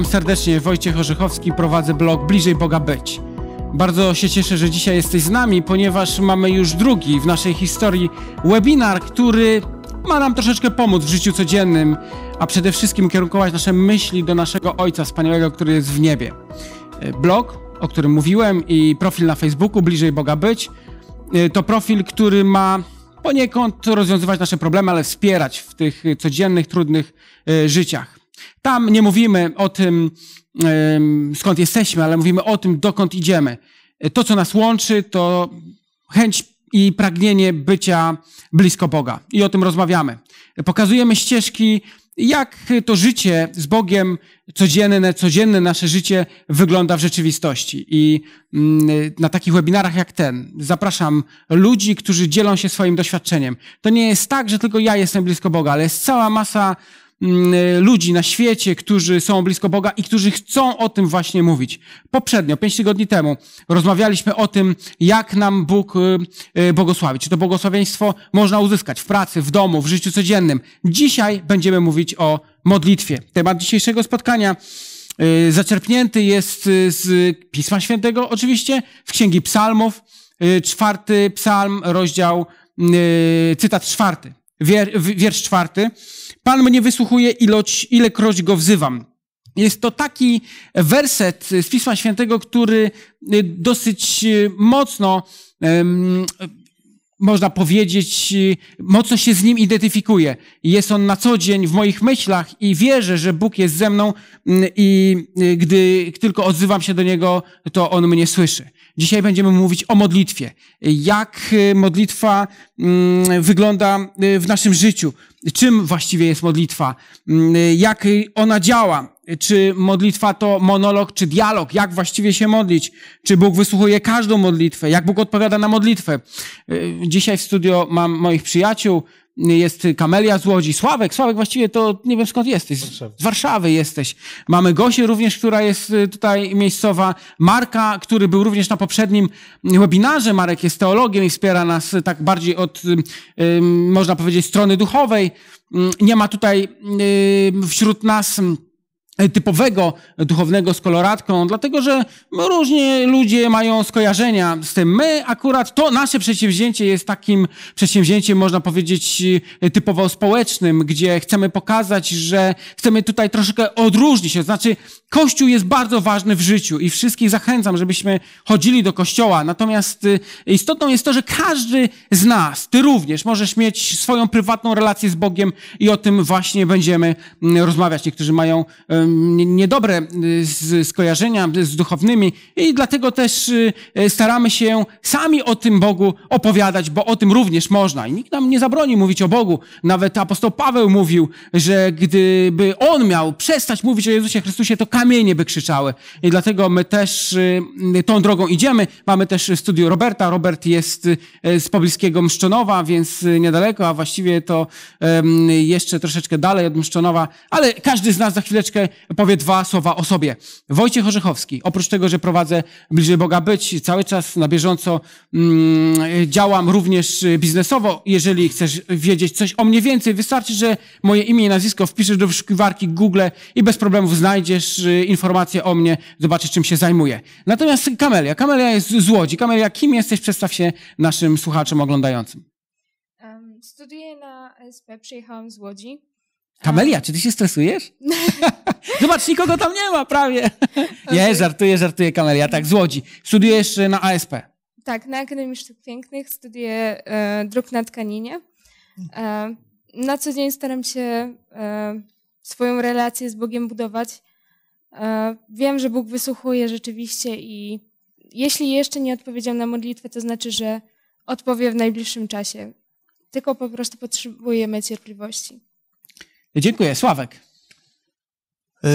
Witam serdecznie, Wojciech Orzechowski, prowadzę blog Bliżej Boga Być. Bardzo się cieszę, że dzisiaj jesteś z nami, ponieważ mamy już drugi w naszej historii webinar, który ma nam troszeczkę pomóc w życiu codziennym, a przede wszystkim kierunkować nasze myśli do naszego Ojca Wspaniałego, który jest w niebie. Blog, o którym mówiłem, i profil na Facebooku Bliżej Boga Być to profil, który ma poniekąd rozwiązywać nasze problemy, ale wspierać w tych codziennych, trudnych e, życiach. Tam nie mówimy o tym, skąd jesteśmy, ale mówimy o tym, dokąd idziemy. To, co nas łączy, to chęć i pragnienie bycia blisko Boga. I o tym rozmawiamy. Pokazujemy ścieżki, jak to życie z Bogiem, codzienne, codzienne nasze życie wygląda w rzeczywistości. I mm, na takich webinarach jak ten zapraszam ludzi, którzy dzielą się swoim doświadczeniem. To nie jest tak, że tylko ja jestem blisko Boga, ale jest cała masa Mm, y, ludzi na świecie, którzy są blisko Boga i którzy chcą o tym właśnie mówić. Poprzednio, pięć tygodni temu, rozmawialiśmy o tym, jak nam Bóg y, y, błogosławi. Czy to błogosławieństwo można uzyskać w pracy, w domu, w życiu codziennym. Dzisiaj będziemy mówić o modlitwie. Temat dzisiejszego spotkania zaczerpnięty jest z Pisma Świętego, oczywiście, w Księgi Psalmów, czwarty psalm, rozdział, cytat czwarty, wiersz czwarty Pan mnie wysłuchuje, iloć, ilekroć go wzywam. Jest to taki werset z Pisma Świętego, który y, dosyć y, mocno, można powiedzieć, y, mocno się z nim identyfikuje. Jest on na co dzień w moich myślach i wierzę, że Bóg jest ze mną mm, i gdy tylko odzywam się do niego, to on mnie słyszy. Dzisiaj będziemy mówić o modlitwie. Jak y, modlitwa mm, wygląda y, w naszym życiu? Czym właściwie jest modlitwa? Mm, jak ona działa? Czy modlitwa to monolog, czy dialog? Jak właściwie się modlić? Czy Bóg wysłuchuje każdą modlitwę? Jak Bóg odpowiada na modlitwę? Y, dzisiaj w studio mam moich przyjaciół, jest Kamelia z Łodzi, Sławek, Sławek właściwie to nie wiem skąd jesteś, z Warszawy jesteś. Mamy Gosię również, która jest y, tutaj miejscowa, Marka, który był również na poprzednim webinarze, Marek jest teologiem i wspiera nas tak bardziej od, y, y, można powiedzieć, strony duchowej. Mm, nie ma tutaj wśród nas mm, E, typowego duchownego z koloratką, dlatego że różnie ludzie mają skojarzenia z tym. My akurat to nasze przedsięwzięcie jest takim przedsięwzięciem, można powiedzieć, e, typowo społecznym, gdzie chcemy pokazać, że chcemy tutaj troszkę odróżnić się. Znaczy, Kościół jest bardzo ważny w życiu i wszystkich zachęcam, żebyśmy chodzili do kościoła. Natomiast e, istotą jest to, że każdy z nas, ty również, możesz mieć swoją prywatną relację z Bogiem i o tym właśnie będziemy mm, rozmawiać. Niektórzy mają niedobre y, skojarzenia y, z duchownymi i dlatego też y, staramy się sami o tym Bogu opowiadać, bo o tym również można. I nikt nam nie zabroni mówić o Bogu. Nawet apostoł Paweł mówił, że gdyby on miał przestać mówić o Jezusie Chrystusie, to kamienie by krzyczały. I dlatego my też tą drogą idziemy. Mamy też studio Roberta. Robert jest z pobliskiego Mszczonowa, więc niedaleko, a właściwie to jeszcze troszeczkę dalej od Mszczonowa, ale każdy z nas za chwileczkę powie dwa słowa o sobie. Wojciech Orzechowski, oprócz tego, że prowadzę Bliżej Boga Być, cały czas na bieżąco mm, działam również y, biznesowo. Jeżeli chcesz wiedzieć coś o mnie więcej, wystarczy, że moje imię i nazwisko wpiszesz do wyszukiwarki Google i bez problemów znajdziesz y, informacje o mnie, zobaczysz, czym się zajmuję. Natomiast Kamelia, Kamelia jest z Łodzi. Kamelia, kim jesteś? Przedstaw się naszym słuchaczom oglądającym. Um, studiuję na SP, przyjechałam z Łodzi. Kamelia, czy ty się stresujesz? Zobacz, nikogo tam nie ma prawie. nie, żartuję, żartuję, Kamelia. Tak, z Łodzi. Studiujesz y, na ASP. Tak, na Akademii Sztuk Pięknych studiuję e, druk na tkaninie. E, na co dzień staram się e, swoją relację z Bogiem budować. wiem, że Bóg wysłuchuje rzeczywiście i jeśli jeszcze nie odpowiedział na modlitwę, to znaczy, że odpowie w najbliższym czasie. Tylko po prostu potrzebujemy cierpliwości. Dziękuję. Sławek. Y,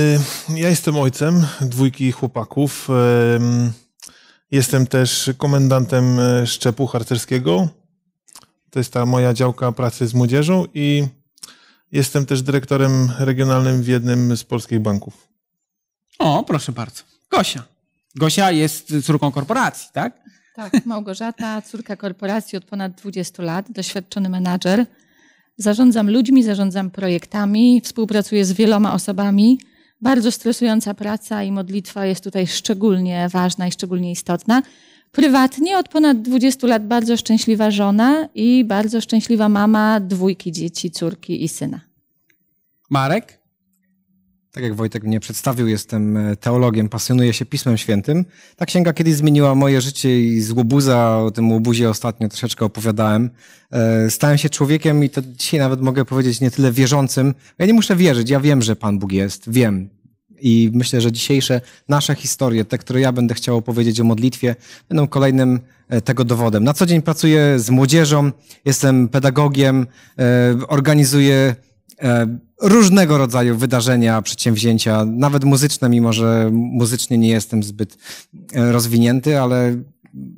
ja jestem ojcem dwójki chłopaków. Y, jestem też komendantem y, szczepu harcerskiego. To jest ta moja działka pracy z młodzieżą i jestem też dyrektorem regionalnym w jednym z polskich banków. O, proszę bardzo. Gosia. Gosia jest córką korporacji, tak? Tak, Małgorzata, córka korporacji od ponad 20 lat, doświadczony menadżer Zarządzam ludźmi, zarządzam projektami, współpracuję z wieloma osobami. Bardzo stresująca praca i modlitwa jest tutaj szczególnie ważna i szczególnie istotna. Prywatnie od ponad 20 lat bardzo szczęśliwa żona i bardzo szczęśliwa mama dwójki dzieci, córki i syna. Marek? tak jak Wojtek mnie przedstawił, jestem e, teologiem, pasjonuję się Pismem Świętym. Ta księga kiedyś zmieniła moje życie i z łobuza, o tym łobuzie ostatnio troszeczkę opowiadałem. E, stałem się człowiekiem i to dzisiaj nawet mogę powiedzieć nie tyle wierzącym. Ja nie muszę wierzyć, ja wiem, że Pan Bóg jest, wiem. I myślę, że dzisiejsze nasze historie, te, które ja będę chciał opowiedzieć o modlitwie, będą kolejnym e, tego dowodem. Na co dzień pracuję z młodzieżą, jestem pedagogiem, organizuję E, różnego rodzaju wydarzenia, przedsięwzięcia, nawet muzyczne, mimo że muzycznie nie jestem zbyt e, rozwinięty, ale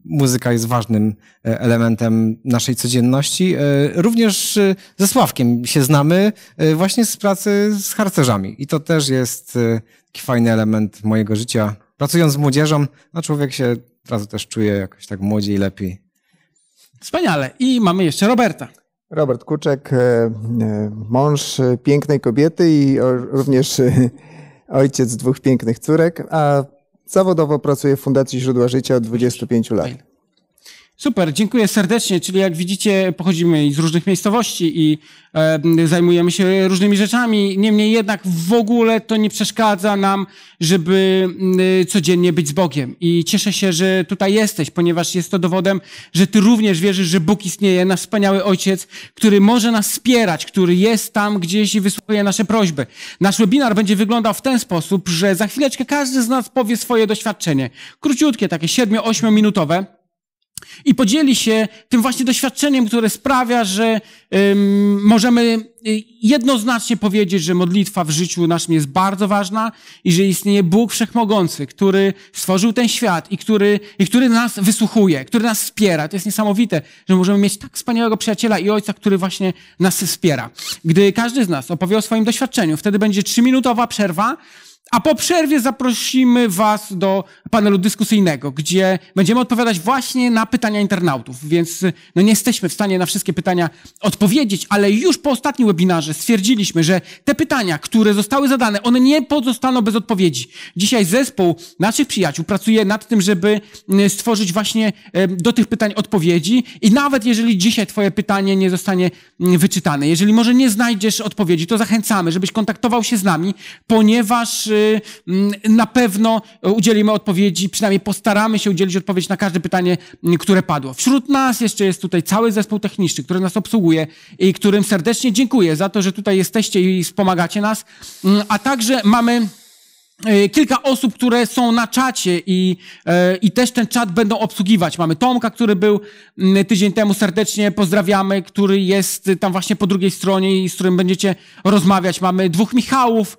muzyka jest ważnym e, elementem naszej codzienności. Również ze Sławkiem się znamy właśnie z pracy z harcerzami i to też jest taki fajny element mojego życia. Pracując z młodzieżą, no człowiek się od razu też czuje jakoś tak młodziej, lepiej. Wspaniale. I mamy jeszcze Roberta. Robert Kuczek, e, e, mąż pięknej kobiety i również e, ojciec dwóch pięknych córek, a zawodowo pracuje w Fundacji Źródła Życia od 25 lat. Super, dziękuję serdecznie. Czyli jak widzicie, pochodzimy z różnych miejscowości i e, zajmujemy się różnymi rzeczami. Niemniej jednak w ogóle to nie przeszkadza nam, żeby e, codziennie być z Bogiem. I cieszę się, że tutaj jesteś, ponieważ jest to dowodem, że Ty również wierzysz, że Bóg istnieje, nasz wspaniały Ojciec, który może nas wspierać, który jest tam gdzieś i wysłuchuje nasze prośby. Nasz webinar będzie wyglądał w ten sposób, że za chwileczkę każdy z nas powie swoje doświadczenie. Króciutkie, takie 7-8 minutowe i podzieli się tym właśnie doświadczeniem, które sprawia, że ym, możemy y, jednoznacznie powiedzieć, że modlitwa w życiu naszym jest bardzo ważna i że istnieje Bóg Wszechmogący, który stworzył ten świat i który, i który nas wysłuchuje, który nas wspiera. To jest niesamowite, że możemy mieć tak wspaniałego przyjaciela i ojca, który właśnie nas wspiera. Gdy każdy z nas opowie o swoim doświadczeniu, wtedy będzie trzyminutowa przerwa, a po przerwie zaprosimy Was do panelu dyskusyjnego, gdzie będziemy odpowiadać właśnie na pytania internautów, więc no nie jesteśmy w stanie na wszystkie pytania odpowiedzieć, ale już po ostatnim webinarze stwierdziliśmy, że te pytania, które zostały zadane, one nie pozostaną bez odpowiedzi. Dzisiaj zespół naszych przyjaciół pracuje nad tym, żeby stworzyć właśnie do tych pytań odpowiedzi i nawet jeżeli dzisiaj Twoje pytanie nie zostanie wyczytane, jeżeli może nie znajdziesz odpowiedzi, to zachęcamy, żebyś kontaktował się z nami, ponieważ Mm, na pewno udzielimy odpowiedzi, przynajmniej postaramy się udzielić odpowiedzi na każde pytanie, mm, które padło. Wśród nas jeszcze jest tutaj cały zespół techniczny, który nas obsługuje i którym serdecznie dziękuję za to, że tutaj jesteście i wspomagacie nas, mm, a także mamy E, kilka osób, które są na czacie i, e, i też ten czat będą obsługiwać. Mamy Tomka, który był tydzień temu, serdecznie pozdrawiamy, który jest tam właśnie po drugiej stronie i z którym będziecie rozmawiać. Mamy dwóch Michałów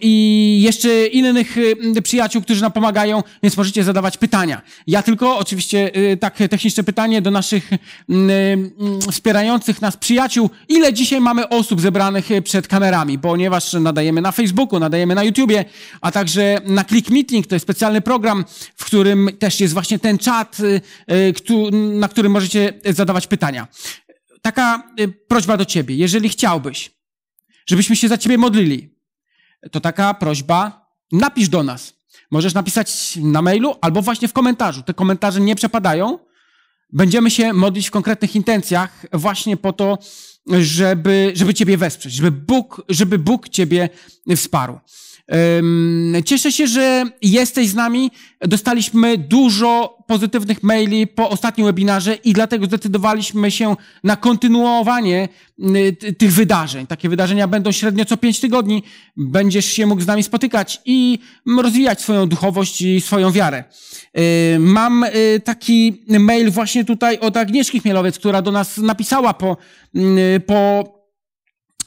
i jeszcze innych przyjaciół, którzy nam pomagają, więc możecie zadawać pytania. Ja tylko oczywiście e, tak techniczne pytanie do naszych wspierających nas przyjaciół. Ile dzisiaj mamy osób zebranych przed kamerami? Ponieważ nadajemy na Facebooku, nadajemy na YouTubie, a także na Click Meeting, to jest specjalny program, w którym też jest właśnie ten czat, y, y, na którym możecie zadawać pytania. Taka y, prośba do ciebie, jeżeli chciałbyś, żebyśmy się za ciebie modlili, to taka prośba napisz do nas. Możesz napisać na mailu albo właśnie w komentarzu. Te komentarze nie przepadają. Będziemy się modlić w konkretnych intencjach właśnie po to, żeby, żeby Ciebie wesprzeć, żeby Bóg, żeby Bóg Ciebie wsparł. Cieszę się, że jesteś z nami. Dostaliśmy dużo pozytywnych maili po ostatnim webinarze i dlatego zdecydowaliśmy się na kontynuowanie y, tych wydarzeń. Takie wydarzenia będą średnio co pięć tygodni. Będziesz się mógł z nami spotykać i mm, rozwijać swoją duchowość i swoją wiarę. Y, mam y, taki mail właśnie tutaj od Agnieszki Chmielowiec, która do nas napisała po, mm, po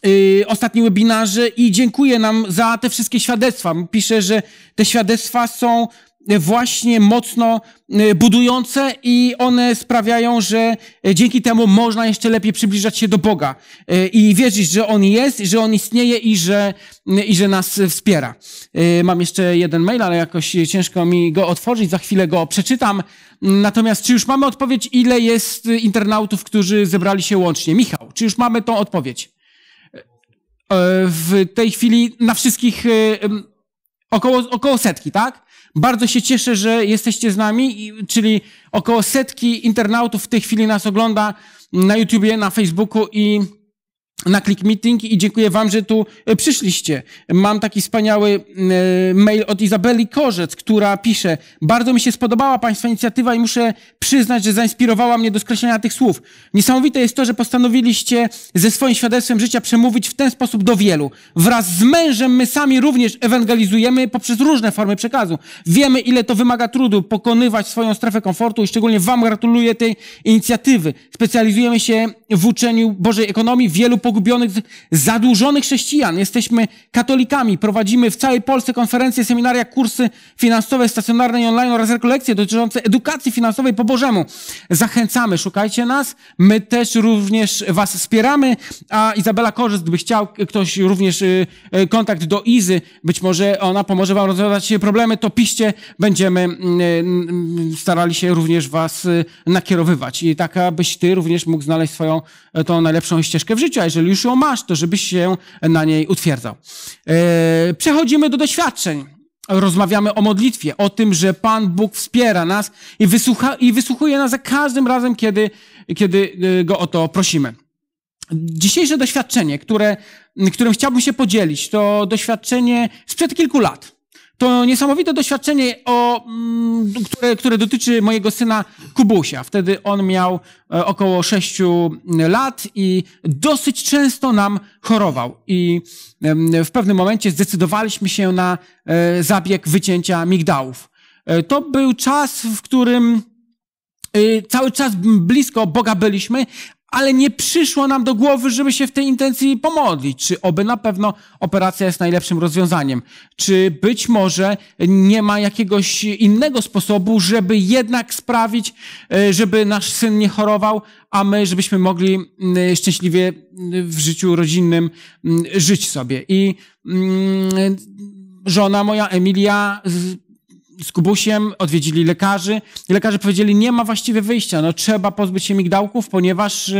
Yy, ostatni webinarze i dziękuję nam za te wszystkie świadectwa. Pisze, że te świadectwa są właśnie mocno y, budujące i one sprawiają, że dzięki temu można jeszcze lepiej przybliżać się do Boga y, i wierzyć, że On jest, że On istnieje i że, y, i że nas wspiera. Mam jeszcze jeden mail, ale jakoś ciężko mi go otworzyć, za chwilę go przeczytam. Natomiast czy już mamy odpowiedź, ile jest internautów, którzy zebrali się łącznie? Michał, czy już mamy tą odpowiedź? E, w tej chwili na wszystkich e, około, około setki, tak? Bardzo się cieszę, że jesteście z nami, czyli około setki internautów w tej chwili nas ogląda na YouTubie, na Facebooku i na Click Meeting i dziękuję Wam, że tu e, przyszliście. Mam taki wspaniały e, mail od Izabeli Korzec, która pisze: Bardzo mi się spodobała Państwa inicjatywa i muszę przyznać, że zainspirowała mnie do skreślenia tych słów. Niesamowite jest to, że postanowiliście ze swoim świadectwem życia przemówić w ten sposób do wielu. Wraz z mężem my sami również ewangelizujemy poprzez różne formy przekazu. Wiemy, ile to wymaga trudu pokonywać swoją strefę komfortu i szczególnie Wam gratuluję tej inicjatywy. Specjalizujemy się w uczeniu Bożej Ekonomii wielu pogubionych, zadłużonych chrześcijan. Jesteśmy katolikami, prowadzimy w całej Polsce konferencje, seminaria, kursy finansowe, stacjonarne i online oraz rekolekcje dotyczące edukacji finansowej po Bożemu. Zachęcamy, szukajcie nas, my też również Was wspieramy, a Izabela Korzyst, gdyby chciał ktoś również y, y, kontakt do Izy, być może ona pomoże Wam rozwiązać problemy, to piście, będziemy mm, y, mm, starali się również Was nakierowywać i tak, abyś Ty również mógł znaleźć swoją tą najlepszą ścieżkę w życiu. A jeżeli już ją masz, to żebyś się na niej utwierdzał. E, przechodzimy do doświadczeń. Rozmawiamy o modlitwie, o tym, że Pan Bóg wspiera nas i, wysłucha, i wysłuchuje nas za każdym razem, kiedy, kiedy e, Go o to prosimy. Dzisiejsze doświadczenie, które, którym chciałbym się podzielić, to doświadczenie sprzed kilku lat to niesamowite doświadczenie, o, mm, które, które dotyczy mojego syna Kubusia. Wtedy on miał e, około sześciu lat i dosyć często nam chorował. I w pewnym momencie zdecydowaliśmy się na e, zabieg wycięcia migdałów. E, to był czas, w którym y, cały czas blisko Boga byliśmy, ale nie przyszło nam do głowy, żeby się w tej intencji pomodlić. Czy oby na pewno operacja jest najlepszym rozwiązaniem? Czy być może nie ma jakiegoś innego sposobu, żeby jednak sprawić, e, żeby nasz syn nie chorował, a my, żebyśmy mogli mm, szczęśliwie mm, w życiu rodzinnym mm, żyć sobie? I żona moja, Emilia, z Kubusiem, odwiedzili lekarzy i lekarze powiedzieli, nie ma właściwie wyjścia, no trzeba pozbyć się migdałków, ponieważ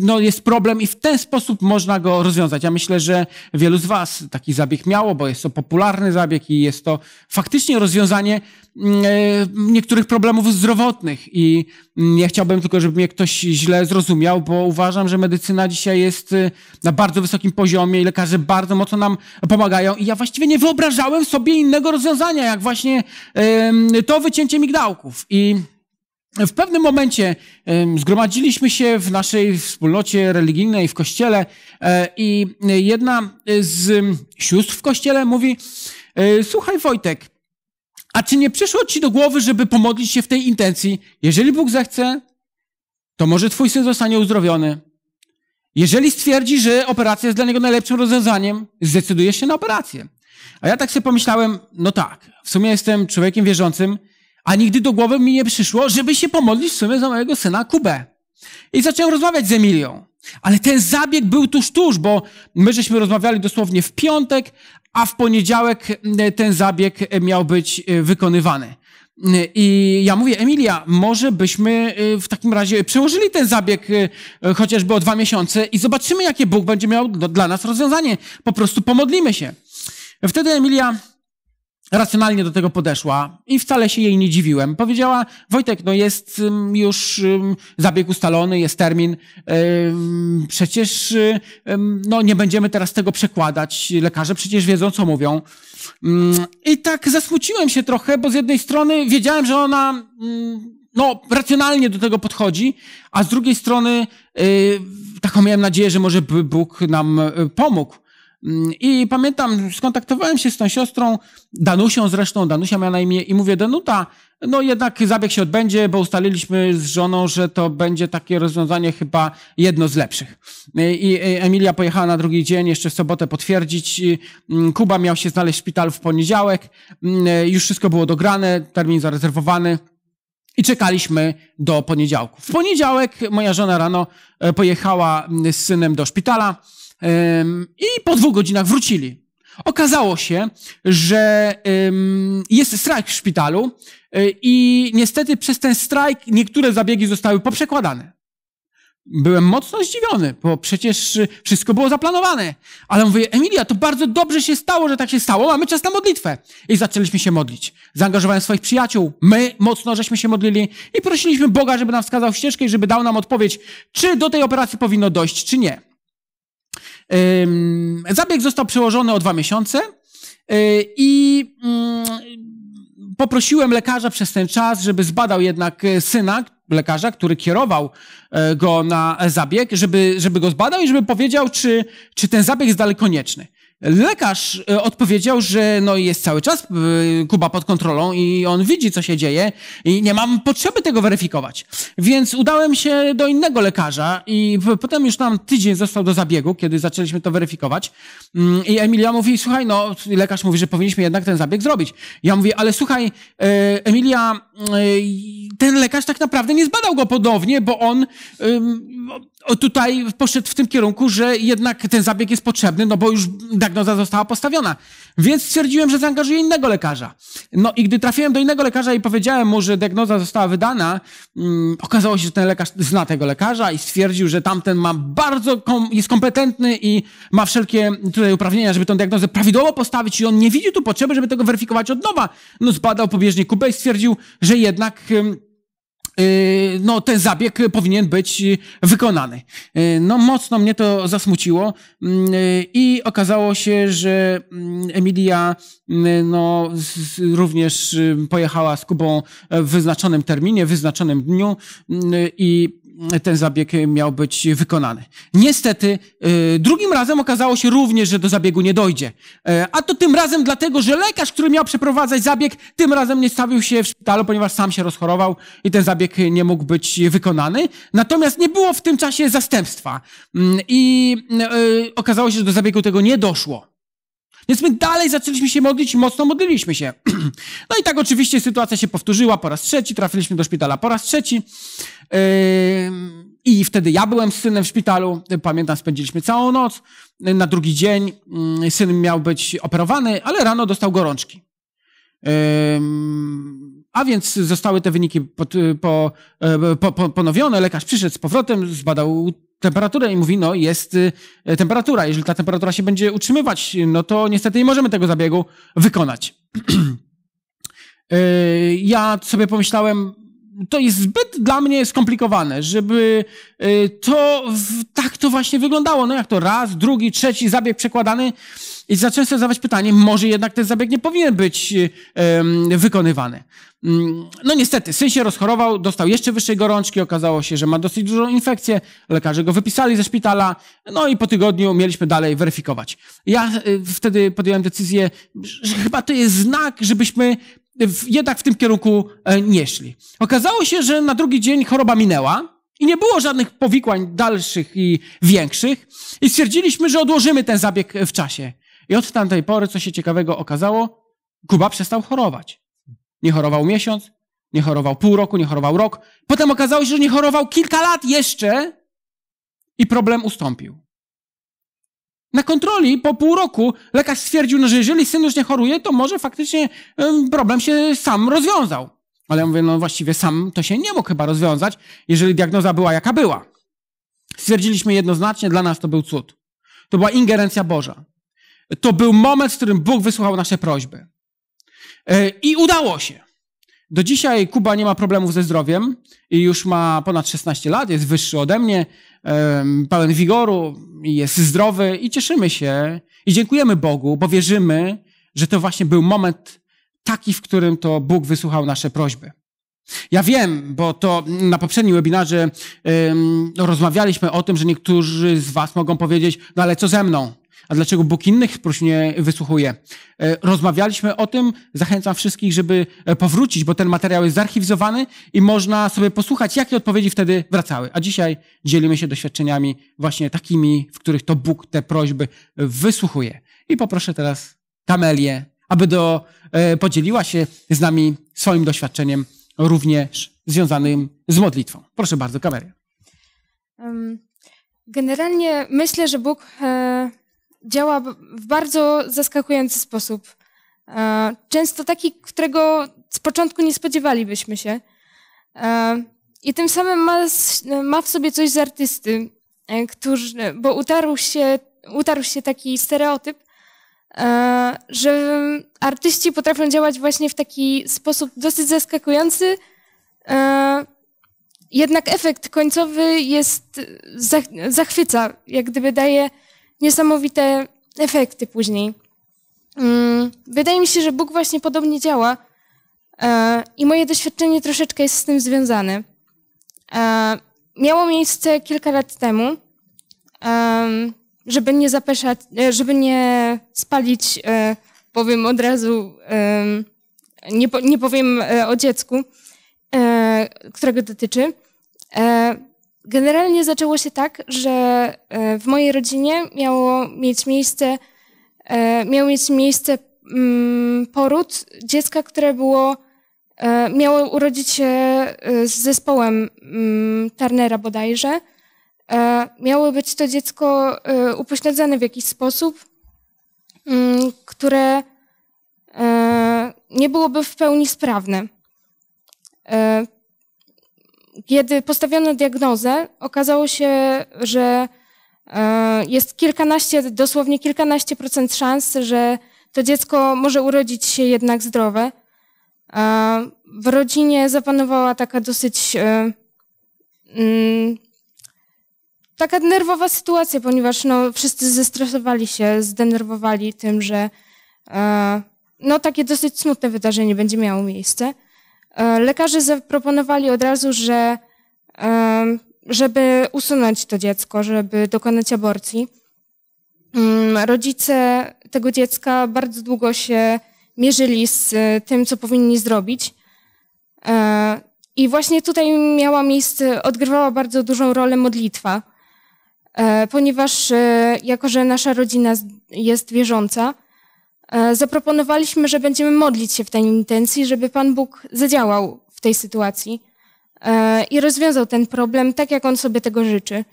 no, jest problem i w ten sposób można go rozwiązać. Ja myślę, że wielu z was taki zabieg miało, bo jest to popularny zabieg i jest to faktycznie rozwiązanie Mm, e, niektórych problemów zdrowotnych. I nie mm, chciałbym tylko, żeby mnie ktoś źle zrozumiał, bo uważam, że medycyna dzisiaj jest y, na bardzo wysokim poziomie i lekarze bardzo mocno nam pomagają. I ja właściwie nie wyobrażałem sobie innego rozwiązania, jak właśnie to wycięcie migdałków. I w pewnym momencie zgromadziliśmy się w naszej wspólnocie religijnej, w kościele, e, i e, jedna z sióstr w kościele mówi: Słuchaj, Wojtek, a czy nie przyszło ci do głowy, żeby pomodlić się w tej intencji? Jeżeli Bóg zechce, to może twój syn zostanie uzdrowiony. Jeżeli stwierdzi, że operacja jest dla niego najlepszym rozwiązaniem, zdecyduje się na operację. A ja tak sobie pomyślałem, no tak, w sumie jestem człowiekiem wierzącym, a nigdy do głowy mi nie przyszło, żeby się pomodlić w sumie za mojego syna Kubę. I zacząłem rozmawiać z Emilią. Ale ten zabieg był tuż, tuż, bo my żeśmy rozmawiali dosłownie w piątek, a w poniedziałek e, ten zabieg e, miał być e, wykonywany. I ja mówię, Emilia, może byśmy w takim razie przełożyli ten zabieg chociażby o dwa miesiące i zobaczymy, jakie Bóg będzie miał dla nas rozwiązanie. Po prostu pomodlimy się. Wtedy Emilia racjonalnie do tego podeszła i wcale się jej nie dziwiłem. Powiedziała, Wojtek, no jest już zabieg ustalony, jest termin, przecież no nie będziemy teraz tego przekładać, lekarze przecież wiedzą, co mówią. I tak zasmuciłem się trochę, bo z jednej strony wiedziałem, że ona no, racjonalnie do tego podchodzi, a z drugiej strony y, taką miałem nadzieję, że może Bóg nam y, pomógł. Mm, I pamiętam, skontaktowałem się z tą siostrą, Danusią zresztą, Danusia miała na imię, i mówię, Danuta, no jednak zabieg się odbędzie, bo ustaliliśmy z żoną, że to będzie takie rozwiązanie chyba jedno z lepszych. E, I e, Emilia pojechała na drugi dzień, jeszcze w sobotę potwierdzić. Mm, Kuba miał się znaleźć w szpitalu w poniedziałek. Mm, e, już wszystko było dograne, termin zarezerwowany. I czekaliśmy do poniedziałku. W poniedziałek moja żona rano pojechała z synem do szpitala i po dwóch godzinach wrócili. Okazało się, że jest strajk w szpitalu e, i niestety przez ten strajk niektóre zabiegi zostały poprzekładane. Byłem mocno zdziwiony, bo przecież wszystko było zaplanowane. Ale mówię, Emilia, to bardzo dobrze się stało, że tak się stało, mamy czas na modlitwę. I zaczęliśmy się modlić. Zaangażowałem swoich przyjaciół, my mocno żeśmy się modlili i prosiliśmy Boga, żeby nam wskazał ścieżkę i żeby dał nam odpowiedź, czy do tej operacji powinno dojść, czy nie. Zabieg został przełożony o dwa miesiące y, i mm, poprosiłem lekarza przez ten czas, żeby zbadał jednak e, syna, lekarza, który kierował e, go na zabieg, żeby, żeby go zbadał i żeby powiedział, czy, czy ten zabieg jest dalej konieczny. Lekarz e, odpowiedział, że no jest cały czas e, Kuba pod kontrolą i on widzi, co się dzieje i nie mam potrzeby tego weryfikować. Więc udałem się do innego lekarza i potem już tam tydzień został do zabiegu, kiedy zaczęliśmy to weryfikować. Mm, I Emilia mówi, słuchaj, no lekarz mówi, że powinniśmy jednak ten zabieg zrobić. Ja mówię, ale słuchaj, e, Emilia, ten lekarz tak naprawdę nie zbadał go podobnie, bo on tutaj poszedł w tym kierunku, że jednak ten zabieg jest potrzebny, no bo już diagnoza została postawiona. Więc stwierdziłem, że zaangażuję innego lekarza. No i gdy trafiłem do innego lekarza i powiedziałem mu, że diagnoza została wydana, um, okazało się, że ten lekarz zna tego lekarza i stwierdził, że tamten ma bardzo, kom jest kompetentny i ma wszelkie tutaj uprawnienia, żeby tę diagnozę prawidłowo postawić i on nie widzi tu potrzeby, żeby tego weryfikować od nowa. No zbadał pobieżnie Kubę i stwierdził, że jednak... Um, Y, no, ten zabieg powinien być y, wykonany. Y, no, mocno mnie to zasmuciło mm, i okazało się, że mm, Emilia mm, no, również pojechała z Kubą w wyznaczonym terminie, w wyznaczonym dniu i ten zabieg miał być wykonany. Niestety, y, drugim razem okazało się również, że do zabiegu nie dojdzie. Y, a to tym razem dlatego, że lekarz, który miał przeprowadzać zabieg, tym razem nie stawił się w szpitalu, ponieważ sam się rozchorował i ten zabieg nie mógł być wykonany. Natomiast nie było w tym czasie zastępstwa mm, i y, okazało się, że do zabiegu tego nie doszło. Więc my dalej zaczęliśmy się modlić i mocno modliliśmy się. no i tak oczywiście sytuacja się powtórzyła po raz trzeci, trafiliśmy do szpitala po raz trzeci. Yy, I wtedy ja byłem z synem w szpitalu. Pamiętam, spędziliśmy całą noc. Na drugi dzień mm, syn miał być operowany, ale rano dostał gorączki. Yy, a więc zostały te wyniki pod, y, po, e, po, po, ponowione. Lekarz przyszedł z powrotem, zbadał temperaturę i mówi, no jest y, temperatura. Jeżeli ta temperatura się będzie utrzymywać, no to niestety nie możemy tego zabiegu wykonać. Y, ja sobie pomyślałem, to jest zbyt dla mnie skomplikowane, żeby to tak to właśnie wyglądało. No jak to raz, drugi, trzeci zabieg przekładany i zacząłem sobie zadawać pytanie, może jednak ten zabieg nie powinien być wykonywany. Mm, no niestety, syn się rozchorował, dostał jeszcze wyższej gorączki, okazało się, że ma dosyć dużą infekcję, lekarze go wypisali ze szpitala, no i po tygodniu mieliśmy dalej weryfikować. Ja y, wtedy podjąłem decyzję, że chyba to jest znak, żebyśmy jednak w tym kierunku e, nie szli. Okazało się, że na drugi dzień choroba minęła i nie było żadnych powikłań dalszych i większych i stwierdziliśmy, że odłożymy ten zabieg w czasie. I od tamtej pory, co się ciekawego okazało, Kuba przestał chorować. Nie chorował miesiąc, nie chorował pół roku, nie chorował rok. Potem okazało się, że nie chorował kilka lat jeszcze i problem ustąpił. Na kontroli po pół roku lekarz stwierdził, no, że jeżeli syn już nie choruje, to może faktycznie problem się sam rozwiązał. Ale ja mówię, no właściwie sam to się nie mógł chyba rozwiązać, jeżeli diagnoza była jaka była. Stwierdziliśmy jednoznacznie, dla nas to był cud. To była ingerencja Boża. To był moment, w którym Bóg wysłuchał nasze prośby. E, I udało się. Do dzisiaj Kuba nie ma problemów ze zdrowiem i już ma ponad 16 lat, jest wyższy ode mnie, pełen wigoru, jest zdrowy i cieszymy się i dziękujemy Bogu, bo wierzymy, że to właśnie był moment taki, w którym to Bóg wysłuchał nasze prośby. Ja wiem, bo to na poprzednim webinarze rozmawialiśmy o tym, że niektórzy z Was mogą powiedzieć, no ale co ze mną? a dlaczego Bóg innych próśb nie wysłuchuje. E, rozmawialiśmy o tym, zachęcam wszystkich, żeby e, powrócić, bo ten materiał jest zarchiwizowany i można sobie posłuchać, jakie odpowiedzi wtedy wracały. A dzisiaj dzielimy się doświadczeniami właśnie takimi, w których to Bóg te prośby wysłuchuje. I poproszę teraz Kamelię, aby do, e, podzieliła się z nami swoim doświadczeniem, również związanym z modlitwą. Proszę bardzo, Kamelia. Generalnie myślę, że Bóg działa w bardzo zaskakujący sposób. E, często taki, którego z początku nie spodziewalibyśmy się. E, I tym samym ma, ma w sobie coś z artysty, e, który, bo utarł się, utarł się taki stereotyp, że artyści potrafią działać właśnie w taki sposób dosyć zaskakujący, jednak efekt końcowy jest, zachwyca, jak gdyby daje niesamowite efekty później. Mm, wydaje mi się, że Bóg właśnie podobnie działa e, i moje doświadczenie troszeczkę jest z tym związane. E, miało miejsce kilka lat temu, żeby nie zapeszać, e, żeby nie spalić, powiem od razu, nie, powiem o dziecku, którego dotyczy. Generalnie zaczęło się tak, że e, w mojej rodzinie miało mieć miejsce, e, miał mieć miejsce mm, poród dziecka, które było, e, miało urodzić się z zespołem mm, Turnera bodajże. Miało być to dziecko upośledzone w jakiś sposób, mm, które nie byłoby w pełni sprawne. Kiedy postawiono diagnozę, okazało się, że e, jest kilkanaście, dosłownie kilkanaście procent szans, że to dziecko może urodzić się jednak zdrowe. E, w rodzinie zapanowała taka dosyć e, mm, taka nerwowa sytuacja, ponieważ no, wszyscy zestresowali się, zdenerwowali tym, że no, takie dosyć smutne wydarzenie będzie miało miejsce. E, lekarze zaproponowali od razu, że żeby usunąć to dziecko, żeby dokonać aborcji. Mm, rodzice tego dziecka bardzo długo się mierzyli z e, tym, co powinni zrobić. E, I właśnie tutaj miała miejsce, odgrywała bardzo dużą rolę modlitwa, ponieważ jako, że nasza rodzina jest wierząca, E, zaproponowaliśmy, że będziemy modlić się w tej intencji, żeby Pan Bóg zadziałał w tej sytuacji e, i rozwiązał ten problem tak, jak On sobie tego życzy.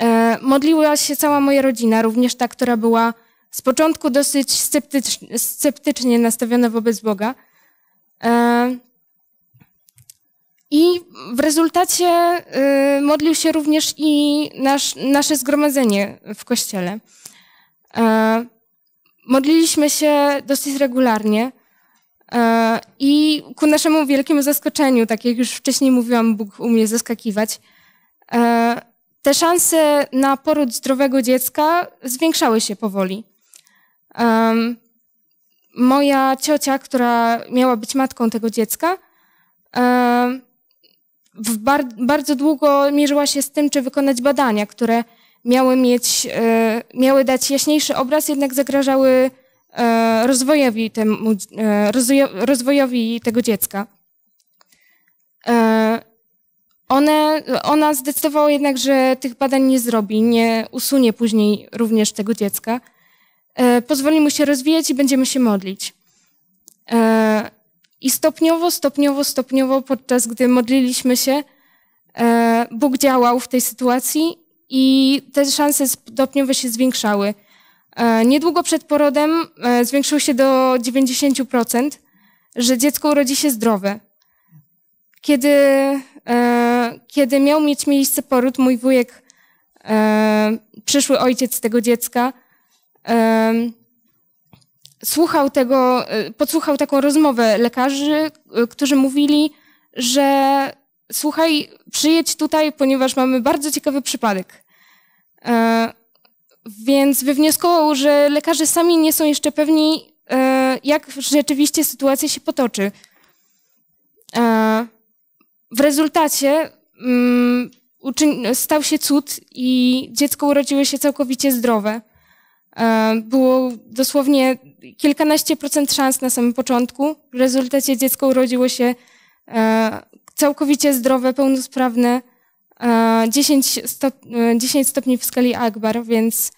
E, modliła się cała moja rodzina, również ta, która była z początku dosyć sceptycznie, nastawiona wobec Boga. I w rezultacie modlił się również i nasz, nasze zgromadzenie w kościele modliliśmy się dosyć regularnie. E, I ku naszemu wielkiemu zaskoczeniu, tak jak już wcześniej mówiłam, Bóg umie zaskakiwać, e, te szanse na poród zdrowego dziecka zwiększały się powoli. Moja ciocia, która miała być matką tego dziecka, e, bardzo długo mierzyła się z tym, czy wykonać badania, które miały, mieć, e, miały dać jaśniejszy obraz, jednak zagrażały e, rozwojowi, temu, e, rozwojowi tego dziecka. One, ona zdecydowała jednak, że tych badań nie zrobi, nie usunie później również tego dziecka. Pozwoli mu się rozwijać i będziemy się modlić. I stopniowo, stopniowo, stopniowo, podczas gdy modliliśmy się, Bóg działał w tej sytuacji i te szanse stopniowo się zwiększały. E, niedługo przed porodem e, zwiększyło się do 90%, że dziecko urodzi się zdrowe. Kiedy, e, kiedy miał mieć miejsce poród, mój wujek, przyszły ojciec tego dziecka, słuchał tego, podsłuchał taką rozmowę lekarzy, którzy mówili, że słuchaj, przyjedź tutaj, ponieważ mamy bardzo ciekawy przypadek. E, więc wywnioskował, że lekarze sami nie są jeszcze pewni, e, jak rzeczywiście sytuacja się potoczy. E, w rezultacie mm, stał się cud i dziecko urodziło się całkowicie zdrowe. Było dosłownie kilkanaście procent szans na samym początku. W rezultacie dziecko urodziło się całkowicie zdrowe, pełnosprawne, 10, stop, 10 stopni w skali Akbar, więc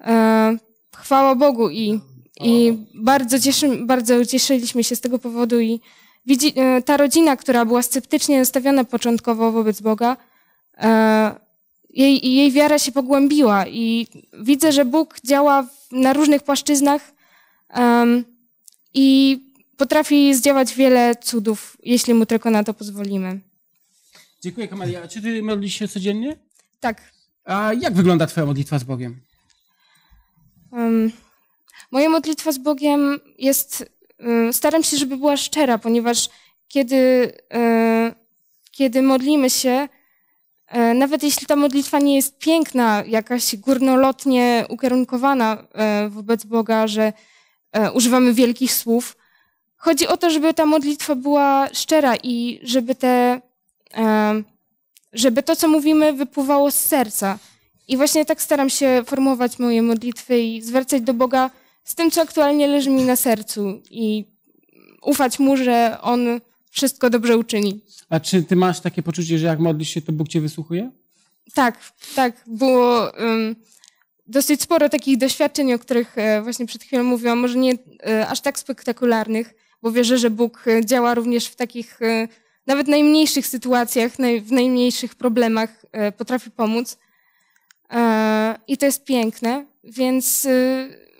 e, chwała Bogu i, i bardzo, cieszy, bardzo cieszyliśmy się z tego powodu i widzi, e, ta rodzina, która była sceptycznie nastawiona początkowo wobec Boga, e, jej, jej wiara się pogłębiła i widzę, że Bóg działa na różnych płaszczyznach i potrafi zdziałać wiele cudów, jeśli mu tylko na to pozwolimy. Dziękuję, Kamelia. Czy ty modlisz się codziennie? Tak. A jak wygląda twoja modlitwa z Bogiem? Um, moja modlitwa z Bogiem jest... Um, staram się, żeby była szczera, ponieważ kiedy, um, kiedy modlimy się, e, nawet jeśli ta modlitwa nie jest piękna, jakaś górnolotnie ukierunkowana e, wobec Boga, że używamy wielkich słów, Chodzi o to, żeby ta modlitwa była szczera i żeby te, żeby to, co mówimy, wypływało z serca. I właśnie tak staram się formować moje modlitwy i zwracać do Boga z tym, co aktualnie leży mi na sercu i ufać Mu, że On wszystko dobrze uczyni. A czy Ty masz takie poczucie, że jak modlisz się, to Bóg Cię wysłuchuje? Tak, tak. Było um, dosyć sporo takich doświadczeń, o których e, właśnie przed chwilą mówiłam, może nie e, aż tak spektakularnych, bo wierzę, że Bóg e, działa również w takich e, nawet najmniejszych sytuacjach, w najmniejszych problemach e, potrafi pomóc. I to jest piękne, więc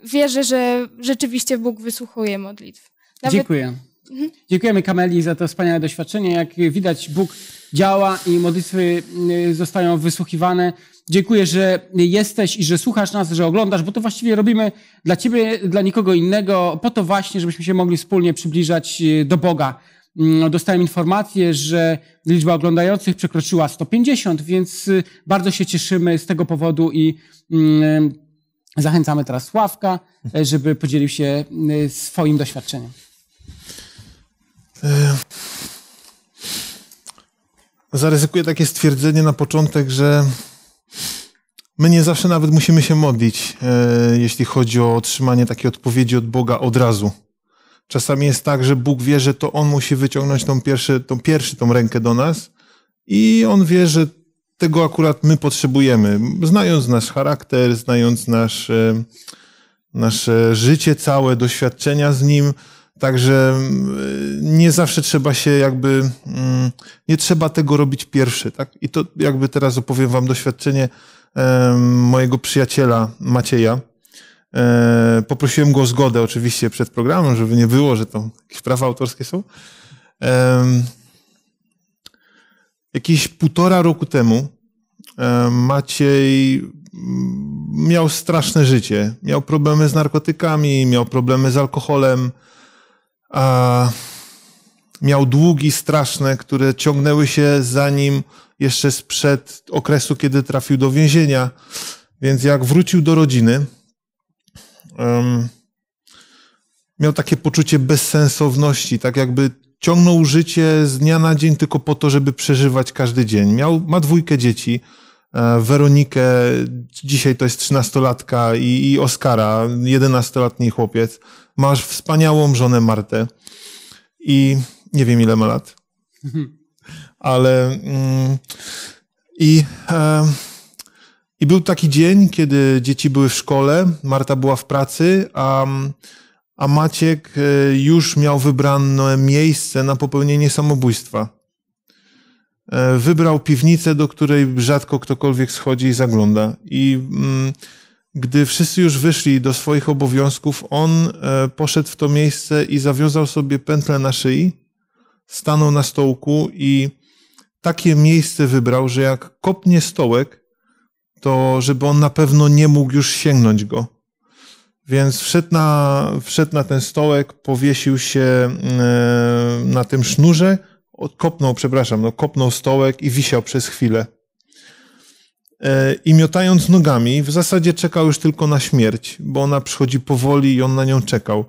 wierzę, że rzeczywiście Bóg wysłuchuje modlitw. Nawet... Dziękuję. Mhm. Dziękujemy Kameli za to wspaniałe doświadczenie. Jak widać, Bóg działa i modlitwy zostają wysłuchiwane. Dziękuję, że jesteś i że słuchasz nas, że oglądasz, bo to właściwie robimy dla Ciebie, dla nikogo innego, po to właśnie, żebyśmy się mogli wspólnie przybliżać y, do Boga. Mm, dostałem informację, że liczba oglądających przekroczyła 150, więc y, bardzo się cieszymy z tego powodu i mm, zachęcamy teraz Sławka, e, żeby podzielił się y, swoim doświadczeniem. E, zaryzykuję takie stwierdzenie na początek, że My nie zawsze nawet musimy się modlić, e, jeśli chodzi o otrzymanie takiej odpowiedzi od Boga od razu. Czasami jest tak, że Bóg wie, że to On musi wyciągnąć tą, pierwszy, tą pierwszy tą rękę do nas i On wie, że tego akurat my potrzebujemy. Znając nasz charakter, znając nasz, nasze życie całe, doświadczenia z Nim, Także mm, y, nie zawsze trzeba się jakby, mm, nie trzeba tego robić pierwszy, tak? I to jakby teraz opowiem wam doświadczenie mojego przyjaciela Macieja. E, poprosiłem go o zgodę oczywiście przed programem, żeby nie było, że to jakieś prawa autorskie są. Jakieś półtora roku temu e, Maciej mm, miał straszne życie. Miał problemy z narkotykami, miał problemy z alkoholem, a miał długi straszne, które ciągnęły się za nim jeszcze sprzed okresu, kiedy trafił do więzienia. Więc jak wrócił do rodziny, um, miał takie poczucie bezsensowności, tak jakby ciągnął życie z dnia na dzień tylko po to, żeby przeżywać każdy dzień. Miał, ma dwójkę dzieci, e, Weronikę, dzisiaj to jest trzynastolatka i, i Oskara, jedenastoletni chłopiec masz wspaniałą żonę Martę i nie wiem ile ma lat, ale mm, i, był taki dzień, kiedy dzieci były w szkole, Marta była w pracy, a, a Maciek e, już miał wybrane miejsce na popełnienie samobójstwa e, wybrał piwnicę, do której rzadko ktokolwiek schodzi i zagląda. I mm, gdy wszyscy już wyszli do swoich obowiązków, on e, poszedł w to miejsce i zawiązał sobie pętlę na szyi, stanął na stołku i takie miejsce wybrał, że jak kopnie stołek, to żeby on na pewno nie mógł już sięgnąć go. Więc wszedł na, wszedł na ten stołek, powiesił się e, na tym sznurze, kopnął, przepraszam, no, kopnął stołek i wisiał przez chwilę. E, i miotając nogami, w zasadzie czekał już tylko na śmierć, bo ona przychodzi powoli i on na nią czekał.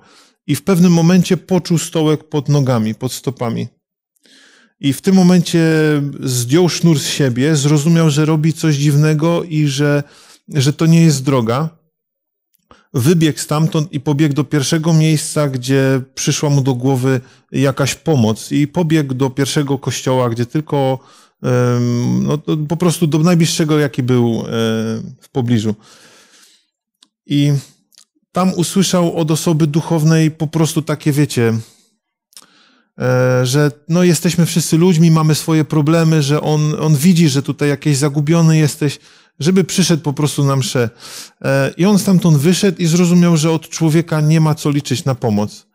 I w pewnym momencie poczuł stołek pod nogami, pod stopami. I w tym momencie zdjął sznur z siebie, zrozumiał, że robi coś dziwnego i że, że to nie jest droga. Wybiegł stamtąd i pobiegł do pierwszego miejsca, gdzie przyszła mu do głowy jakaś pomoc, i pobiegł do pierwszego kościoła, gdzie tylko no, po prostu do najbliższego, jaki był e, w pobliżu. I tam usłyszał od osoby duchownej po prostu takie, wiecie, e, że no jesteśmy wszyscy ludźmi, mamy swoje problemy, że on, on widzi, że tutaj jakiś zagubiony jesteś, żeby przyszedł po prostu na msze. I on stamtąd wyszedł i zrozumiał, że od człowieka nie ma co liczyć na pomoc.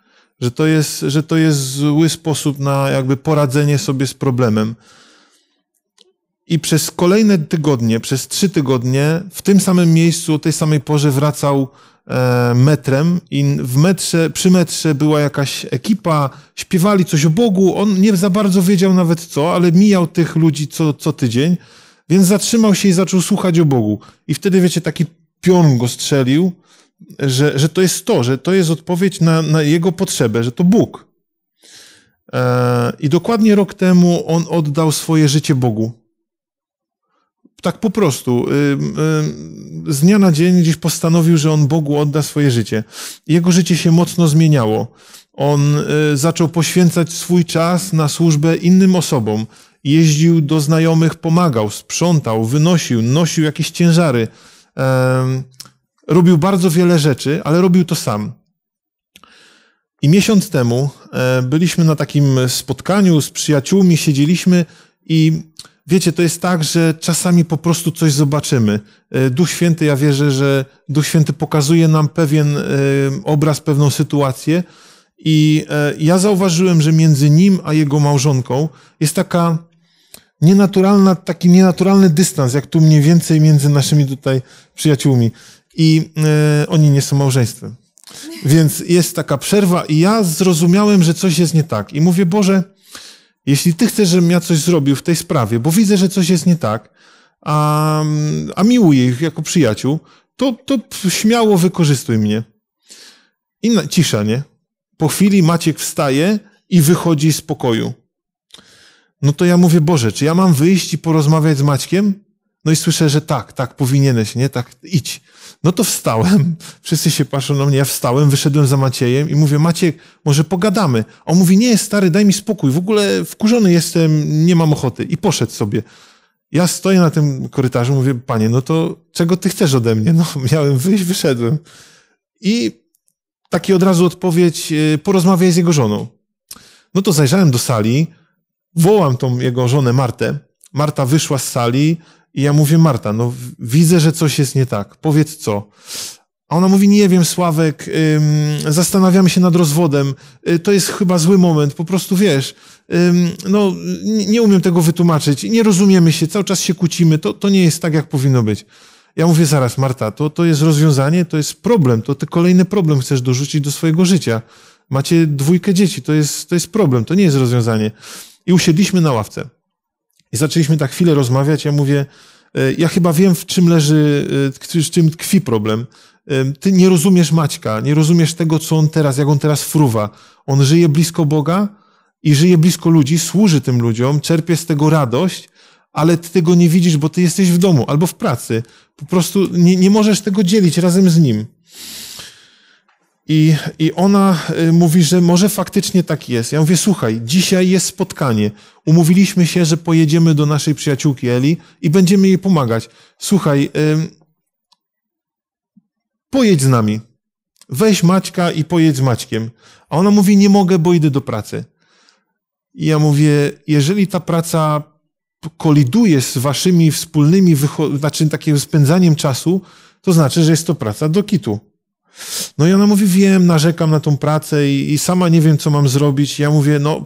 Że to jest, że to jest zły sposób na jakby poradzenie sobie z problemem. I przez kolejne tygodnie, przez trzy tygodnie, w tym samym miejscu, o tej samej porze wracał e, metrem i w metrze, przy metrze była jakaś ekipa, śpiewali coś o Bogu, on nie za bardzo wiedział nawet co, ale mijał tych ludzi co, co tydzień, więc zatrzymał się i zaczął słuchać o Bogu. I wtedy, wiecie, taki piorun go strzelił, że, że to jest to, że to jest odpowiedź na, na jego potrzebę, że to Bóg. E, I dokładnie rok temu on oddał swoje życie Bogu tak po prostu z dnia na dzień gdzieś postanowił, że on Bogu odda swoje życie. Jego życie się mocno zmieniało. On y, zaczął poświęcać swój czas na służbę innym osobom. Jeździł do znajomych, pomagał, sprzątał, wynosił, nosił jakieś ciężary. Robił bardzo wiele rzeczy, ale robił to sam. I miesiąc temu e, byliśmy na takim spotkaniu z przyjaciółmi, siedzieliśmy i wiecie, to jest tak, że czasami po prostu coś zobaczymy. E, Duch Święty, ja wierzę, że Duch Święty pokazuje nam pewien e, obraz, pewną sytuację. I e, ja zauważyłem, że między nim a jego małżonką jest taka nienaturalna, taki nienaturalny dystans, jak tu mniej więcej między naszymi tutaj przyjaciółmi. I oni nie są małżeństwem. Więc jest taka przerwa, i ja zrozumiałem, że coś jest nie tak. I mówię, Boże, jeśli ty chcesz, żebym ja coś zrobił w tej sprawie, bo widzę, że coś jest nie tak, a, a miłuję ich jako przyjaciół, to, to śmiało wykorzystuj mnie. I na, cisza, nie? Po chwili Maciek wstaje i wychodzi z pokoju. No to ja mówię, Boże, czy ja mam wyjść i porozmawiać z Maćkiem? No i słyszę, że tak, tak, powinieneś, nie? Tak, idź. No to wstałem, wszyscy się patrzą na mnie, ja wstałem, wyszedłem za Maciejem i mówię, Maciek, może pogadamy. on mówi, nie, stary, daj mi spokój, w ogóle wkurzony jestem, nie mam ochoty. I poszedł sobie. Ja stoję na tym korytarzu, mówię, panie, no to czego ty chcesz ode mnie? No, miałem wyjść, wyszedłem. I taki od razu odpowiedź, y, porozmawiaj z jego żoną. No to zajrzałem do sali, wołam tą jego żonę Martę. Marta wyszła z sali, i ja mówię, Marta, no widzę, że coś jest nie tak. Powiedz co. A ona mówi, nie wiem, Sławek, ym, zastanawiamy się nad rozwodem. Y, to jest chyba zły moment, po prostu wiesz. Ym, no, nie umiem tego wytłumaczyć. Nie rozumiemy się, cały czas się kłócimy. To, to nie jest tak, jak powinno być. Ja mówię, zaraz, Marta, to, to jest rozwiązanie, to jest problem. To ty kolejny problem chcesz dorzucić do swojego życia. Macie dwójkę dzieci, to jest, to jest problem, to nie jest rozwiązanie. I usiedliśmy na ławce. I zaczęliśmy tak chwilę rozmawiać. Ja mówię, e, ja chyba wiem, w czym leży, e, w czym tkwi problem. E, ty nie rozumiesz Maćka, nie rozumiesz tego, co on teraz, jak on teraz fruwa. On żyje blisko Boga i żyje blisko ludzi, służy tym ludziom, czerpie z tego radość, ale ty tego nie widzisz, bo ty jesteś w domu albo w pracy. Po prostu nie, nie możesz tego dzielić razem z nim. I, I ona y, mówi, że może faktycznie tak jest. Ja mówię, słuchaj, dzisiaj jest spotkanie. Umówiliśmy się, że pojedziemy do naszej przyjaciółki Eli i będziemy jej pomagać. Słuchaj, ym, pojedź z nami. Weź Maćka i pojedź z Maćkiem. A ona mówi, nie mogę, bo idę do pracy. I ja mówię, jeżeli ta praca koliduje z waszymi wspólnymi, znaczy takim spędzaniem czasu, to znaczy, że jest to praca do kitu. No i ona mówi, wiem, narzekam na tą pracę i, i sama nie wiem, co mam zrobić. Ja mówię, no,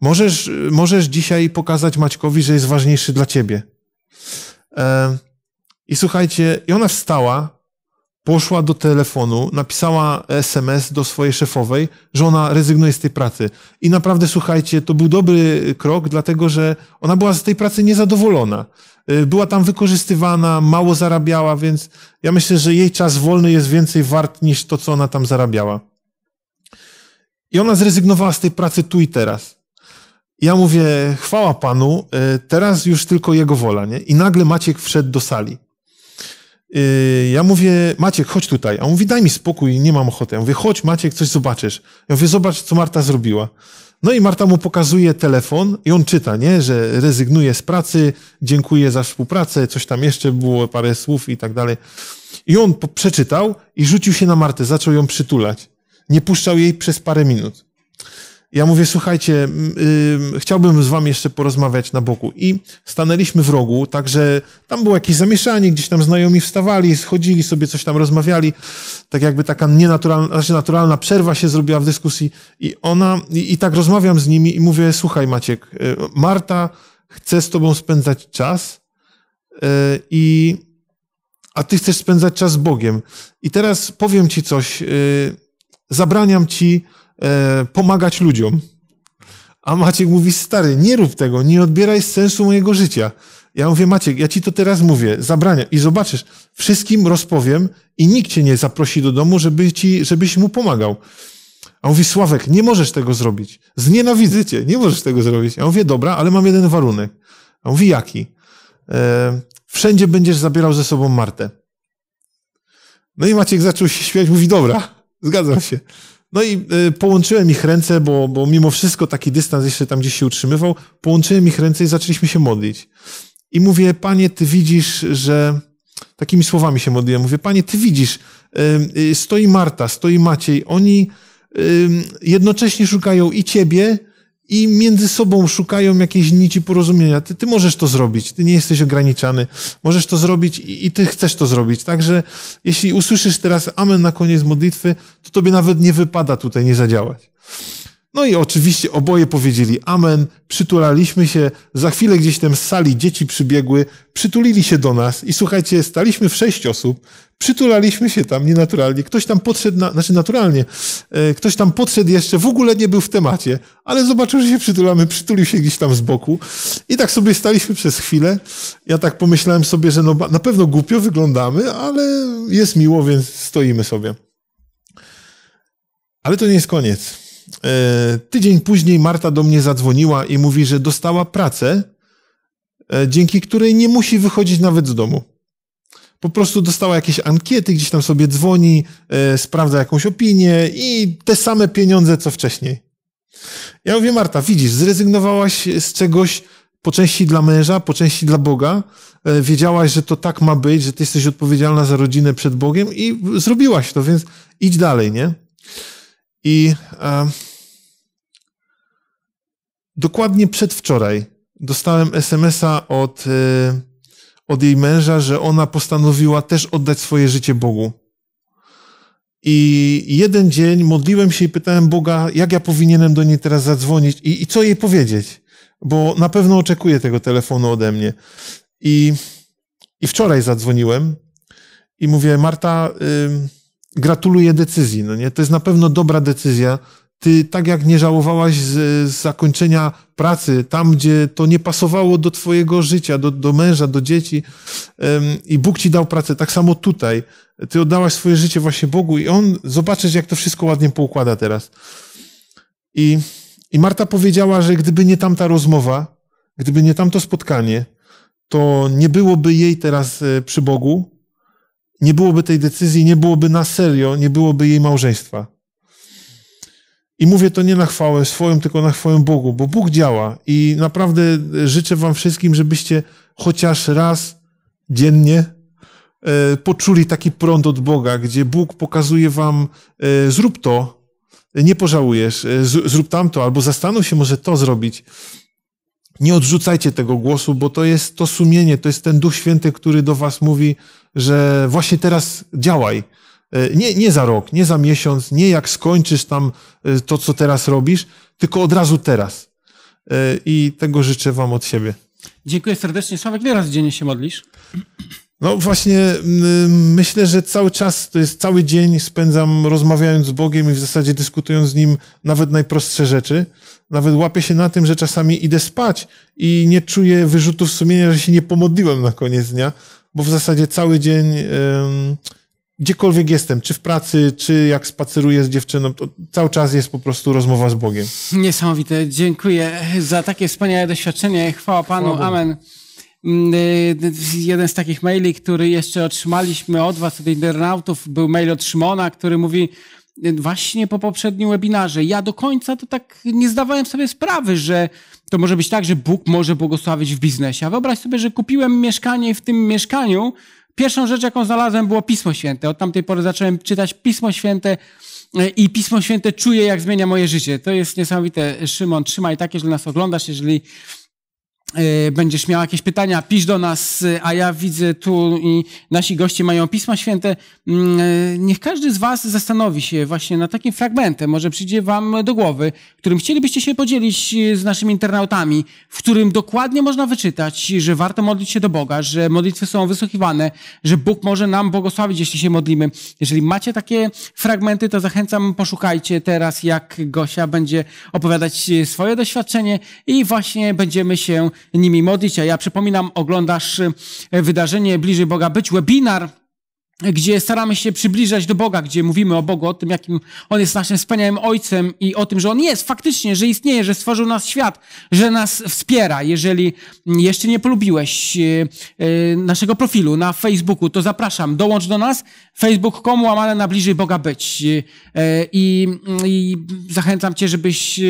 możesz, możesz dzisiaj pokazać Maćkowi, że jest ważniejszy dla ciebie. E, I słuchajcie, i ona wstała, poszła do telefonu, napisała SMS do swojej szefowej, że ona rezygnuje z tej pracy. I naprawdę, słuchajcie, to był dobry krok, dlatego że ona była z tej pracy niezadowolona. Y, była tam wykorzystywana, mało zarabiała, więc ja myślę, że jej czas wolny jest więcej wart niż to, co ona tam zarabiała. I ona zrezygnowała z tej pracy tu i teraz. Ja mówię, chwała Panu, y, teraz już tylko Jego wola, nie? I nagle Maciek wszedł do sali. Y, ja mówię, Maciek, chodź tutaj. A on mówi, daj mi spokój, nie mam ochoty. Ja mówię, chodź Maciek, coś zobaczysz. Ja mówię, zobacz, co Marta zrobiła. No i Marta mu pokazuje telefon i on czyta, nie? Że rezygnuje z pracy, dziękuję za współpracę, coś tam jeszcze było, parę słów i tak dalej. I on przeczytał i rzucił się na Martę, zaczął ją przytulać. Nie puszczał jej przez parę minut. Ja mówię, słuchajcie, chciałbym z wami jeszcze porozmawiać na boku. I stanęliśmy w rogu, także tam było jakieś zamieszanie, gdzieś tam znajomi wstawali, schodzili sobie, coś tam rozmawiali. Tak jakby taka nienaturalna, znaczy naturalna przerwa się zrobiła w dyskusji. I ona, i, i tak rozmawiam z nimi i mówię, słuchaj Maciek, y, Marta chce z tobą spędzać czas y, i... A ty chcesz spędzać czas z Bogiem. I teraz powiem ci coś. Y, zabraniam ci E, pomagać ludziom. A Maciek mówi, stary, nie rób tego, nie odbieraj sensu mojego życia. Ja mówię, Maciek, ja ci to teraz mówię, zabrania. I zobaczysz, wszystkim rozpowiem i nikt cię nie zaprosi do domu, żeby ci, żebyś mu pomagał. A mówi, Sławek, nie możesz tego zrobić. Znienawidzę cię, nie możesz tego zrobić. Ja mówię, dobra, ale mam jeden warunek. A mówi, jaki? E, wszędzie będziesz zabierał ze sobą Martę. No i Maciek zaczął się śmiać, mówi, dobra, zgadzam się. No i y, połączyłem ich ręce, bo, bo mimo wszystko taki dystans jeszcze tam gdzieś się utrzymywał. Połączyłem ich ręce i zaczęliśmy się modlić. I mówię, panie, ty widzisz, że. Takimi słowami się modliłem. Mówię, panie, ty widzisz, y, y, stoi Marta, stoi Maciej. Oni jednocześnie szukają i ciebie, i między sobą szukają jakiejś nici porozumienia. Ty, ty możesz to zrobić, ty nie jesteś ograniczany, możesz to zrobić i, i ty chcesz to zrobić. Także jeśli usłyszysz teraz amen na koniec modlitwy, to tobie nawet nie wypada tutaj nie zadziałać. No i oczywiście oboje powiedzieli amen, przytulaliśmy się, za chwilę gdzieś tam z sali dzieci przybiegły, przytulili się do nas i słuchajcie, staliśmy w sześć osób, przytulaliśmy się tam nienaturalnie. Ktoś tam podszedł, na, znaczy naturalnie, e, ktoś tam podszedł jeszcze, w ogóle nie był w temacie, ale zobaczył, że się przytulamy, przytulił się gdzieś tam z boku i tak sobie staliśmy przez chwilę. Ja tak pomyślałem sobie, że no, na pewno głupio wyglądamy, ale jest miło, więc stoimy sobie. Ale to nie jest koniec. E, tydzień później Marta do mnie zadzwoniła i mówi, że dostała pracę, e, dzięki której nie musi wychodzić nawet z domu po prostu dostała jakieś ankiety, gdzieś tam sobie dzwoni, e, sprawdza jakąś opinię i te same pieniądze, co wcześniej. Ja mówię, Marta, widzisz, zrezygnowałaś z czegoś po części dla męża, po części dla Boga. E, wiedziałaś, że to tak ma być, że ty jesteś odpowiedzialna za rodzinę przed Bogiem i zrobiłaś to, więc idź dalej, nie? I e, dokładnie przedwczoraj dostałem SMS-a od e, od jej męża, że ona postanowiła też oddać swoje życie Bogu. I jeden dzień modliłem się i pytałem Boga, jak ja powinienem do niej teraz zadzwonić i, i co jej powiedzieć, bo na pewno oczekuje tego telefonu ode mnie. I, i wczoraj zadzwoniłem i mówię, Marta, y, gratuluję decyzji, no nie? To jest na pewno dobra decyzja, ty tak jak nie żałowałaś z, z, zakończenia pracy, tam gdzie to nie pasowało do twojego życia, do, do męża, do dzieci i Bóg ci dał pracę, tak samo tutaj. Ty oddałaś swoje życie właśnie Bogu i On, zobaczysz jak to wszystko ładnie poukłada teraz. I, i Marta powiedziała, że gdyby nie tamta rozmowa, gdyby nie tamto spotkanie, to nie byłoby jej teraz e, przy Bogu, nie byłoby tej decyzji, nie byłoby na serio, nie byłoby jej małżeństwa. I mówię to nie na chwałę swoją, tylko na chwałę Bogu, bo Bóg działa. I naprawdę e, życzę Wam wszystkim, żebyście chociaż raz dziennie e, poczuli taki prąd od Boga, gdzie Bóg pokazuje Wam, e, zrób to, nie pożałujesz, zrób tamto, albo zastanów się, może to zrobić. Nie odrzucajcie tego głosu, bo to jest to sumienie, to jest ten Duch Święty, który do Was mówi, że właśnie teraz działaj E, nie, nie za rok, nie za miesiąc, nie jak skończysz tam e, to, co teraz robisz, tylko od razu teraz. E, I tego życzę Wam od siebie. Dziękuję serdecznie. Sławek, ile razy dziennie się modlisz? No właśnie, myślę, że cały czas, to jest cały dzień spędzam rozmawiając z Bogiem i w zasadzie dyskutując z Nim nawet najprostsze rzeczy. Nawet łapię się na tym, że czasami idę spać i nie czuję wyrzutów sumienia, że się nie pomodliłem na koniec dnia, bo w zasadzie cały dzień... Yy gdziekolwiek jestem, czy w pracy, czy jak spaceruję z dziewczyną, to cały czas jest po prostu rozmowa z Bogiem. Niesamowite. Dziękuję za takie wspaniałe doświadczenie. Chwała Panu. Chwała Amen. Mm, y, jeden z takich maili, który jeszcze otrzymaliśmy od Was, od internautów, był mail od Szymona, który mówi właśnie po poprzednim webinarze. Ja do końca to tak nie zdawałem sobie sprawy, że to może być tak, że Bóg może błogosławić w biznesie. A wyobraź sobie, że kupiłem mieszkanie i w tym mieszkaniu Pierwszą rzecz, jaką znalazłem, było Pismo Święte. Od tamtej pory zacząłem czytać Pismo Święte e, i Pismo Święte czuję, jak zmienia moje życie. To jest niesamowite. Szymon, trzymaj tak, jeżeli nas oglądasz, jeżeli E, będziesz miał jakieś pytania, pisz do nas, e, a ja widzę tu i nasi goście mają Pisma Święte. Mm, e, niech każdy z was zastanowi się właśnie na takim fragmentem, może przyjdzie wam do głowy, którym chcielibyście się podzielić z naszymi internautami, w którym dokładnie można wyczytać, że warto modlić się do Boga, że modlitwy są wysłuchiwane, że Bóg może nam błogosławić, jeśli się modlimy. Jeżeli macie takie fragmenty, to zachęcam, poszukajcie teraz, jak Gosia będzie opowiadać swoje doświadczenie i właśnie będziemy się nimi modlić. A ja przypominam, oglądasz e, wydarzenie Bliżej Boga Być, webinar gdzie staramy się przybliżać do Boga, gdzie mówimy o Bogu, o tym, jakim On jest naszym wspaniałym Ojcem i o tym, że On jest faktycznie, że istnieje, że stworzył nas świat, że nas wspiera. Jeżeli jeszcze nie polubiłeś e, e, naszego profilu na Facebooku, to zapraszam, dołącz do nas facebook.com łamane na bliżej Boga być. E, I, mm, I zachęcam Cię, żebyś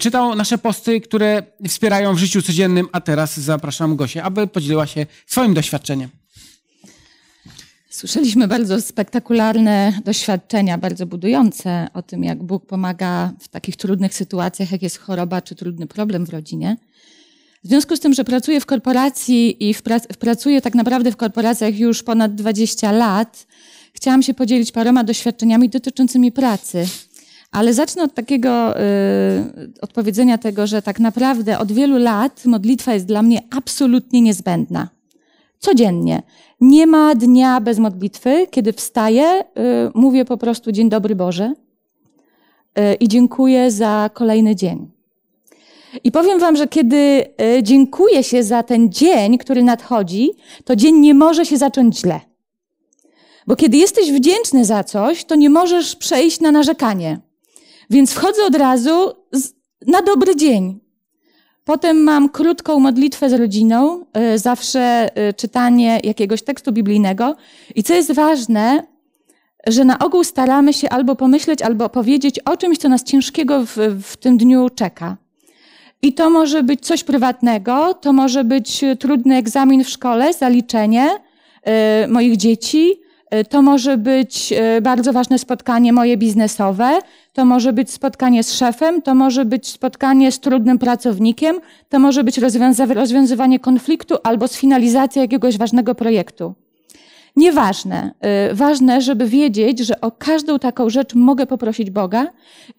czytał nasze posty, które wspierają w życiu codziennym, a teraz zapraszam Gosię, aby podzieliła się swoim doświadczeniem. Słyszeliśmy bardzo spektakularne doświadczenia, bardzo budujące o tym, jak Bóg pomaga w takich trudnych sytuacjach, jak jest choroba czy trudny problem w rodzinie. W związku z tym, że pracuję w korporacji i w prac pracuję tak naprawdę w korporacjach już ponad 20 lat, chciałam się podzielić paroma doświadczeniami dotyczącymi pracy. Ale zacznę od takiego yy, odpowiedzenia tego, że tak naprawdę od wielu lat modlitwa jest dla mnie absolutnie niezbędna codziennie. Nie ma dnia bez modlitwy, kiedy wstaję, y, mówię po prostu dzień dobry Boże y, i dziękuję za kolejny dzień. I powiem Wam, że kiedy y, dziękuję się za ten dzień, który nadchodzi, to dzień nie może się zacząć źle. Bo kiedy jesteś wdzięczny za coś, to nie możesz przejść na narzekanie. Więc wchodzę od razu na dobry dzień. Potem mam krótką modlitwę z rodziną, y, zawsze y, czytanie jakiegoś tekstu biblijnego. I co jest ważne, że na ogół staramy się albo pomyśleć, albo powiedzieć o czymś, co nas ciężkiego w, w tym dniu czeka. I to może być coś prywatnego, to może być trudny egzamin w szkole, zaliczenie y, moich dzieci, y, to może być bardzo ważne spotkanie moje biznesowe, to może być spotkanie z szefem, to może być spotkanie z trudnym pracownikiem, to może być rozwiązywanie konfliktu albo sfinalizacja jakiegoś ważnego projektu. Nieważne. Y, ważne, żeby wiedzieć, że o każdą taką rzecz mogę poprosić Boga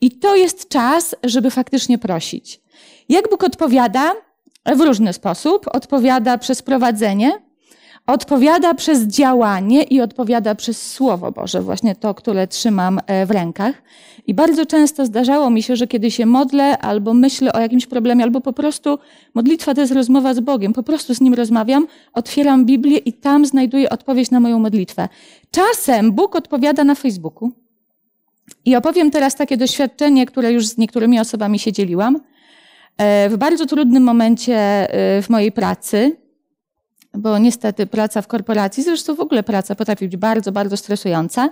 i to jest czas, żeby faktycznie prosić. Jak Bóg odpowiada? W różny sposób. Odpowiada przez prowadzenie, odpowiada przez działanie i odpowiada przez Słowo Boże, właśnie to, które trzymam e, w rękach. I bardzo często zdarzało mi się, że kiedy się modlę albo myślę o jakimś problemie, albo po prostu modlitwa to jest rozmowa z Bogiem, po prostu z Nim rozmawiam, otwieram Biblię i tam znajduję odpowiedź na moją modlitwę. Czasem Bóg odpowiada na Facebooku. I opowiem teraz takie doświadczenie, które już z niektórymi osobami się dzieliłam. E, w bardzo trudnym momencie e, w mojej pracy, bo niestety praca w korporacji, zresztą w ogóle praca potrafi być bardzo, bardzo stresująca,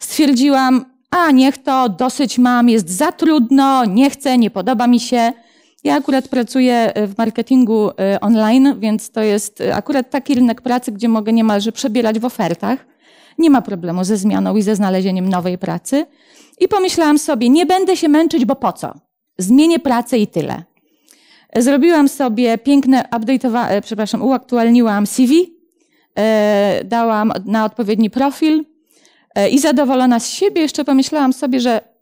stwierdziłam, a niech to, dosyć mam, jest za trudno, nie chcę, nie podoba mi się. Ja akurat pracuję e, w marketingu e, online, więc to jest e, akurat taki rynek pracy, gdzie mogę niemalże przebierać w ofertach. Nie ma problemu ze zmianą i ze znalezieniem nowej pracy. I pomyślałam sobie, nie będę się męczyć, bo po co? Zmienię pracę i tyle. Zrobiłam sobie piękne, update'owa- e, przepraszam, uaktualniłam CV, e, dałam na odpowiedni profil e, i zadowolona z siebie jeszcze pomyślałam sobie, że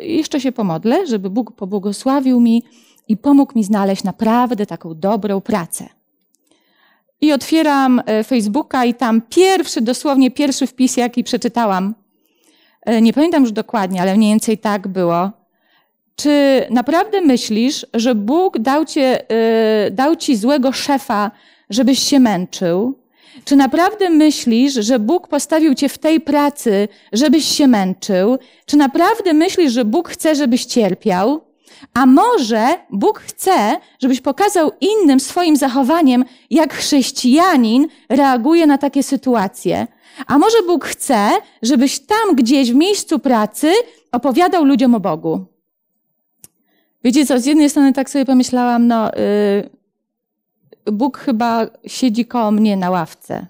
jeszcze się pomodlę, żeby Bóg pobłogosławił mi i pomógł mi znaleźć naprawdę taką dobrą pracę. I otwieram Facebooka i tam pierwszy, dosłownie pierwszy wpis, jaki przeczytałam, nie pamiętam już dokładnie, ale mniej więcej tak było. Czy naprawdę myślisz, że Bóg dał, cię, y, dał ci złego szefa, żebyś się męczył? Czy naprawdę myślisz, że Bóg postawił cię w tej pracy, żebyś się męczył? Czy naprawdę myślisz, że Bóg chce, żebyś cierpiał? A może Bóg chce, żebyś pokazał innym swoim zachowaniem, jak chrześcijanin reaguje na takie sytuacje? A może Bóg chce, żebyś tam gdzieś w miejscu pracy opowiadał ludziom o Bogu? Wiecie co, z jednej strony tak sobie pomyślałam, no y, Bóg chyba siedzi koło mnie na ławce.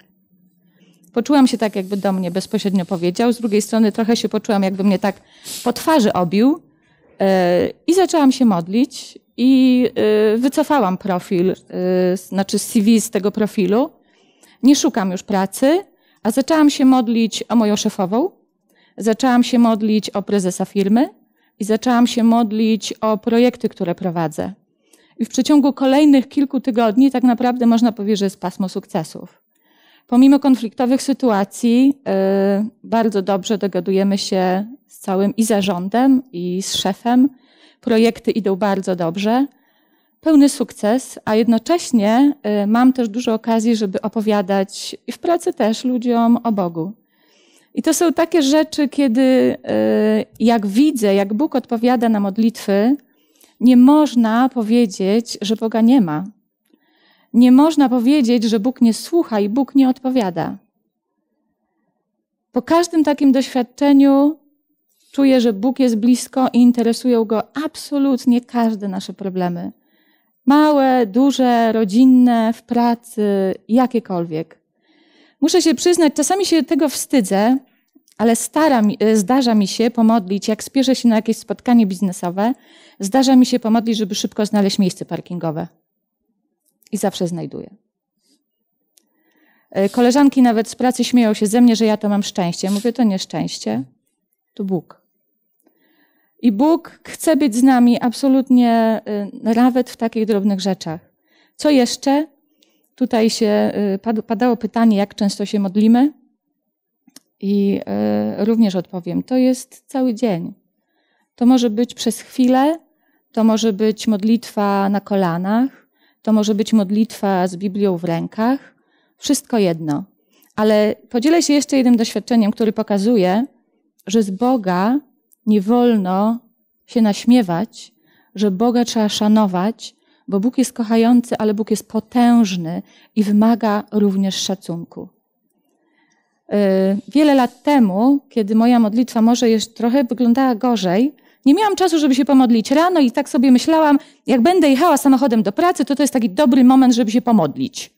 Poczułam się tak, jakby do mnie bezpośrednio powiedział. Z drugiej strony trochę się poczułam, jakby mnie tak po twarzy obił. Y, I zaczęłam się modlić i y, wycofałam profil, znaczy CV z tego profilu. Nie szukam już pracy, a zaczęłam się modlić o moją szefową, zaczęłam się modlić o prezesa firmy, i zaczęłam się modlić o projekty, które prowadzę. I w przeciągu kolejnych kilku tygodni tak naprawdę można powiedzieć, że jest pasmo sukcesów. Pomimo konfliktowych sytuacji, y, bardzo dobrze dogadujemy się z całym i zarządem, i z szefem. Projekty idą bardzo dobrze. Pełny sukces, a jednocześnie y, mam też dużo okazji, żeby opowiadać i w pracy też ludziom o Bogu. I to są takie rzeczy, kiedy y, jak widzę, jak Bóg odpowiada na modlitwy, nie można powiedzieć, że Boga nie ma. Nie można powiedzieć, że Bóg nie słucha i Bóg nie odpowiada. Po każdym takim doświadczeniu czuję, że Bóg jest blisko i interesują go absolutnie każde nasze problemy. Małe, duże, rodzinne, w pracy, jakiekolwiek. Muszę się przyznać, czasami się tego wstydzę, ale staram, e, zdarza mi się pomodlić, jak spieszę się na jakieś spotkanie biznesowe, zdarza mi się pomodlić, żeby szybko znaleźć miejsce parkingowe. I zawsze znajduję. E, koleżanki nawet z pracy śmieją się ze mnie, że ja to mam szczęście. Mówię, to nie szczęście, to Bóg. I Bóg chce być z nami absolutnie e, nawet w takich drobnych rzeczach. Co jeszcze? Tutaj się y, padało pytanie, jak często się modlimy. I y, również odpowiem, to jest cały dzień. To może być przez chwilę, to może być modlitwa na kolanach, to może być modlitwa z Biblią w rękach, wszystko jedno. Ale podzielę się jeszcze jednym doświadczeniem, który pokazuje, że z Boga nie wolno się naśmiewać, że Boga trzeba szanować, bo Bóg jest kochający, ale Bóg jest potężny i wymaga również szacunku. Y, wiele lat temu, kiedy moja modlitwa może jeszcze trochę wyglądała gorzej, nie miałam czasu, żeby się pomodlić rano i tak sobie myślałam, jak będę jechała samochodem do pracy, to to jest taki dobry moment, żeby się pomodlić.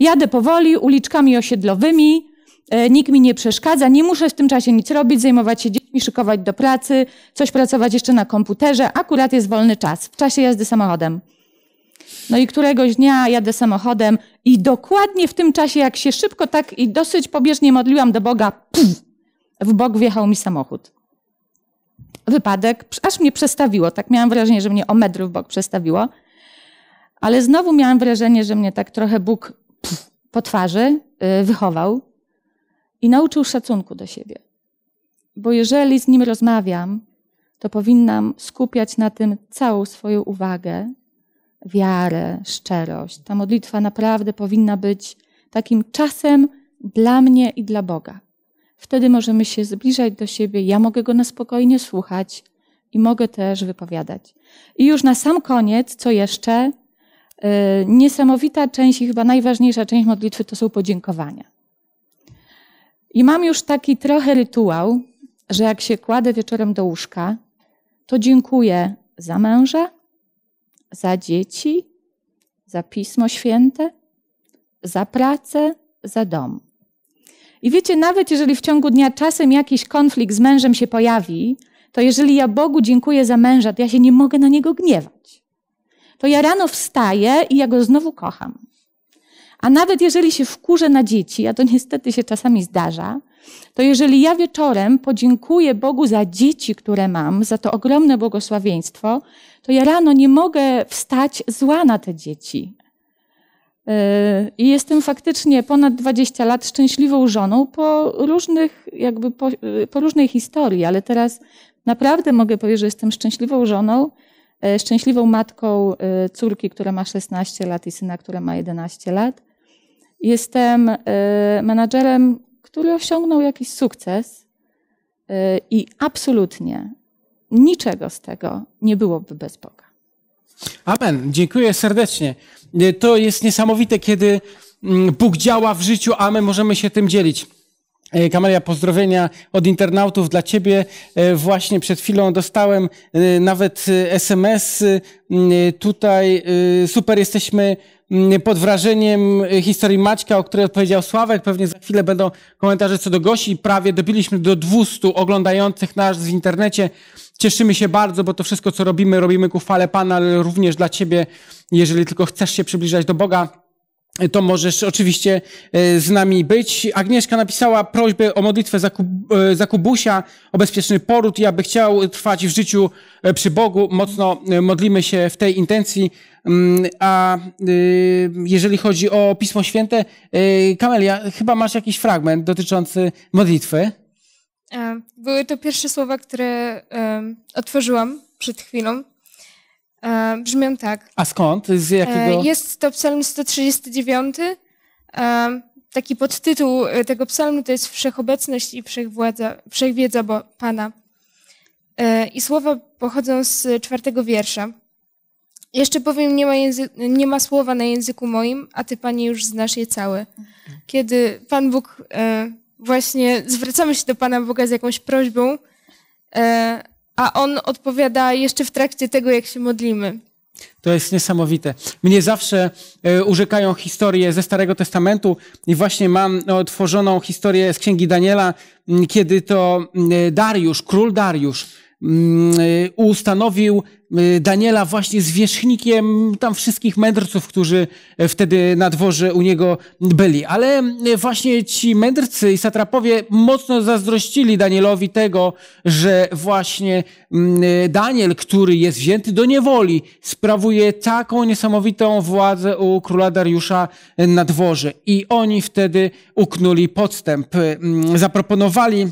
Jadę powoli, uliczkami osiedlowymi, y, nikt mi nie przeszkadza, nie muszę w tym czasie nic robić, zajmować się dziećmi, szykować do pracy, coś pracować jeszcze na komputerze, akurat jest wolny czas w czasie jazdy samochodem. No i któregoś dnia jadę samochodem i dokładnie w tym czasie, jak się szybko tak i dosyć pobieżnie modliłam do Boga, pff, w bok wjechał mi samochód. Wypadek, aż mnie przestawiło, tak miałam wrażenie, że mnie o metr w bok przestawiło. Ale znowu miałam wrażenie, że mnie tak trochę Bóg pff, po twarzy yy, wychował i nauczył szacunku do siebie. Bo jeżeli z nim rozmawiam, to powinnam skupiać na tym całą swoją uwagę wiarę, szczerość. Ta modlitwa naprawdę powinna być takim czasem dla mnie i dla Boga. Wtedy możemy się zbliżać do siebie, ja mogę go na spokojnie słuchać i mogę też wypowiadać. I już na sam koniec, co jeszcze? Y, niesamowita część i chyba najważniejsza część modlitwy to są podziękowania. I mam już taki trochę rytuał, że jak się kładę wieczorem do łóżka, to dziękuję za męża, za dzieci? Za Pismo Święte? Za pracę? Za dom? I wiecie, nawet jeżeli w ciągu dnia czasem jakiś konflikt z mężem się pojawi, to jeżeli ja Bogu dziękuję za męża, to ja się nie mogę na niego gniewać. To ja rano wstaję i ja go znowu kocham. A nawet jeżeli się wkurzę na dzieci, a to niestety się czasami zdarza, to jeżeli ja wieczorem podziękuję Bogu za dzieci, które mam, za to ogromne błogosławieństwo, to ja rano nie mogę wstać zła na te dzieci. Yy, I jestem faktycznie ponad 20 lat szczęśliwą żoną po różnych, jakby po, yy, po różnej historii, ale teraz naprawdę mogę powiedzieć, że jestem szczęśliwą żoną, yy, szczęśliwą matką córki, która ma 16 lat i syna, który ma 11 lat. Jestem menadżerem, który osiągnął jakiś sukces i absolutnie niczego z tego nie byłoby bez Boga. Amen. Dziękuję serdecznie. To jest niesamowite, kiedy mm, Bóg działa w życiu, a my możemy się tym dzielić. E, Kamelia, pozdrowienia od internautów dla Ciebie. E, właśnie przed chwilą dostałem e, nawet SMS. Tutaj super jesteśmy mm, pod wrażeniem historii Maćka, o której odpowiedział Sławek. Pewnie za chwilę będą komentarze co do Gosi. Prawie dobiliśmy do 200 oglądających nas w internecie. Cieszymy się bardzo, bo to wszystko, co robimy, robimy ku chwale Pana, ale również dla Ciebie, jeżeli tylko chcesz się przybliżać do Boga, to możesz oczywiście e, z nami być. Agnieszka napisała prośbę o modlitwę za, Kub, e, za Kubusia, o bezpieczny poród i aby chciał trwać w życiu e, przy Bogu. Mocno modlimy się w tej intencji. Mm, a jeżeli chodzi o Pismo Święte, Kamelia, chyba masz jakiś fragment dotyczący modlitwy? E, były to pierwsze słowa, które e, otworzyłam przed chwilą. E, brzmią tak. A skąd? Z jakiego? Jest to psalm 139. Taki podtytuł tego psalmu to jest Wszechobecność i Wszechwładza, Wszechwiedza bo Pana. I słowa pochodzą z czwartego wiersza. Jeszcze powiem, nie ma, nie ma, słowa na języku moim, a ty, Panie, już znasz je całe. Mhm. Kiedy Pan Bóg właśnie zwracamy się do Pana Boga z jakąś prośbą, e, a On odpowiada jeszcze w trakcie tego, jak się modlimy. To jest niesamowite. Mnie zawsze e, urzekają historie ze Starego Testamentu i właśnie mam otworzoną historię z Księgi Daniela, kiedy to e, Dariusz, król Dariusz, Mm, y, ustanowił y, Daniela właśnie zwierzchnikiem tam wszystkich mędrców, którzy e, wtedy na dworze u niego byli. Ale y, właśnie ci mędrcy i satrapowie mocno zazdrościli Danielowi tego, że właśnie mm, Daniel, który jest wzięty do niewoli, sprawuje taką niesamowitą władzę u króla Dariusza na dworze. I oni wtedy uknuli podstęp. Mm, zaproponowali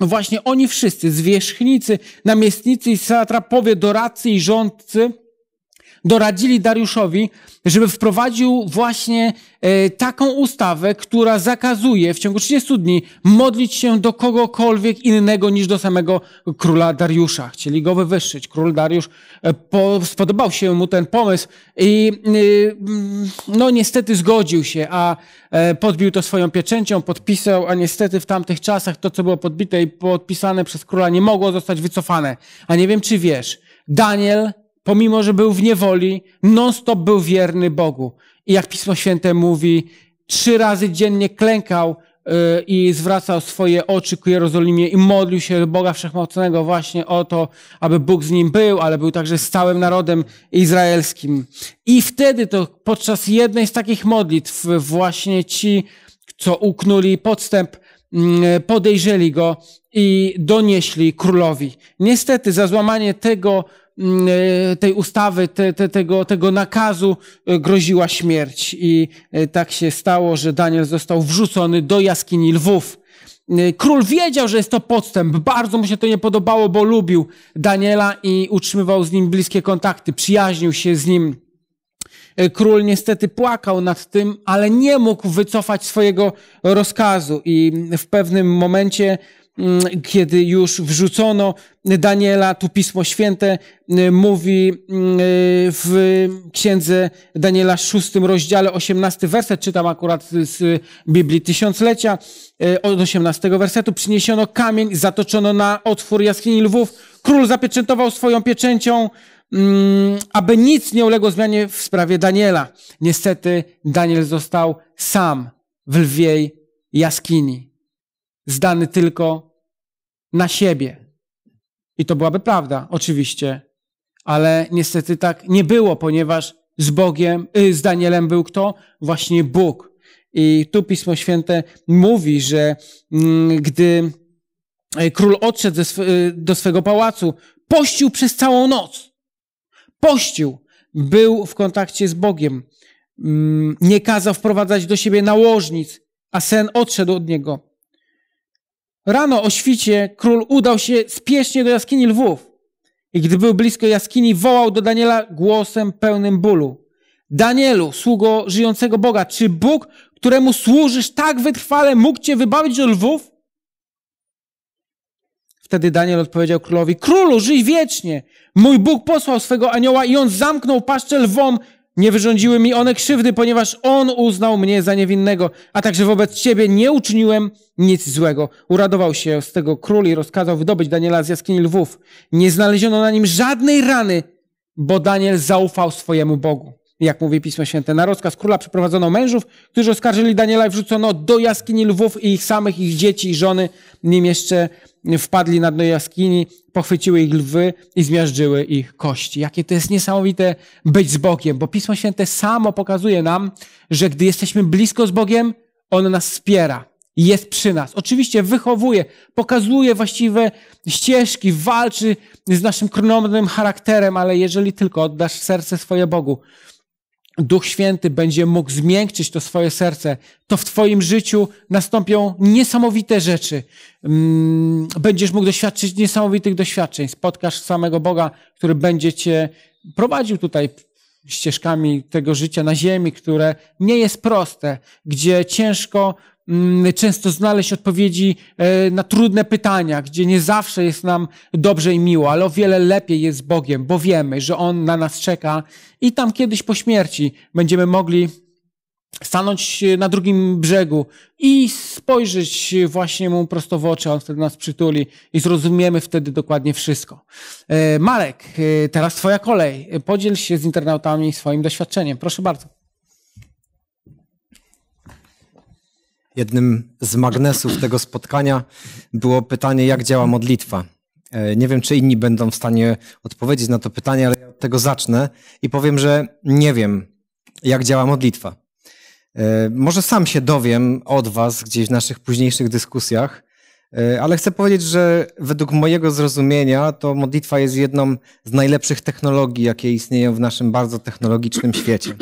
Właśnie oni wszyscy, zwierzchnicy, namiestnicy i satrapowie, doradcy i rządcy, doradzili Dariuszowi, żeby wprowadził właśnie e, taką ustawę, która zakazuje w ciągu 30 dni modlić się do kogokolwiek innego niż do samego króla Dariusza. Chcieli go wywyższyć. Król Dariusz, e, spodobał się mu ten pomysł i e, mm, no niestety zgodził się, a podbił to swoją pieczęcią, podpisał, a niestety w tamtych czasach to, co było podbite i podpisane przez króla, nie mogło zostać wycofane. A nie wiem, czy wiesz, Daniel pomimo że był w niewoli, non-stop był wierny Bogu. I jak Pismo Święte mówi, trzy razy dziennie klękał y, i zwracał swoje oczy ku Jerozolimie i modlił się do Boga Wszechmocnego właśnie o to, aby Bóg z nim był, ale był także z całym narodem izraelskim. I wtedy to podczas jednej z takich modlitw właśnie ci, co uknuli podstęp, mm, podejrzeli go i donieśli królowi. Niestety za złamanie tego Mm, e, tej ustawy, te, te, tego, tego nakazu e, groziła śmierć. I e, tak się stało, że Daniel został wrzucony do jaskini lwów. Król wiedział, że jest to podstęp. Bardzo mu się to nie podobało, bo lubił Daniela i utrzymywał z nim bliskie kontakty, przyjaźnił się z nim. Król niestety płakał nad tym, ale nie mógł wycofać swojego rozkazu i w pewnym momencie Mm, kiedy już wrzucono Daniela, tu Pismo Święte y, mówi mm, y, w księdze Daniela, szóstym rozdziale, osiemnasty werset, czytam akurat z Biblii Tysiąclecia, y, od osiemnastego wersetu, przyniesiono kamień, zatoczono na otwór jaskini lwów, król zapieczętował swoją pieczęcią, mm, aby nic nie uległo zmianie w sprawie Daniela. Niestety Daniel został sam w lwiej jaskini zdany tylko na siebie. I to byłaby prawda, oczywiście, ale niestety tak nie było, ponieważ z Bogiem, y, z Danielem był kto? Właśnie Bóg. I tu Pismo Święte mówi, że mm, gdy e, król odszedł e, do swego pałacu, pościł przez całą noc. Pościł. Był w kontakcie z Bogiem. Mm, nie kazał wprowadzać do siebie nałożnic, a sen odszedł od niego. Rano o świcie król udał się spiesznie do jaskini lwów i gdy był blisko jaskini, wołał do Daniela głosem pełnym bólu. Danielu, sługo żyjącego Boga, czy Bóg, któremu służysz tak wytrwale, mógł cię wybawić od lwów? Wtedy Daniel odpowiedział królowi, królu, żyj wiecznie. Mój Bóg posłał swego anioła i on zamknął paszczę lwom, nie wyrządziły mi one krzywdy, ponieważ On uznał mnie za niewinnego, a także wobec Ciebie nie uczyniłem nic złego. Uradował się z tego król i rozkazał wydobyć Daniela z jaskini lwów. Nie znaleziono na nim żadnej rany, bo Daniel zaufał swojemu Bogu. Jak mówi Pismo Święte, na rozkaz króla przeprowadzono mężów, którzy oskarżyli Daniela i wrzucono do jaskini lwów i ich samych, ich dzieci i żony, nim jeszcze wpadli na dno jaskini, pochwyciły ich lwy i zmiażdżyły ich kości. Jakie to jest niesamowite być z Bogiem, bo Pismo Święte samo pokazuje nam, że gdy jesteśmy blisko z Bogiem, On nas wspiera jest przy nas. Oczywiście wychowuje, pokazuje właściwe ścieżki, walczy z naszym krnąbrnym charakterem, ale jeżeli tylko oddasz serce swoje Bogu, Duch Święty będzie mógł zmiękczyć to swoje serce, to w Twoim życiu nastąpią niesamowite rzeczy. Mm, będziesz mógł doświadczyć niesamowitych doświadczeń. Spotkasz samego Boga, który będzie Cię prowadził tutaj ścieżkami tego życia na ziemi, które nie jest proste, gdzie ciężko Mm, często znaleźć odpowiedzi e, na trudne pytania, gdzie nie zawsze jest nam dobrze i miło, ale o wiele lepiej jest z Bogiem, bo wiemy, że On na nas czeka i tam kiedyś po śmierci będziemy mogli stanąć na drugim brzegu i spojrzeć właśnie mu prosto w oczy, on wtedy nas przytuli i zrozumiemy wtedy dokładnie wszystko. E, Marek, e, teraz twoja kolej. Podziel się z internautami swoim doświadczeniem. Proszę bardzo. jednym z magnesów tego spotkania było pytanie, jak działa modlitwa. E, nie wiem, czy inni będą w stanie odpowiedzieć na to pytanie, ale ja od tego zacznę i powiem, że nie wiem, jak działa modlitwa. E, może sam się dowiem od Was gdzieś w naszych późniejszych dyskusjach, e, ale chcę powiedzieć, że według mojego zrozumienia to modlitwa jest jedną z najlepszych technologii, jakie istnieją w naszym bardzo technologicznym świecie.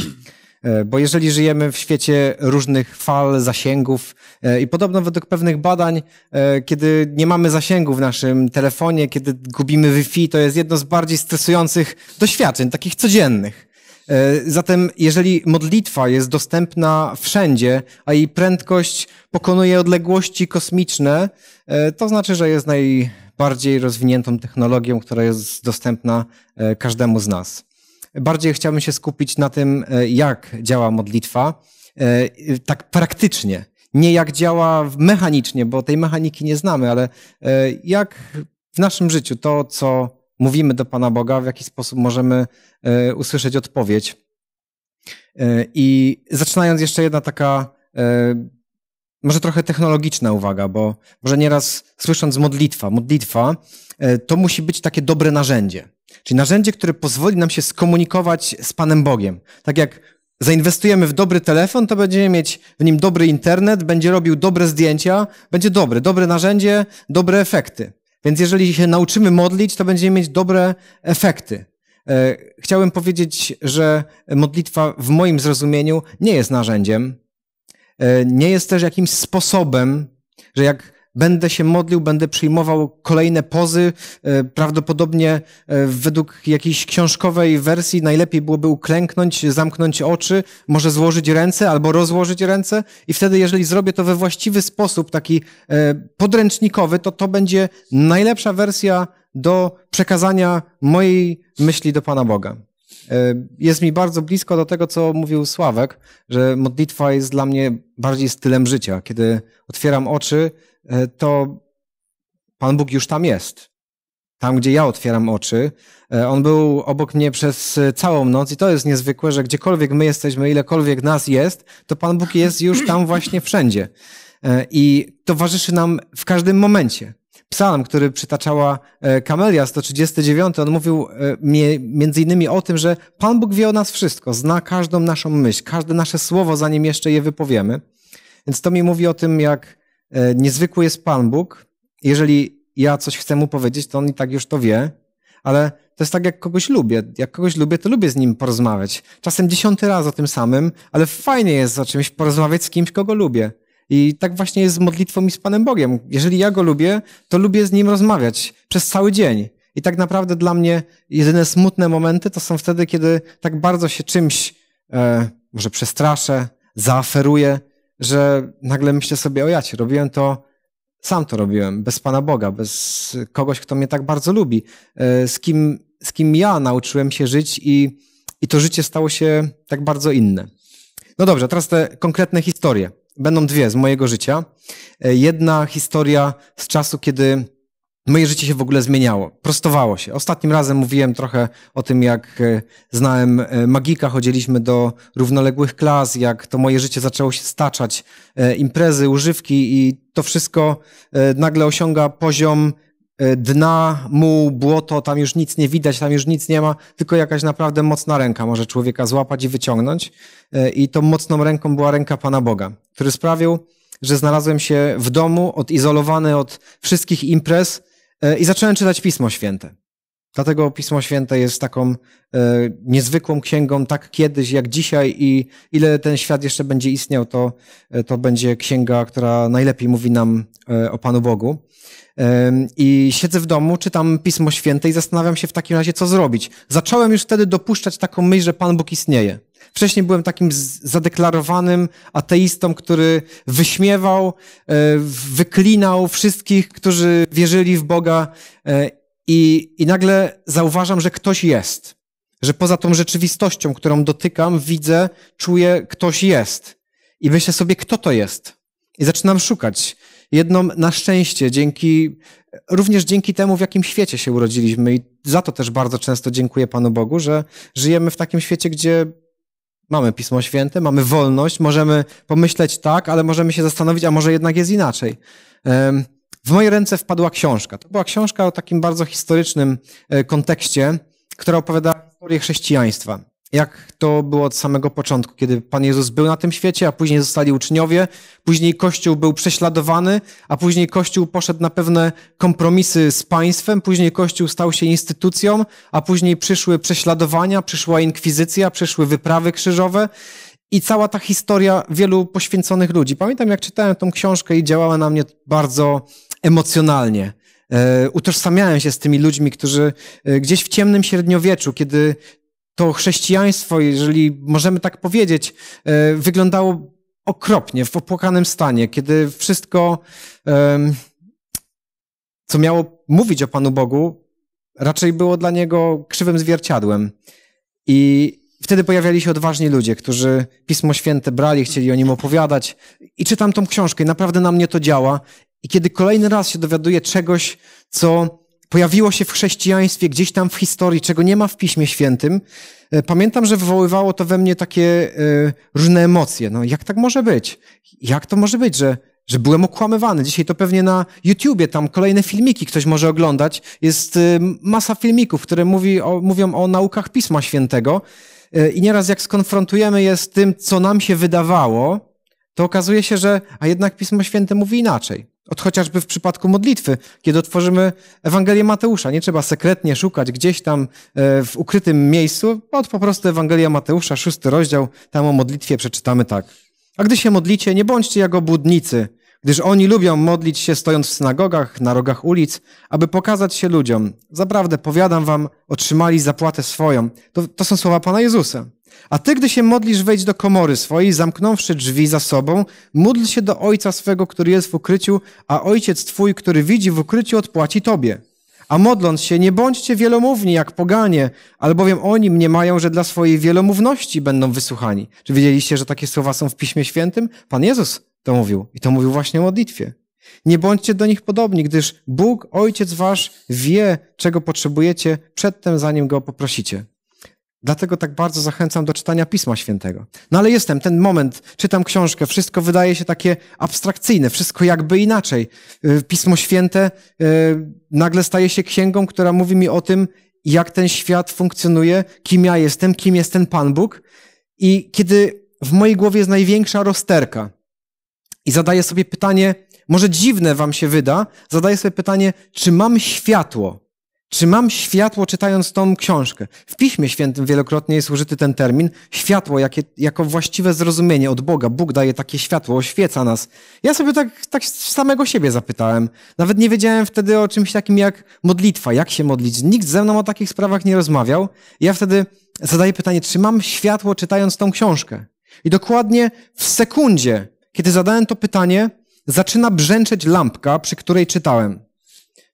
E, bo jeżeli żyjemy w świecie różnych fal, zasięgów e, i podobno według pewnych badań, e, kiedy nie mamy zasięgu w naszym telefonie, kiedy gubimy Wi-Fi, to jest jedno z bardziej stresujących doświadczeń, takich codziennych. Zatem, jeżeli modlitwa jest dostępna wszędzie, a jej prędkość pokonuje odległości kosmiczne, to znaczy, że jest najbardziej rozwiniętą technologią, która jest dostępna każdemu z nas bardziej chciałbym się skupić na tym, e, jak działa modlitwa, e, tak praktycznie. Nie jak działa mechanicznie, bo tej mechaniki nie znamy, ale e, jak w naszym życiu to, co mówimy do Pana Boga, w jaki sposób możemy usłyszeć odpowiedź. I zaczynając, jeszcze jedna taka, może trochę technologiczna uwaga, bo może nieraz słysząc modlitwa, modlitwa E, to musi być takie dobre narzędzie. Czyli narzędzie, które pozwoli nam się skomunikować z Panem Bogiem. Tak jak zainwestujemy w dobry telefon, to będziemy mieć w nim dobry internet, będzie robił dobre zdjęcia, będzie dobry, dobre narzędzie, dobre efekty. Więc jeżeli się nauczymy modlić, to będziemy mieć dobre efekty. E, chciałem powiedzieć, że modlitwa w moim zrozumieniu nie jest narzędziem, e, nie jest też jakimś sposobem, że jak będę się modlił, będę przyjmował kolejne pozy, e, prawdopodobnie e, według jakiejś książkowej wersji najlepiej byłoby uklęknąć, zamknąć oczy, może złożyć ręce albo rozłożyć ręce i wtedy, jeżeli zrobię to we właściwy sposób, taki e, podręcznikowy, to to będzie najlepsza wersja do przekazania mojej myśli do Pana Boga. Jest mi bardzo blisko do tego, co mówił Sławek, że modlitwa jest dla mnie bardziej stylem życia. Kiedy otwieram oczy, E, to Pan Bóg już tam jest. Tam, gdzie ja otwieram oczy. E, on był obok mnie przez całą noc i to jest niezwykłe, że gdziekolwiek my jesteśmy, ilekolwiek nas jest, to Pan Bóg jest już tam właśnie wszędzie. E, I towarzyszy nam w każdym momencie. Psalm, który przytaczała Kamelia 139, on mówił między innymi o tym, że Pan Bóg wie o nas wszystko, zna każdą naszą myśl, każde nasze słowo, zanim jeszcze je wypowiemy. Więc to mi mówi o tym, jak E, niezwykły jest Pan Bóg. Jeżeli ja coś chcę mu powiedzieć, to on i tak już to wie, ale to jest tak, jak kogoś lubię. Jak kogoś lubię, to lubię z nim porozmawiać. Czasem dziesiąty raz o tym samym, ale fajnie jest o czymś porozmawiać z kimś, kogo lubię. I tak właśnie jest z modlitwą i z Panem Bogiem. Jeżeli ja go lubię, to lubię z nim rozmawiać przez cały dzień. I tak naprawdę dla mnie jedyne smutne momenty to są wtedy, kiedy tak bardzo się czymś e, może przestraszę, zaaferuję, że nagle myślę sobie o jacie. Robiłem to, sam to robiłem, bez Pana Boga, bez kogoś, kto mnie tak bardzo lubi, e, z kim, z kim ja nauczyłem się żyć i, i to życie stało się tak bardzo inne. No dobrze, teraz te konkretne historie. Będą dwie z mojego życia. E, jedna historia z czasu, kiedy Moje życie się w ogóle zmieniało, prostowało się. Ostatnim razem mówiłem trochę o tym, jak e, znałem e, magika, chodziliśmy do równoległych klas, jak to moje życie zaczęło się staczać, e, imprezy, używki i to wszystko nagle osiąga poziom dna, muł, błoto, tam już nic nie widać, tam już nic nie ma, tylko jakaś naprawdę mocna ręka może człowieka złapać i wyciągnąć. I tą mocną ręką była ręka Pana Boga, który sprawił, że znalazłem się w domu, odizolowany od wszystkich imprez, E, I zacząłem czytać Pismo Święte. Dlatego Pismo Święte jest taką e, niezwykłą księgą, tak kiedyś jak dzisiaj i ile ten świat jeszcze będzie istniał, to, e, to będzie księga, która najlepiej mówi nam o Panu Bogu. I siedzę w domu, czytam Pismo Święte i zastanawiam się w takim razie, co zrobić. Zacząłem już wtedy dopuszczać taką myśl, że Pan Bóg istnieje. Wcześniej byłem takim zadeklarowanym ateistą, który wyśmiewał, e, wyklinał wszystkich, którzy wierzyli w Boga e, i, i nagle zauważam, że ktoś jest. Że poza tą rzeczywistością, którą dotykam, widzę, czuję, ktoś jest. I myślę sobie, kto to jest. I zaczynam szukać. Jedną na szczęście, dzięki, również dzięki temu, w jakim świecie się urodziliśmy. I za to też bardzo często dziękuję Panu Bogu, że żyjemy w takim świecie, gdzie mamy Pismo Święte, mamy wolność, możemy pomyśleć tak, ale możemy się zastanowić, a może jednak jest inaczej. W moje ręce wpadła książka. To była książka o takim bardzo historycznym e, kontekście, która opowiada historię chrześcijaństwa jak to było od samego początku, kiedy Pan Jezus był na tym świecie, a później zostali uczniowie, później Kościół był prześladowany, a później Kościół poszedł na pewne kompromisy z państwem, później Kościół stał się instytucją, a później przyszły prześladowania, przyszła inkwizycja, przyszły wyprawy krzyżowe i cała ta historia wielu poświęconych ludzi. Pamiętam, jak czytałem tą książkę i działała na mnie bardzo emocjonalnie e, utożsamiałem się z tymi ludźmi, którzy e, gdzieś w ciemnym średniowieczu, kiedy to chrześcijaństwo, jeżeli możemy tak powiedzieć, e, wyglądało okropnie, w opłakanym stanie, kiedy wszystko, co miało mówić o Panu Bogu, raczej było dla niego krzywym zwierciadłem. I wtedy pojawiali się odważni ludzie, którzy Pismo Święte brali, chcieli o nim opowiadać. I czytam tą książkę i naprawdę na mnie to działa. I kiedy kolejny raz się dowiaduję czegoś, co pojawiło się w chrześcijaństwie gdzieś tam w historii, czego nie ma w Piśmie Świętym, e, pamiętam, że wywoływało to we mnie takie e, różne emocje. No, jak tak może być? Jak to może być, że, że byłem okłamywany? Dzisiaj to pewnie na YouTubie, tam kolejne filmiki ktoś może oglądać. Jest e, masa filmików, które mówi o, mówią o naukach Pisma Świętego. I nieraz jak skonfrontujemy je z tym, co nam się wydawało, to okazuje się, że a jednak Pismo Święte mówi inaczej. Od chociażby w przypadku modlitwy, kiedy otworzymy Ewangelię Mateusza. Nie trzeba sekretnie szukać gdzieś tam e, w ukrytym miejscu. Od po prostu Ewangelia Mateusza, szósty rozdział, tam o modlitwie przeczytamy tak. A gdy się modlicie, nie bądźcie jak obłudnicy, gdyż oni lubią modlić się stojąc w synagogach, na rogach ulic, aby pokazać się ludziom. Zaprawdę, powiadam wam, otrzymali zapłatę swoją. To, to są słowa Pana Jezusa. A ty, gdy się modlisz, wejdź do komory swojej, zamknąwszy drzwi za sobą, módl się do ojca swego, który jest w ukryciu, a ojciec twój, który widzi w ukryciu, odpłaci tobie. A modląc się, nie bądźcie wielomówni jak poganie, albowiem oni mniemają, że dla swojej wielomówności będą wysłuchani. Czy wiedzieliście, że takie słowa są w Piśmie Świętym? Pan Jezus to mówił i to mówił właśnie o modlitwie. Nie bądźcie do nich podobni, gdyż Bóg, Ojciec Wasz, wie, czego potrzebujecie przedtem, zanim Go poprosicie. Dlatego tak bardzo zachęcam do czytania Pisma Świętego. No ale jestem, ten moment, czytam książkę, wszystko wydaje się takie abstrakcyjne, wszystko jakby inaczej. Y, Pismo Święte y, nagle staje się księgą, która mówi mi o tym, jak ten świat funkcjonuje, kim ja jestem, kim jest ten Pan Bóg. I kiedy w mojej głowie jest największa rozterka i zadaję sobie pytanie, może dziwne wam się wyda, zadaję sobie pytanie, czy mam światło czy mam światło czytając tą książkę? W Piśmie Świętym wielokrotnie jest użyty ten termin światło jakie, jako właściwe zrozumienie od Boga. Bóg daje takie światło, oświeca nas. Ja sobie tak, tak samego siebie zapytałem. Nawet nie wiedziałem wtedy o czymś takim jak modlitwa, jak się modlić. Nikt ze mną o takich sprawach nie rozmawiał. Ja wtedy zadaję pytanie, czy mam światło czytając tą książkę? I dokładnie w sekundzie, kiedy zadałem to pytanie, zaczyna brzęczeć lampka, przy której czytałem.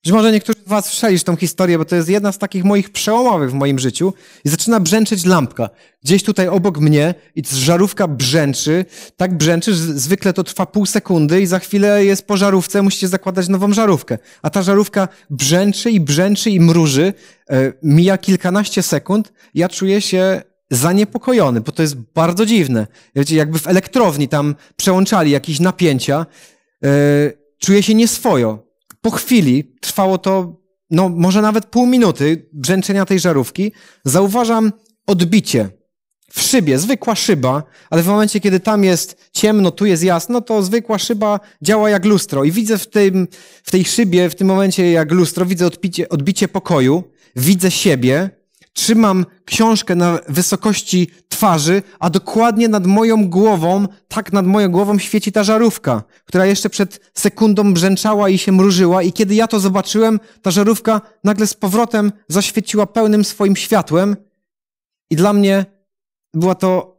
Być może niektórzy z was słyszeli tą historię, bo to jest jedna z takich moich przełomowych w moim życiu i zaczyna brzęczeć lampka. Gdzieś tutaj obok mnie i żarówka brzęczy, tak brzęczy, że zwykle to trwa pół sekundy i za chwilę jest po żarówce, musicie zakładać nową żarówkę. A ta żarówka brzęczy i brzęczy i mruży, e, mija kilkanaście sekund, ja czuję się zaniepokojony, bo to jest bardzo dziwne. Wiecie, jakby w elektrowni tam przełączali jakieś napięcia, e, czuję się nieswojo. Po chwili, trwało to no może nawet pół minuty brzęczenia tej żarówki, zauważam odbicie w szybie, zwykła szyba, ale w momencie, kiedy tam jest ciemno, tu jest jasno, to zwykła szyba działa jak lustro. I widzę w, tym, w tej szybie, w tym momencie jak lustro, widzę odbicie, odbicie pokoju, widzę siebie, Trzymam książkę na wysokości twarzy, a dokładnie nad moją głową, tak nad moją głową świeci ta żarówka, która jeszcze przed sekundą brzęczała i się mrużyła i kiedy ja to zobaczyłem, ta żarówka nagle z powrotem zaświeciła pełnym swoim światłem i dla mnie była to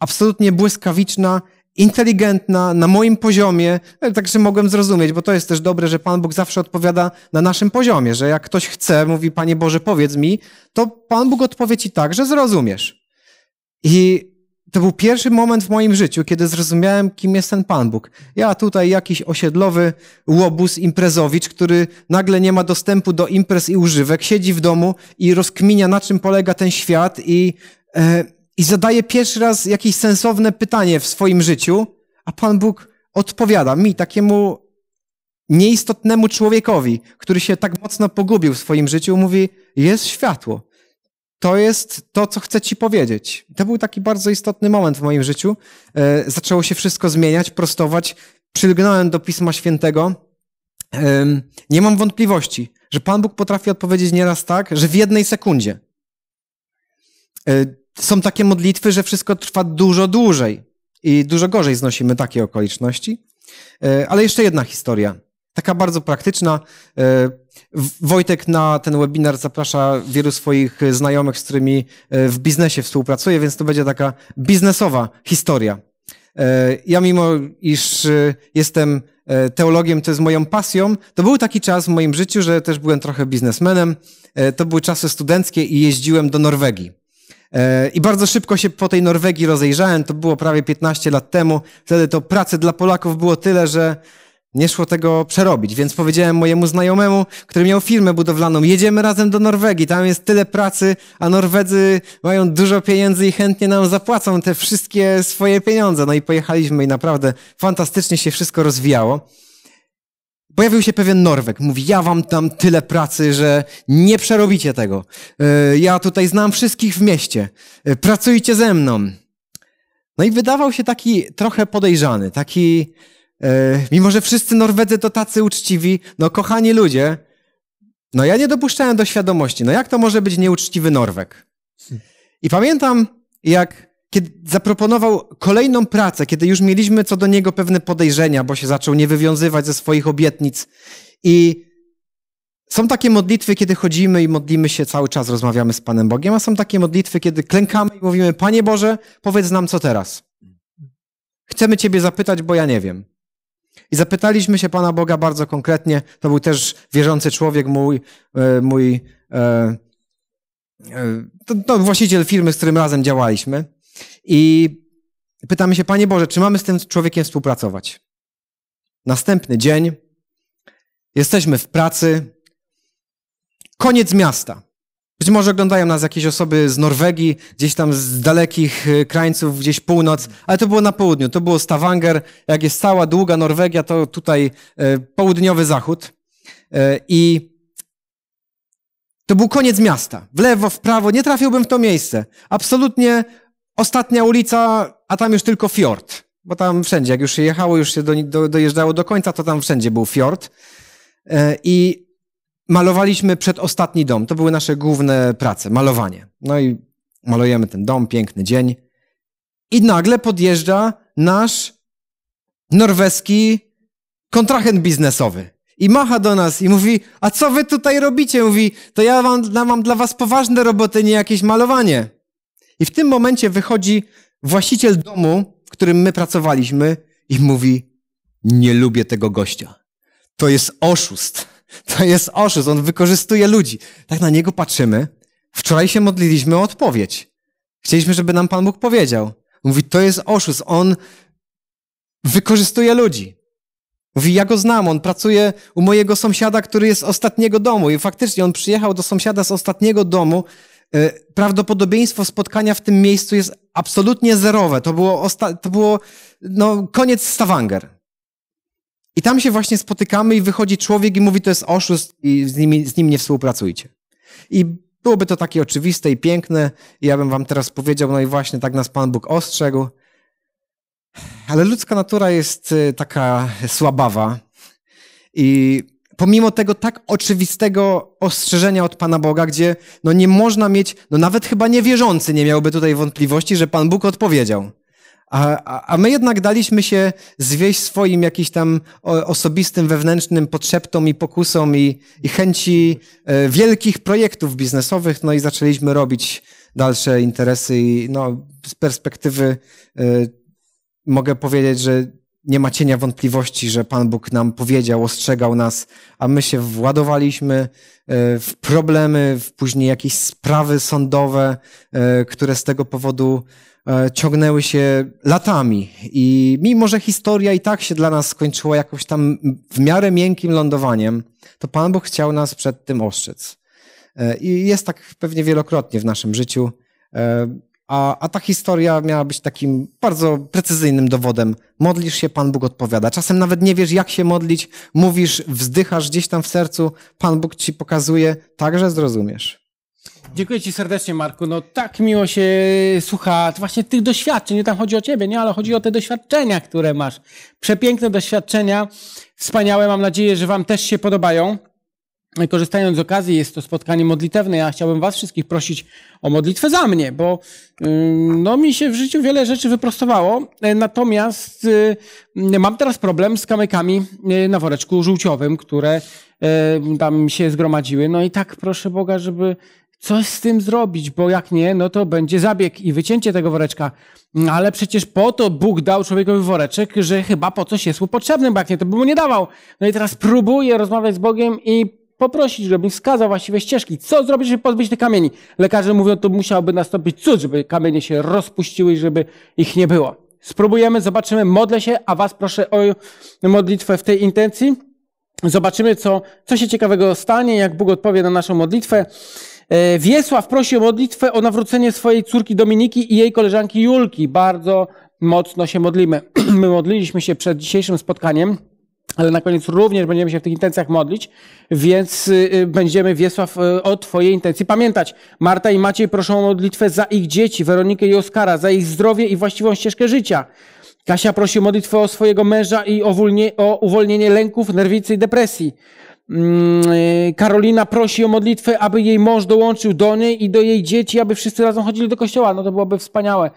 absolutnie błyskawiczna, inteligentna, na moim poziomie, e, także mogłem zrozumieć, bo to jest też dobre, że Pan Bóg zawsze odpowiada na naszym poziomie, że jak ktoś chce, mówi Panie Boże, powiedz mi, to Pan Bóg odpowie ci tak, że zrozumiesz. I to był pierwszy moment w moim życiu, kiedy zrozumiałem, kim jest ten Pan Bóg. Ja tutaj jakiś osiedlowy łobuz, imprezowicz, który nagle nie ma dostępu do imprez i używek, siedzi w domu i rozkminia, na czym polega ten świat i... E, i zadaje pierwszy raz jakieś sensowne pytanie w swoim życiu, a Pan Bóg odpowiada mi, takiemu nieistotnemu człowiekowi, który się tak mocno pogubił w swoim życiu, mówi: Jest światło. To jest to, co chcę Ci powiedzieć. To był taki bardzo istotny moment w moim życiu. E, zaczęło się wszystko zmieniać, prostować. Przylgnąłem do Pisma Świętego. Nie mam wątpliwości, że Pan Bóg potrafi odpowiedzieć nieraz tak, że w jednej sekundzie. E, są takie modlitwy, że wszystko trwa dużo dłużej i dużo gorzej znosimy takie okoliczności. E, ale jeszcze jedna historia, taka bardzo praktyczna. E, Wojtek na ten webinar zaprasza wielu swoich znajomych, z którymi e, w biznesie współpracuje, więc to będzie taka biznesowa historia. Ja, mimo iż jestem teologiem, to jest moją pasją, to był taki czas w moim życiu, że też byłem trochę biznesmenem. To były czasy studenckie i jeździłem do Norwegii. E, I bardzo szybko się po tej Norwegii rozejrzałem, to było prawie 15 lat temu. Wtedy to pracy dla Polaków było tyle, że nie szło tego przerobić, więc powiedziałem mojemu znajomemu, który miał firmę budowlaną, jedziemy razem do Norwegii, tam jest tyle pracy, a Norwedzy mają dużo pieniędzy i chętnie nam zapłacą te wszystkie swoje pieniądze. No i pojechaliśmy i naprawdę fantastycznie się wszystko rozwijało pojawił się pewien Norwek. Mówi, ja wam tam tyle pracy, że nie przerobicie tego. E, ja tutaj znam wszystkich w mieście. E, pracujcie ze mną. No i wydawał się taki trochę podejrzany, taki, e, mimo że wszyscy Norwedzy to tacy uczciwi, no kochani ludzie, no ja nie dopuszczałem do świadomości, no jak to może być nieuczciwy Norwek? I pamiętam, jak kiedy zaproponował kolejną pracę, kiedy już mieliśmy co do niego pewne podejrzenia, bo się zaczął nie wywiązywać ze swoich obietnic. I są takie modlitwy, kiedy chodzimy i modlimy się cały czas, rozmawiamy z Panem Bogiem, a są takie modlitwy, kiedy klękamy i mówimy: Panie Boże, powiedz nam, co teraz. Chcemy Ciebie zapytać, bo ja nie wiem. I zapytaliśmy się Pana Boga bardzo konkretnie. To był też wierzący człowiek, mój, e, mój e, e, to, to właściciel firmy, z którym razem działaliśmy. I pytamy się, Panie Boże, czy mamy z tym człowiekiem współpracować? Następny dzień, jesteśmy w pracy, koniec miasta. Być może oglądają nas jakieś osoby z Norwegii, gdzieś tam z dalekich e, krańców, gdzieś północ, ale to było na południu, to było Stavanger, jak jest cała długa Norwegia, to tutaj e, południowy zachód. E, I to był koniec miasta. W lewo, w prawo, nie trafiłbym w to miejsce. Absolutnie Ostatnia ulica, a tam już tylko fiord. Bo tam wszędzie, jak już się jechało, już się do, do, dojeżdżało do końca, to tam wszędzie był fiord. E, I malowaliśmy przedostatni dom. To były nasze główne prace, malowanie. No i malujemy ten dom, piękny dzień. I nagle podjeżdża nasz norweski kontrahent biznesowy. I macha do nas i mówi, a co wy tutaj robicie? Mówi, to ja mam, ja mam dla was poważne roboty, nie jakieś malowanie. I w tym momencie wychodzi właściciel domu, w którym my pracowaliśmy i mówi, nie lubię tego gościa. To jest oszust. To jest oszust, on wykorzystuje ludzi. Tak na niego patrzymy. Wczoraj się modliliśmy o odpowiedź. Chcieliśmy, żeby nam Pan Bóg powiedział. Mówi, to jest oszust, on wykorzystuje ludzi. Mówi, ja go znam, on pracuje u mojego sąsiada, który jest z ostatniego domu. I faktycznie on przyjechał do sąsiada z ostatniego domu E, prawdopodobieństwo spotkania w tym miejscu jest absolutnie zerowe. To było, osta- to było no, koniec Stavanger. I tam się właśnie spotykamy i wychodzi człowiek i mówi, to jest oszust i z, nimi, z nim nie współpracujcie. I byłoby to takie oczywiste i piękne. I ja bym wam teraz powiedział, no i właśnie tak nas Pan Bóg ostrzegł. Ale ludzka natura jest e, taka słabawa i pomimo tego tak oczywistego ostrzeżenia od Pana Boga, gdzie no nie można mieć, no nawet chyba niewierzący nie miałby tutaj wątpliwości, że Pan Bóg odpowiedział. A, a, a my jednak daliśmy się zwieść swoim jakimś tam osobistym, wewnętrznym podszeptom i pokusom i, i chęci e, wielkich projektów biznesowych, no i zaczęliśmy robić dalsze interesy i no, z perspektywy y, mogę powiedzieć, że nie ma cienia wątpliwości, że Pan Bóg nam powiedział, ostrzegał nas, a my się władowaliśmy e, w problemy, w później jakieś sprawy sądowe, e, które z tego powodu e, ciągnęły się latami. I mimo, że historia i tak się dla nas skończyła jakoś tam w miarę miękkim lądowaniem, to Pan Bóg chciał nas przed tym ostrzec. I jest tak pewnie wielokrotnie w naszym życiu. A, a, ta historia miała być takim bardzo precyzyjnym dowodem. Modlisz się, Pan Bóg odpowiada. Czasem nawet nie wiesz, jak się modlić, mówisz, wzdychasz gdzieś tam w sercu, Pan Bóg ci pokazuje, także zrozumiesz. Dziękuję Ci serdecznie, Marku. No tak miło się słucha właśnie tych doświadczeń. Nie tam chodzi o Ciebie, nie, ale chodzi o te doświadczenia, które masz. Przepiękne doświadczenia, wspaniałe. Mam nadzieję, że Wam też się podobają. No korzystając z okazji, jest to spotkanie modlitewne. Ja chciałbym Was wszystkich prosić o modlitwę za mnie, bo no, mi się w życiu wiele rzeczy wyprostowało. E, natomiast y, mam teraz problem z kamykami y, na woreczku żółciowym, które y, tam się zgromadziły. No i tak proszę Boga, żeby coś z tym zrobić, bo jak nie, no to będzie zabieg i wycięcie tego woreczka. Ale przecież po to Bóg dał człowiekowi woreczek, że chyba po coś jest mu potrzebny, bo jak nie, to by mu nie dawał. No i teraz próbuję rozmawiać z Bogiem i poprosić, żeby mi wskazał właściwie ścieżki. Co zrobić, żeby pozbyć te kamieni? Lekarze mówią, to musiałby nastąpić cud, żeby kamienie się rozpuściły i żeby ich nie było. Spróbujemy, zobaczymy, modlę się, a was proszę o modlitwę w tej intencji. Zobaczymy, co, co się ciekawego stanie, jak Bóg odpowie na naszą modlitwę. E, Wiesław prosi o modlitwę o nawrócenie swojej córki Dominiki i jej koleżanki Julki. Bardzo mocno się modlimy. My modliliśmy się przed dzisiejszym spotkaniem ale na koniec również będziemy się w tych intencjach modlić, więc y, y, będziemy, Wiesław, y, o Twojej intencji pamiętać. Marta i Maciej proszą o modlitwę za ich dzieci, Weronikę i Oskara, za ich zdrowie i właściwą ścieżkę życia. Kasia prosi o modlitwę o swojego męża i o, wolnie, o uwolnienie lęków, nerwicy i depresji. Mm, Karolina prosi o modlitwę, aby jej mąż dołączył do niej i do jej dzieci, aby wszyscy razem chodzili do kościoła. No to byłoby wspaniałe.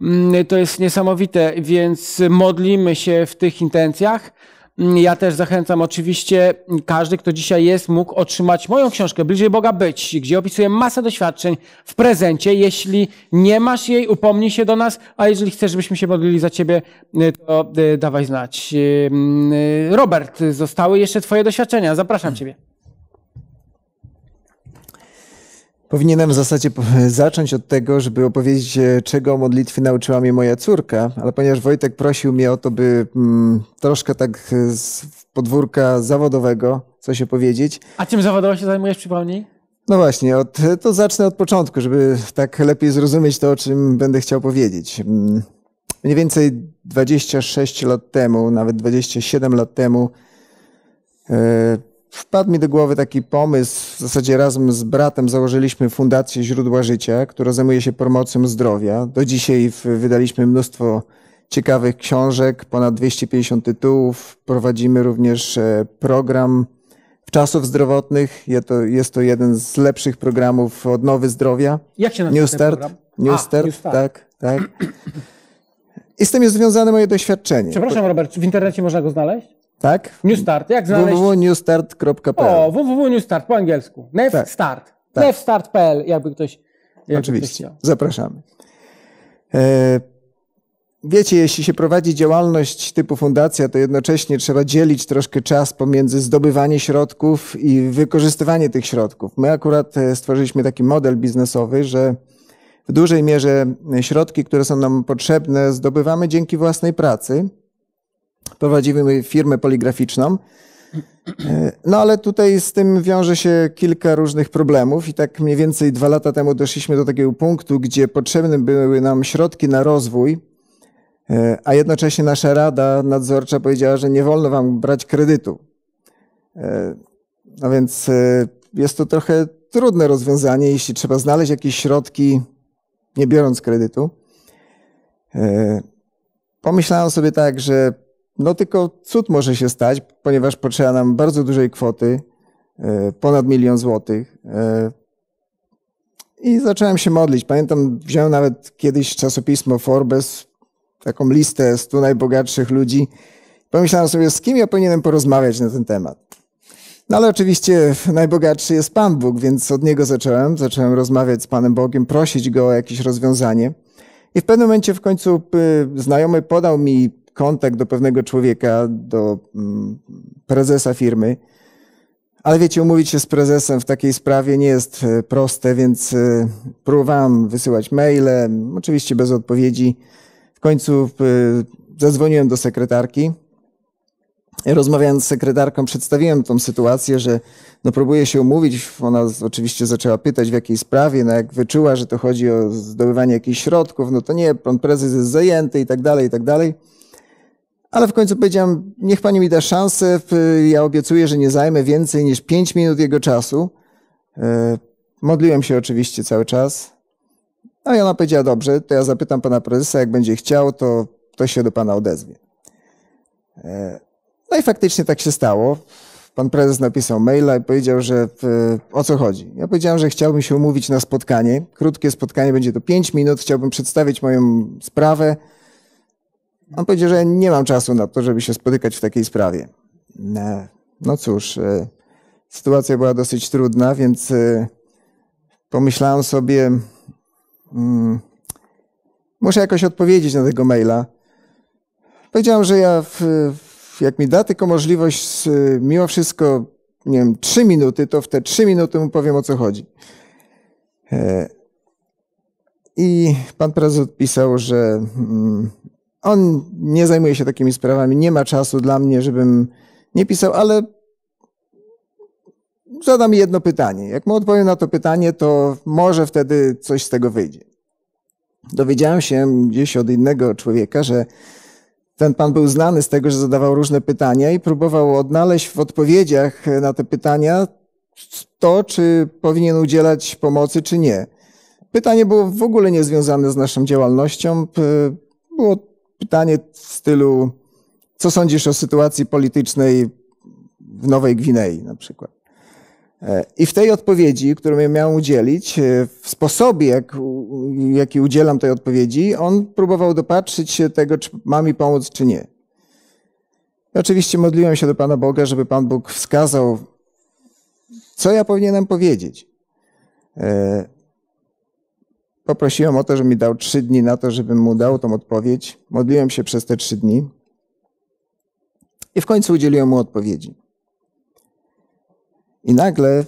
Mm, to jest niesamowite, więc modlimy się w tych intencjach. Ja też zachęcam oczywiście każdy, kto dzisiaj jest, mógł otrzymać moją książkę Bliżej Boga Być, gdzie opisuję masę doświadczeń w prezencie. Jeśli nie masz jej, upomnij się do nas, a jeżeli chcesz, żebyśmy się modlili za ciebie, y, to y, dawaj znać. Y, Robert, zostały jeszcze twoje doświadczenia. Zapraszam hmm. ciebie. Powinienem w zasadzie zacząć od tego, żeby opowiedzieć, e, czego modlitwy nauczyła mnie moja córka, ale ponieważ Wojtek prosił mnie o to, by mm, troszkę tak z podwórka zawodowego coś opowiedzieć. A czym zawodowo się zajmujesz, przypomnij? No właśnie, od, e, to zacznę od początku, żeby tak lepiej zrozumieć to, o czym będę chciał powiedzieć. Mm, mniej więcej 26 lat temu, nawet 27 lat temu, yy, wpadł mi do głowy taki pomysł. W zasadzie razem z bratem założyliśmy Fundację Źródła Życia, która zajmuje się promocją zdrowia. Do dzisiaj wydaliśmy mnóstwo ciekawych książek, ponad 250 tytułów. Prowadzimy również e, program czasów zdrowotnych. Jest to jeden z lepszych programów odnowy zdrowia. Jak się nazywa New Start. New, A, Start, New Start, tak, tak. I z tym jest związane moje doświadczenie. Przepraszam, Robert, czy w internecie można go znaleźć? Tak? Newstart, jak znaleźć? www.newstart.pl O, www.newstart po angielsku. Nevstart. Tak, tak. Nevstart.pl, jakby ktoś jakby Oczywiście, ktoś zapraszamy. E Wiecie, jeśli się prowadzi działalność typu fundacja, to jednocześnie trzeba dzielić troszkę czas pomiędzy zdobywanie środków i wykorzystywanie tych środków. My akurat e, stworzyliśmy taki model biznesowy, że w dużej mierze środki, które są nam potrzebne, zdobywamy dzięki własnej pracy, prowadzimy firmę poligraficzną. E, no ale tutaj z tym wiąże się kilka różnych problemów i tak mniej więcej dwa lata temu doszliśmy do takiego punktu, gdzie potrzebne były nam środki na rozwój, e, a jednocześnie nasza rada nadzorcza powiedziała, że nie wolno wam brać kredytu. E, no więc jest to trochę trudne rozwiązanie, jeśli trzeba znaleźć jakieś środki, nie biorąc kredytu. Pomyślałem sobie tak, że no tylko cud może się stać, ponieważ potrzeba nam bardzo dużej kwoty, e, ponad milion złotych. E, I zacząłem się modlić. Pamiętam, wziąłem nawet kiedyś czasopismo Forbes, taką listę 100 najbogatszych ludzi. Pomyślałem sobie, z kim ja powinienem porozmawiać na ten temat. No ale oczywiście najbogatszy jest Pan Bóg, więc od niego zacząłem. Zacząłem rozmawiać z Panem Bogiem, prosić go o jakieś rozwiązanie. I w pewnym momencie w końcu y, znajomy podał mi kontakt do pewnego człowieka, do mm, prezesa firmy. Ale wiecie, umówić się z prezesem w takiej sprawie nie jest e, proste, więc e, próbowałem wysyłać maile, oczywiście bez odpowiedzi. W końcu e, zadzwoniłem do sekretarki. Rozmawiając z sekretarką, przedstawiłem tą sytuację, że no próbuję się umówić. Ona oczywiście zaczęła pytać, w jakiej sprawie. No jak wyczuła, że to chodzi o zdobywanie jakichś środków, no to nie, pan prezes jest zajęty i tak dalej, i tak dalej. Ale w końcu powiedziałem, niech pani mi da szansę, ja obiecuję, że nie zajmę więcej niż 5 minut jego czasu. E, modliłem się oczywiście cały czas. No i ona powiedziała, dobrze, to ja zapytam pana prezesa, jak będzie chciał, to, to się do pana odezwie. E, no i faktycznie tak się stało. Pan prezes napisał maila i powiedział, że e, o co chodzi. Ja powiedziałem, że chciałbym się umówić na spotkanie. Krótkie spotkanie, będzie to 5 minut. Chciałbym przedstawić moją sprawę on powiedział, że nie mam czasu na to, żeby się spotykać w takiej sprawie. E, no cóż, e, sytuacja była dosyć trudna, więc e, pomyślałem sobie, mm, muszę jakoś odpowiedzieć na tego maila. Powiedziałem, że ja, w, jak mi da tylko możliwość, mimo wszystko, nie wiem, trzy minuty, to w te trzy minuty mu powiem o co chodzi. I pan prezes odpisał, że mm, on nie zajmuje się takimi sprawami, nie ma czasu dla mnie, żebym nie pisał, ale zadam jedno pytanie. Jak mu odpowiem na to pytanie, to może wtedy coś z tego wyjdzie. Dowiedziałem się gdzieś od innego człowieka, że ten pan był znany z tego, że zadawał różne pytania i próbował odnaleźć w odpowiedziach na te pytania to, czy powinien udzielać pomocy, czy nie. Pytanie było w ogóle niezwiązane z naszą działalnością. Było pytanie w stylu, co sądzisz o sytuacji politycznej w Nowej Gwinei na przykład. E, I w tej odpowiedzi, którą ja miałem udzielić, e, w sposobie, jak, jaki udzielam tej odpowiedzi, on próbował dopatrzyć się tego, czy ma mi pomóc, czy nie. I oczywiście modliłem się do Pana Boga, żeby Pan Bóg wskazał, co ja powinienem powiedzieć. E, Poprosiłem o to, żeby mi dał trzy dni na to, żebym mu dał tą odpowiedź. Modliłem się przez te trzy dni i w końcu udzieliłem mu odpowiedzi. I nagle,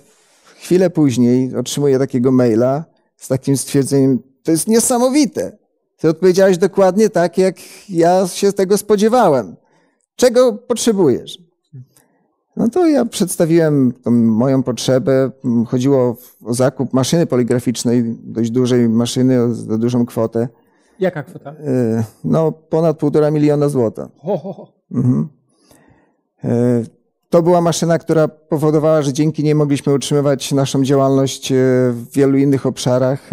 chwilę później, otrzymuję takiego maila z takim stwierdzeniem: To jest niesamowite. Ty odpowiedziałeś dokładnie tak, jak ja się tego spodziewałem. Czego potrzebujesz? No to ja przedstawiłem moją potrzebę. Chodziło o zakup maszyny poligraficznej, dość dużej maszyny za dużą kwotę. Jaka kwota? E, no ponad półtora miliona złota. Ho, ho, ho. Mhm. E, to była maszyna, która powodowała, że dzięki niej mogliśmy utrzymywać naszą działalność e, w wielu innych obszarach,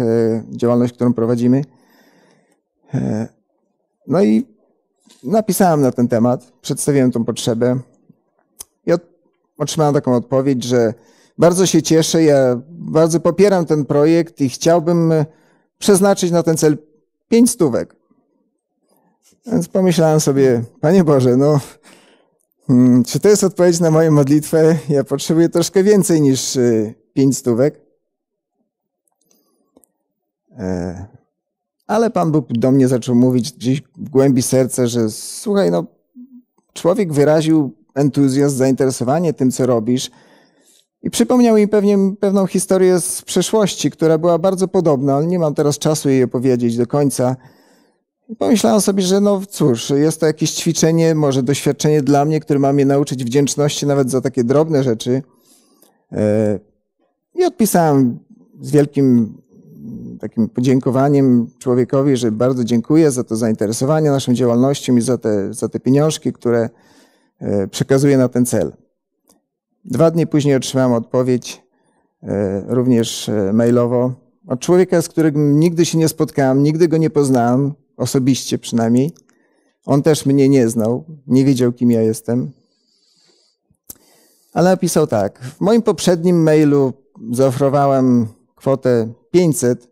działalność, którą prowadzimy. No i napisałem na ten temat, przedstawiłem tą potrzebę otrzymałem taką odpowiedź, że bardzo się cieszę, ja bardzo popieram ten projekt i chciałbym e, przeznaczyć na ten cel pięć stówek. Więc pomyślałem sobie, Panie Boże, no, hmm, czy to jest odpowiedź na moją modlitwę? Ja potrzebuję troszkę więcej niż e, pięć stówek. E, ale Pan Bóg do mnie zaczął mówić gdzieś w głębi serca, że słuchaj, no, człowiek wyraził entuzjazm, zainteresowanie tym, co robisz. I przypomniał mi pewnie pewną historię z przeszłości, która była bardzo podobna, ale nie mam teraz czasu jej opowiedzieć do końca. I pomyślałem sobie, że no cóż, jest to jakieś ćwiczenie, może doświadczenie dla mnie, które ma mnie nauczyć wdzięczności nawet za takie drobne rzeczy. E, I odpisałem z wielkim takim podziękowaniem człowiekowi, że bardzo dziękuję za to zainteresowanie naszą działalnością i za te, za te pieniążki, które E, przekazuje na ten cel. Dwa dni później otrzymałem odpowiedź, e, również e, mailowo, od człowieka, z którym nigdy się nie spotkałem, nigdy go nie poznałem, osobiście przynajmniej. On też mnie nie znał, nie wiedział, kim ja jestem. Ale napisał tak: W moim poprzednim mailu zaoferowałem kwotę 500,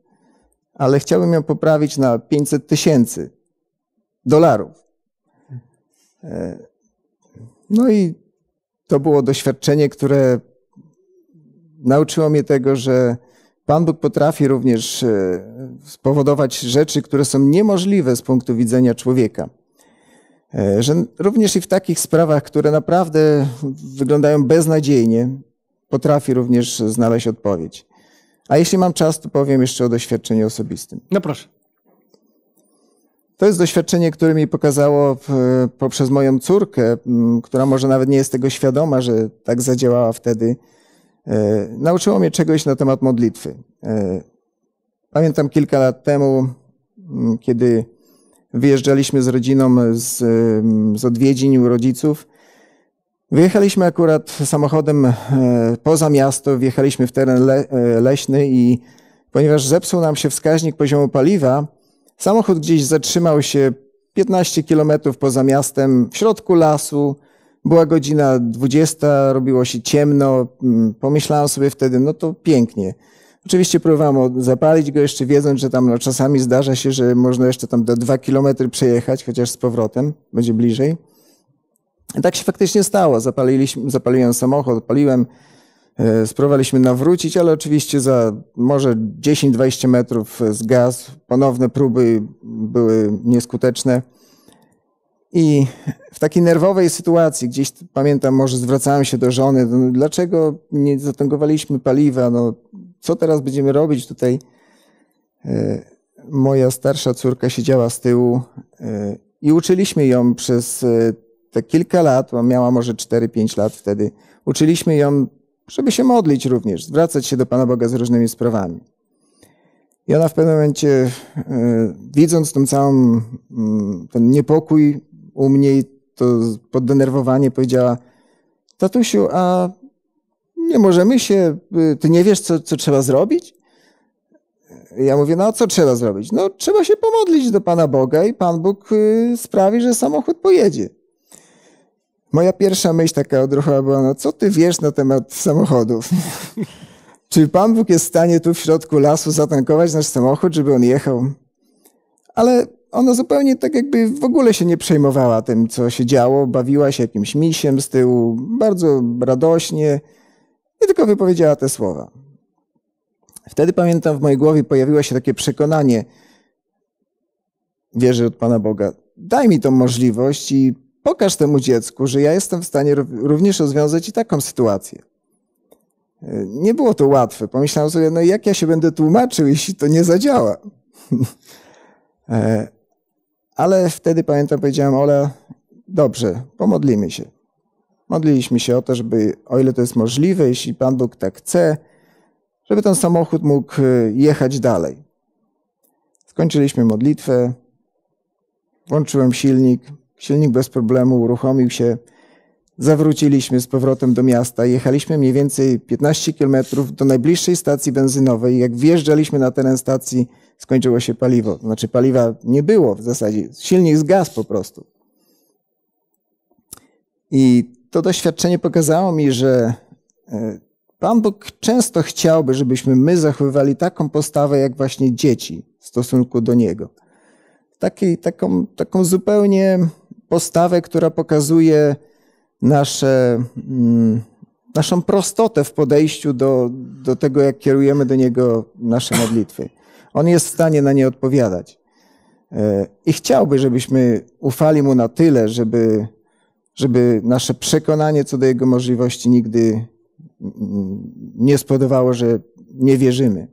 ale chciałbym ją poprawić na 500 tysięcy dolarów. No i to było doświadczenie, które nauczyło mnie tego, że Pan Bóg potrafi również e, spowodować rzeczy, które są niemożliwe z punktu widzenia człowieka. E, że również i w takich sprawach, które naprawdę wyglądają beznadziejnie, potrafi również znaleźć odpowiedź. A jeśli mam czas, to powiem jeszcze o doświadczeniu osobistym. No proszę. To jest doświadczenie, które mi pokazało poprzez moją córkę, która może nawet nie jest tego świadoma, że tak zadziałała wtedy. E, nauczyło mnie czegoś na temat modlitwy. E, pamiętam kilka lat temu, kiedy wyjeżdżaliśmy z rodziną z, z odwiedzin u rodziców. Wyjechaliśmy akurat samochodem e, poza miasto, wjechaliśmy w teren le, leśny i ponieważ zepsuł nam się wskaźnik poziomu paliwa, Samochód gdzieś zatrzymał się 15 kilometrów poza miastem, w środku lasu. Była godzina 20, robiło się ciemno. Mm, pomyślałem sobie wtedy, no to pięknie. Oczywiście próbowałem zapalić go jeszcze wiedząc, że tam no, czasami zdarza się, że można jeszcze tam do 2 kilometry przejechać, chociaż z powrotem, będzie bliżej. I tak się faktycznie stało. Zapaliliśmy, zapaliłem samochód. paliłem. E, spróbowaliśmy nawrócić, ale oczywiście za może 10-20 metrów z gaz. Ponowne próby były nieskuteczne. I w takiej nerwowej sytuacji, gdzieś pamiętam, może zwracałem się do żony, no, dlaczego nie zatankowaliśmy paliwa, no co teraz będziemy robić tutaj? E, moja starsza córka siedziała z tyłu e, i uczyliśmy ją przez te kilka lat, bo miała może 4-5 lat wtedy, uczyliśmy ją żeby się modlić również, zwracać się do Pana Boga z różnymi sprawami. I ona w pewnym momencie, e, widząc tą całą, mm, ten niepokój u mnie i to poddenerwowanie, powiedziała: Tatusiu, a nie możemy się, e, ty nie wiesz, co, co trzeba zrobić? E, ja mówię: No, a co trzeba zrobić? No, trzeba się pomodlić do Pana Boga i Pan Bóg sprawi, że samochód pojedzie moja pierwsza myśl taka odruchowa była, no co ty wiesz na temat samochodów? Czy Pan Bóg jest w stanie tu w środku lasu zatankować nasz samochód, żeby on jechał? Ale ona zupełnie tak jakby w ogóle się nie przejmowała tym, co się działo, bawiła się jakimś misiem z tyłu, bardzo radośnie i tylko wypowiedziała te słowa. Wtedy pamiętam, w mojej głowie pojawiło się takie przekonanie, wierzę od Pana Boga, daj mi tą możliwość i pokaż temu dziecku, że ja jestem w stanie również rozwiązać i taką sytuację. E, nie było to łatwe. Pomyślałem sobie, no jak ja się będę tłumaczył, jeśli to nie zadziała. E, ale wtedy pamiętam, powiedziałem, Ola, dobrze, pomodlimy się. Modliliśmy się o to, żeby, o ile to jest możliwe, jeśli Pan Bóg tak chce, żeby ten samochód mógł e, jechać dalej. Skończyliśmy modlitwę, włączyłem silnik, Silnik bez problemu uruchomił się. Zawróciliśmy z powrotem do miasta. Jechaliśmy mniej więcej 15 km do najbliższej stacji benzynowej. Jak wjeżdżaliśmy na teren stacji, skończyło się paliwo. Znaczy paliwa nie było w zasadzie. Silnik z gaz po prostu. I to doświadczenie pokazało mi, że e, Pan Bóg często chciałby, żebyśmy my zachowywali taką postawę, jak właśnie dzieci w stosunku do Niego. Taki, taką, taką zupełnie postawę, która pokazuje nasze, mm, naszą prostotę w podejściu do, do tego, jak kierujemy do Niego nasze modlitwy. On jest w stanie na nie odpowiadać. E, I chciałby, żebyśmy ufali Mu na tyle, żeby, żeby nasze przekonanie co do Jego możliwości nigdy mm, nie spodobało, że nie wierzymy.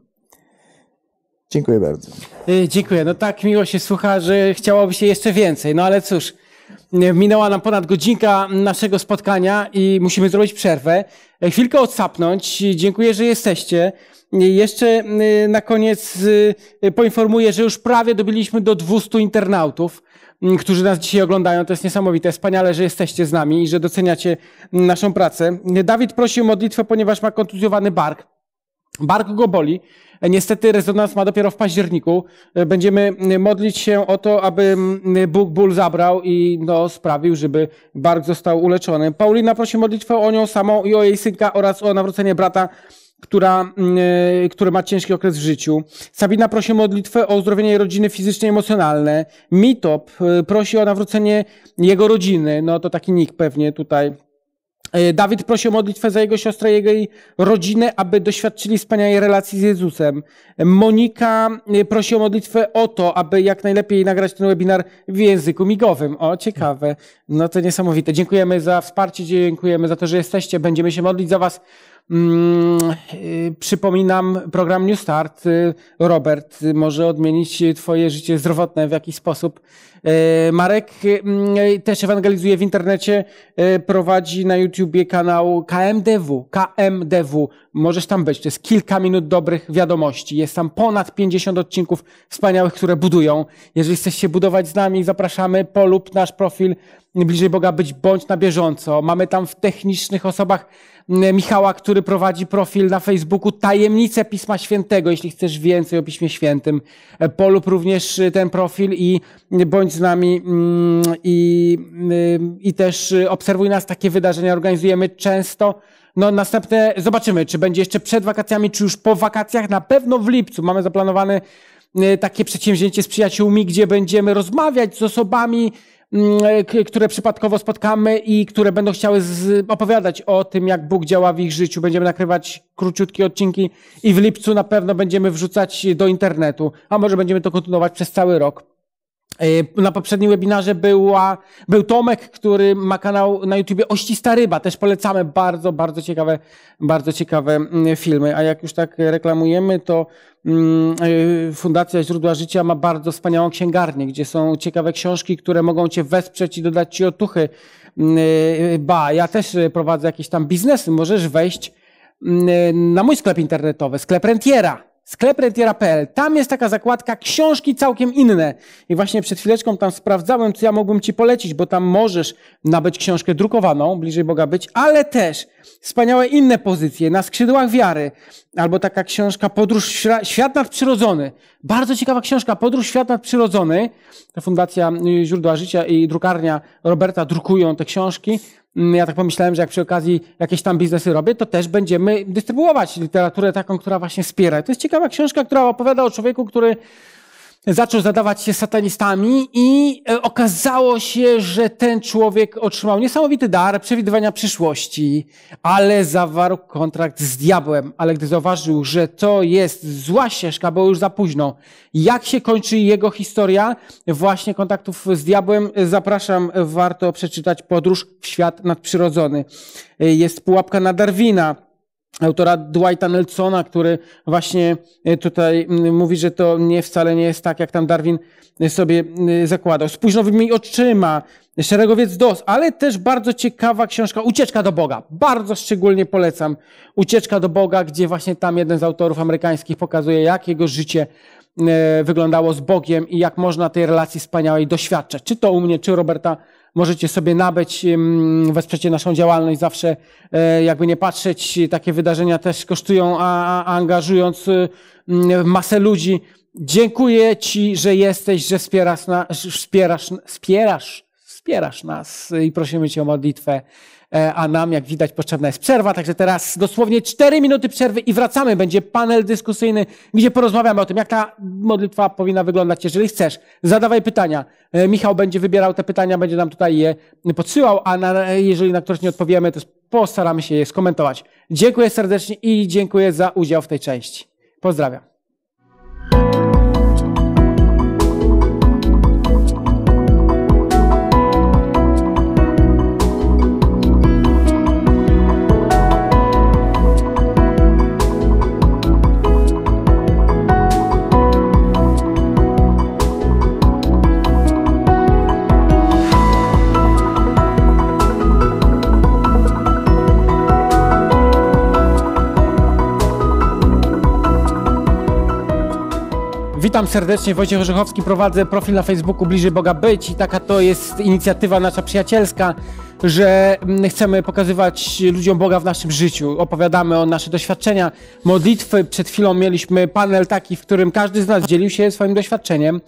Dziękuję bardzo. Y, dziękuję. No tak miło się słucha, że chciałoby się jeszcze więcej. No ale cóż, Minęła nam ponad godzinka naszego spotkania i musimy zrobić przerwę. E, chwilkę odsapnąć. Dziękuję, że jesteście. E, jeszcze e, na koniec poinformuję, że już prawie dobiliśmy do 200 internautów, którzy nas dzisiaj oglądają. To jest niesamowite. Wspaniale, że jesteście z nami i że doceniacie naszą pracę. Dawid prosi o modlitwę, ponieważ ma kontuzjowany bark. Bark go boli. E, niestety rezonans ma dopiero w październiku. E, będziemy e, modlić się o to, aby Bóg ból zabrał i no, sprawił, żeby Bark został uleczony. Paulina prosi modlitwę o nią samą i o jej synka oraz o nawrócenie brata która, yy, który ma ciężki okres w życiu. Sabina prosi o modlitwę o uzdrowienie jej rodziny fizyczne i emocjonalne. Mitop prosi o nawrócenie jego rodziny. No to taki nick pewnie tutaj E, Dawid prosi o modlitwę za jego siostrę i jej rodzinę, aby doświadczyli wspaniałej relacji z Jezusem. Monika e, prosi o modlitwę o to, aby jak najlepiej nagrać ten webinar w języku migowym. O, ciekawe. No to niesamowite. Dziękujemy za wsparcie, dziękujemy za to, że jesteście. Będziemy się modlić za was. Mm, y, przypominam program New Start. Y, Robert y, może odmienić Twoje życie zdrowotne w jakiś sposób. Marek mm, też ewangelizuje w internecie, prowadzi na YouTubie kanał KMDW. KMDW. Możesz tam być. To jest kilka minut dobrych wiadomości. Jest tam ponad 50 odcinków wspaniałych, które budują. Jeżeli chcesz się budować z nami, zapraszamy. Polub nasz profil Bliżej Boga Być bądź na bieżąco. Mamy tam w technicznych osobach Michała, który prowadzi profil na Facebooku Tajemnice Pisma Świętego. Jeśli chcesz więcej o Piśmie Świętym, e, polub również e, ten profil i bądź z nami i, i też e, obserwuj nas. Takie wydarzenia organizujemy często. No, następne zobaczymy, czy będzie jeszcze przed wakacjami, czy już po wakacjach. Na pewno w lipcu mamy zaplanowane takie przedsięwzięcie z przyjaciółmi, gdzie będziemy rozmawiać z osobami, Mm, które przypadkowo spotkamy i które będą chciały opowiadać o tym, jak Bóg działa w ich życiu. Będziemy nakrywać króciutkie odcinki i w lipcu na pewno będziemy wrzucać do internetu, a może będziemy to kontynuować przez cały rok. E, na poprzednim webinarze była, był Tomek, który ma kanał na YouTubie Oścista Ryba. Też polecamy bardzo, bardzo ciekawe, bardzo ciekawe mm, filmy. A jak już tak reklamujemy, to Mm, y, Fundacja Źródła Życia ma bardzo wspaniałą księgarnię, gdzie są ciekawe książki, które mogą Cię wesprzeć i dodać Ci otuchy. Mm, y, ba, ja też y, prowadzę jakieś tam biznesy. Możesz wejść mm, na mój sklep internetowy, sklep rentiera sklepretiera.pl. Tam jest taka zakładka książki całkiem inne. I właśnie przed chwileczką tam sprawdzałem, co ja mógłbym Ci polecić, bo tam możesz nabyć książkę drukowaną, bliżej Boga być, ale też wspaniałe inne pozycje, na skrzydłach wiary, albo taka książka Podróż Świat Nadprzyrodzony. Bardzo ciekawa książka, Podróż Świat Nadprzyrodzony. Fundacja Źródła Życia i drukarnia Roberta drukują te książki. Mm, ja tak pomyślałem, że jak przy okazji jakieś tam biznesy robię, to też będziemy dystrybuować literaturę taką, która właśnie wspiera. To jest ciekawa książka, która opowiada o człowieku, który zaczął zadawać się satanistami i e, okazało się, że ten człowiek otrzymał niesamowity dar przewidywania przyszłości, ale zawarł kontrakt z diabłem. Ale gdy zauważył, że to jest zła ścieżka, było już za późno. Jak się kończy jego historia właśnie kontaktów z diabłem? E, zapraszam, warto przeczytać Podróż w świat nadprzyrodzony. E, jest pułapka na Darwina autora Dwighta Nelsona, który właśnie e, tutaj mówi, że to nie wcale nie jest tak, jak tam Darwin e, sobie e, zakładał. Spójrz nowymi oczyma, Szeregowiec DOS, ale też bardzo ciekawa książka Ucieczka do Boga. Bardzo szczególnie polecam Ucieczka do Boga, gdzie właśnie tam jeden z autorów amerykańskich pokazuje, jak jego życie wyglądało z Bogiem i jak można tej relacji wspaniałej doświadczać. Czy to u mnie, czy Roberta możecie sobie nabyć, wesprzecie naszą działalność. Zawsze, e, jakby nie patrzeć, takie wydarzenia też kosztują, a, a angażując y, masę ludzi. Dziękuję Ci, że jesteś, że wspierasz, na, wspierasz, wspierasz, wspierasz nas i prosimy Cię o modlitwę. E, a nam, jak widać, potrzebna jest przerwa. Także teraz dosłownie 4 minuty przerwy i wracamy. Będzie panel dyskusyjny, gdzie porozmawiamy o tym, jak ta modlitwa powinna wyglądać. Jeżeli chcesz, zadawaj pytania. E, Michał będzie wybierał te pytania, będzie nam tutaj je podsyłał, a na, jeżeli na któreś nie odpowiemy, to postaramy się je skomentować. Dziękuję serdecznie i dziękuję za udział w tej części. Pozdrawiam. Witam serdecznie, Wojciech Orzechowski, prowadzę profil na Facebooku Bliżej Boga Być i taka to jest inicjatywa nasza przyjacielska, że mm, chcemy pokazywać ludziom Boga w naszym życiu. Opowiadamy o nasze doświadczenia. modlitwy. Przed chwilą mieliśmy panel taki, w którym każdy z nas dzielił się swoim doświadczeniem.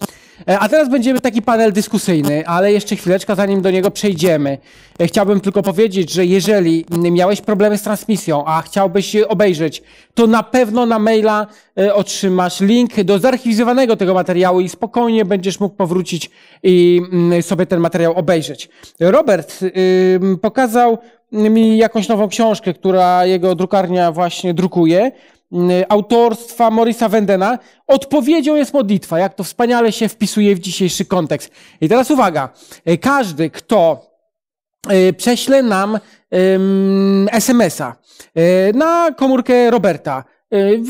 E, a teraz będziemy taki panel dyskusyjny, ale jeszcze chwileczkę, zanim do niego przejdziemy. E, chciałbym tylko powiedzieć, że jeżeli mm, miałeś problemy z transmisją, a chciałbyś obejrzeć, to na pewno na maila e, otrzymasz link do zarchiwizowanego tego materiału i spokojnie będziesz mógł powrócić i mm, sobie ten materiał obejrzeć. Robert, yy, pokazał mi jakąś nową książkę, która jego drukarnia właśnie drukuje, autorstwa Morisa Wendena. Odpowiedzią jest modlitwa, jak to wspaniale się wpisuje w dzisiejszy kontekst. I teraz uwaga, y, każdy, kto y, prześle nam SMS-a y, na komórkę Roberta,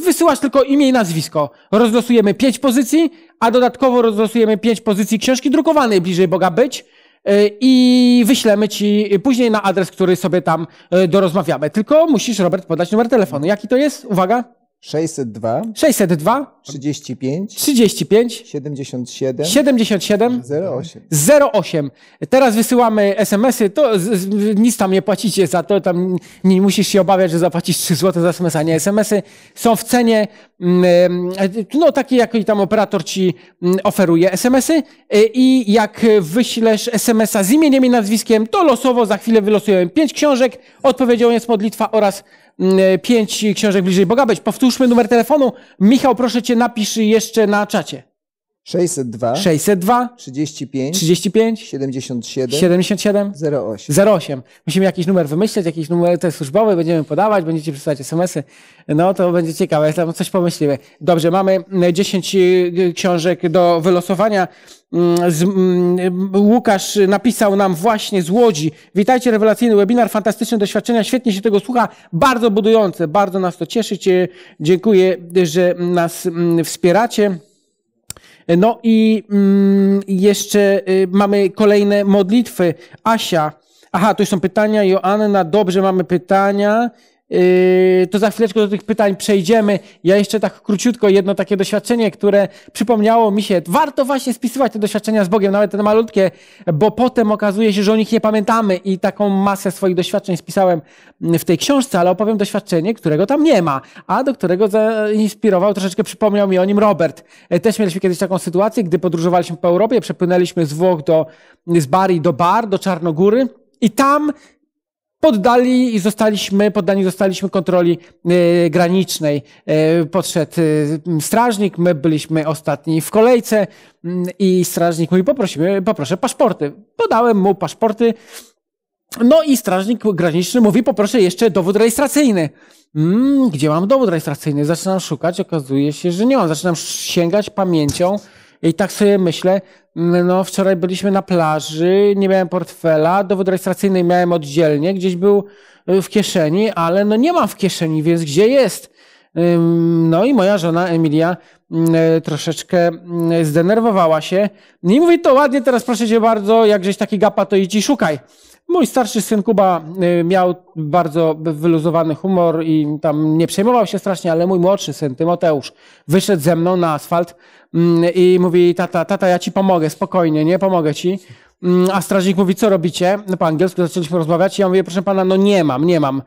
Wysyłasz tylko imię i nazwisko. Rozlosujemy pięć pozycji, a dodatkowo rozlosujemy pięć pozycji książki drukowanej bliżej Boga być E, i wyślemy ci później na adres, który sobie tam e, dorozmawiamy. Tylko musisz, Robert, podać numer telefonu. Jaki to jest? Uwaga. 602 602 35 35 77 77 08 08. Teraz wysyłamy SMS-y, to z, z, nic tam nie płacicie za to, tam nie musisz się obawiać, że zapłacisz 3 zł za SMS, a nie SMS-y są w cenie mm, no takie jaki tam operator ci mm, oferuje SMS-y y, i jak wyślesz SMS-a z imieniem i nazwiskiem, to losowo za chwilę wylosujemy 5 książek, odpowiedzią jest modlitwa oraz Mm, e, pięć książek bliżej Boga być. Powtórzmy numer telefonu. Michał, proszę cię, napisz jeszcze na czacie. 602 602 35 35 77 77 08 08. Musimy jakiś numer wymyśleć, jakiś numer te służbowy będziemy podawać, będziecie przesyłać SMS-y. No to będzie ciekawe, tam coś pomyślimy. Dobrze, mamy 10 e, e, książek do wylosowania. Mm, z, mm, e, Łukasz napisał nam właśnie z Łodzi. Witajcie, rewelacyjny webinar, fantastyczne doświadczenia, świetnie się tego słucha, bardzo budujące, bardzo nas to cieszy. Dziękuję, że nas mm, wspieracie. No i mm, jeszcze y, mamy kolejne modlitwy. Asia. Aha, tu są pytania. Joanna, dobrze, mamy pytania. Yy, to za chwileczkę do tych pytań przejdziemy. Ja jeszcze tak króciutko jedno takie doświadczenie, które przypomniało mi się. Warto właśnie spisywać te doświadczenia z Bogiem, nawet te malutkie, bo potem okazuje się, że o nich nie pamiętamy i taką masę swoich doświadczeń spisałem w tej książce, ale opowiem doświadczenie, którego tam nie ma, a do którego zainspirował, troszeczkę przypomniał mi o nim Robert. E, też mieliśmy kiedyś taką sytuację, gdy podróżowaliśmy po Europie, przepłynęliśmy z Włoch do, z Bari do Bar, do Czarnogóry i tam poddali i zostaliśmy, poddani zostaliśmy kontroli e, granicznej. E, podszedł e, strażnik, my byliśmy ostatni w kolejce mm, i strażnik mówi, poprosimy, poproszę paszporty. Podałem mu paszporty, no i strażnik graniczny mówi, poproszę jeszcze dowód rejestracyjny. Mm, gdzie mam dowód rejestracyjny? Zaczynam szukać, okazuje się, że nie mam. Zaczynam sięgać pamięcią i tak sobie myślę, Mm, no wczoraj byliśmy na plaży, nie miałem portfela, dowód rejestracyjny miałem oddzielnie, gdzieś był y, w kieszeni, ale no nie mam w kieszeni, więc gdzie jest? No i moja żona Emilia mm, y, troszeczkę y, zdenerwowała się. Nie no mówi to ładnie, teraz proszę cię bardzo, jak żeś taki gapa, to idź i szukaj. Mój starszy syn Kuba y, miał bardzo wyluzowany humor i tam nie przejmował się strasznie, ale mój młodszy syn Tymoteusz wyszedł ze mną na asfalt mm, i mówi: Tata, tata, ja ci pomogę, spokojnie, nie pomogę ci. Mm, a strażnik mówi, co robicie? No po angielsku zaczęliśmy rozmawiać ja mówię, proszę pana, no nie mam, nie mam.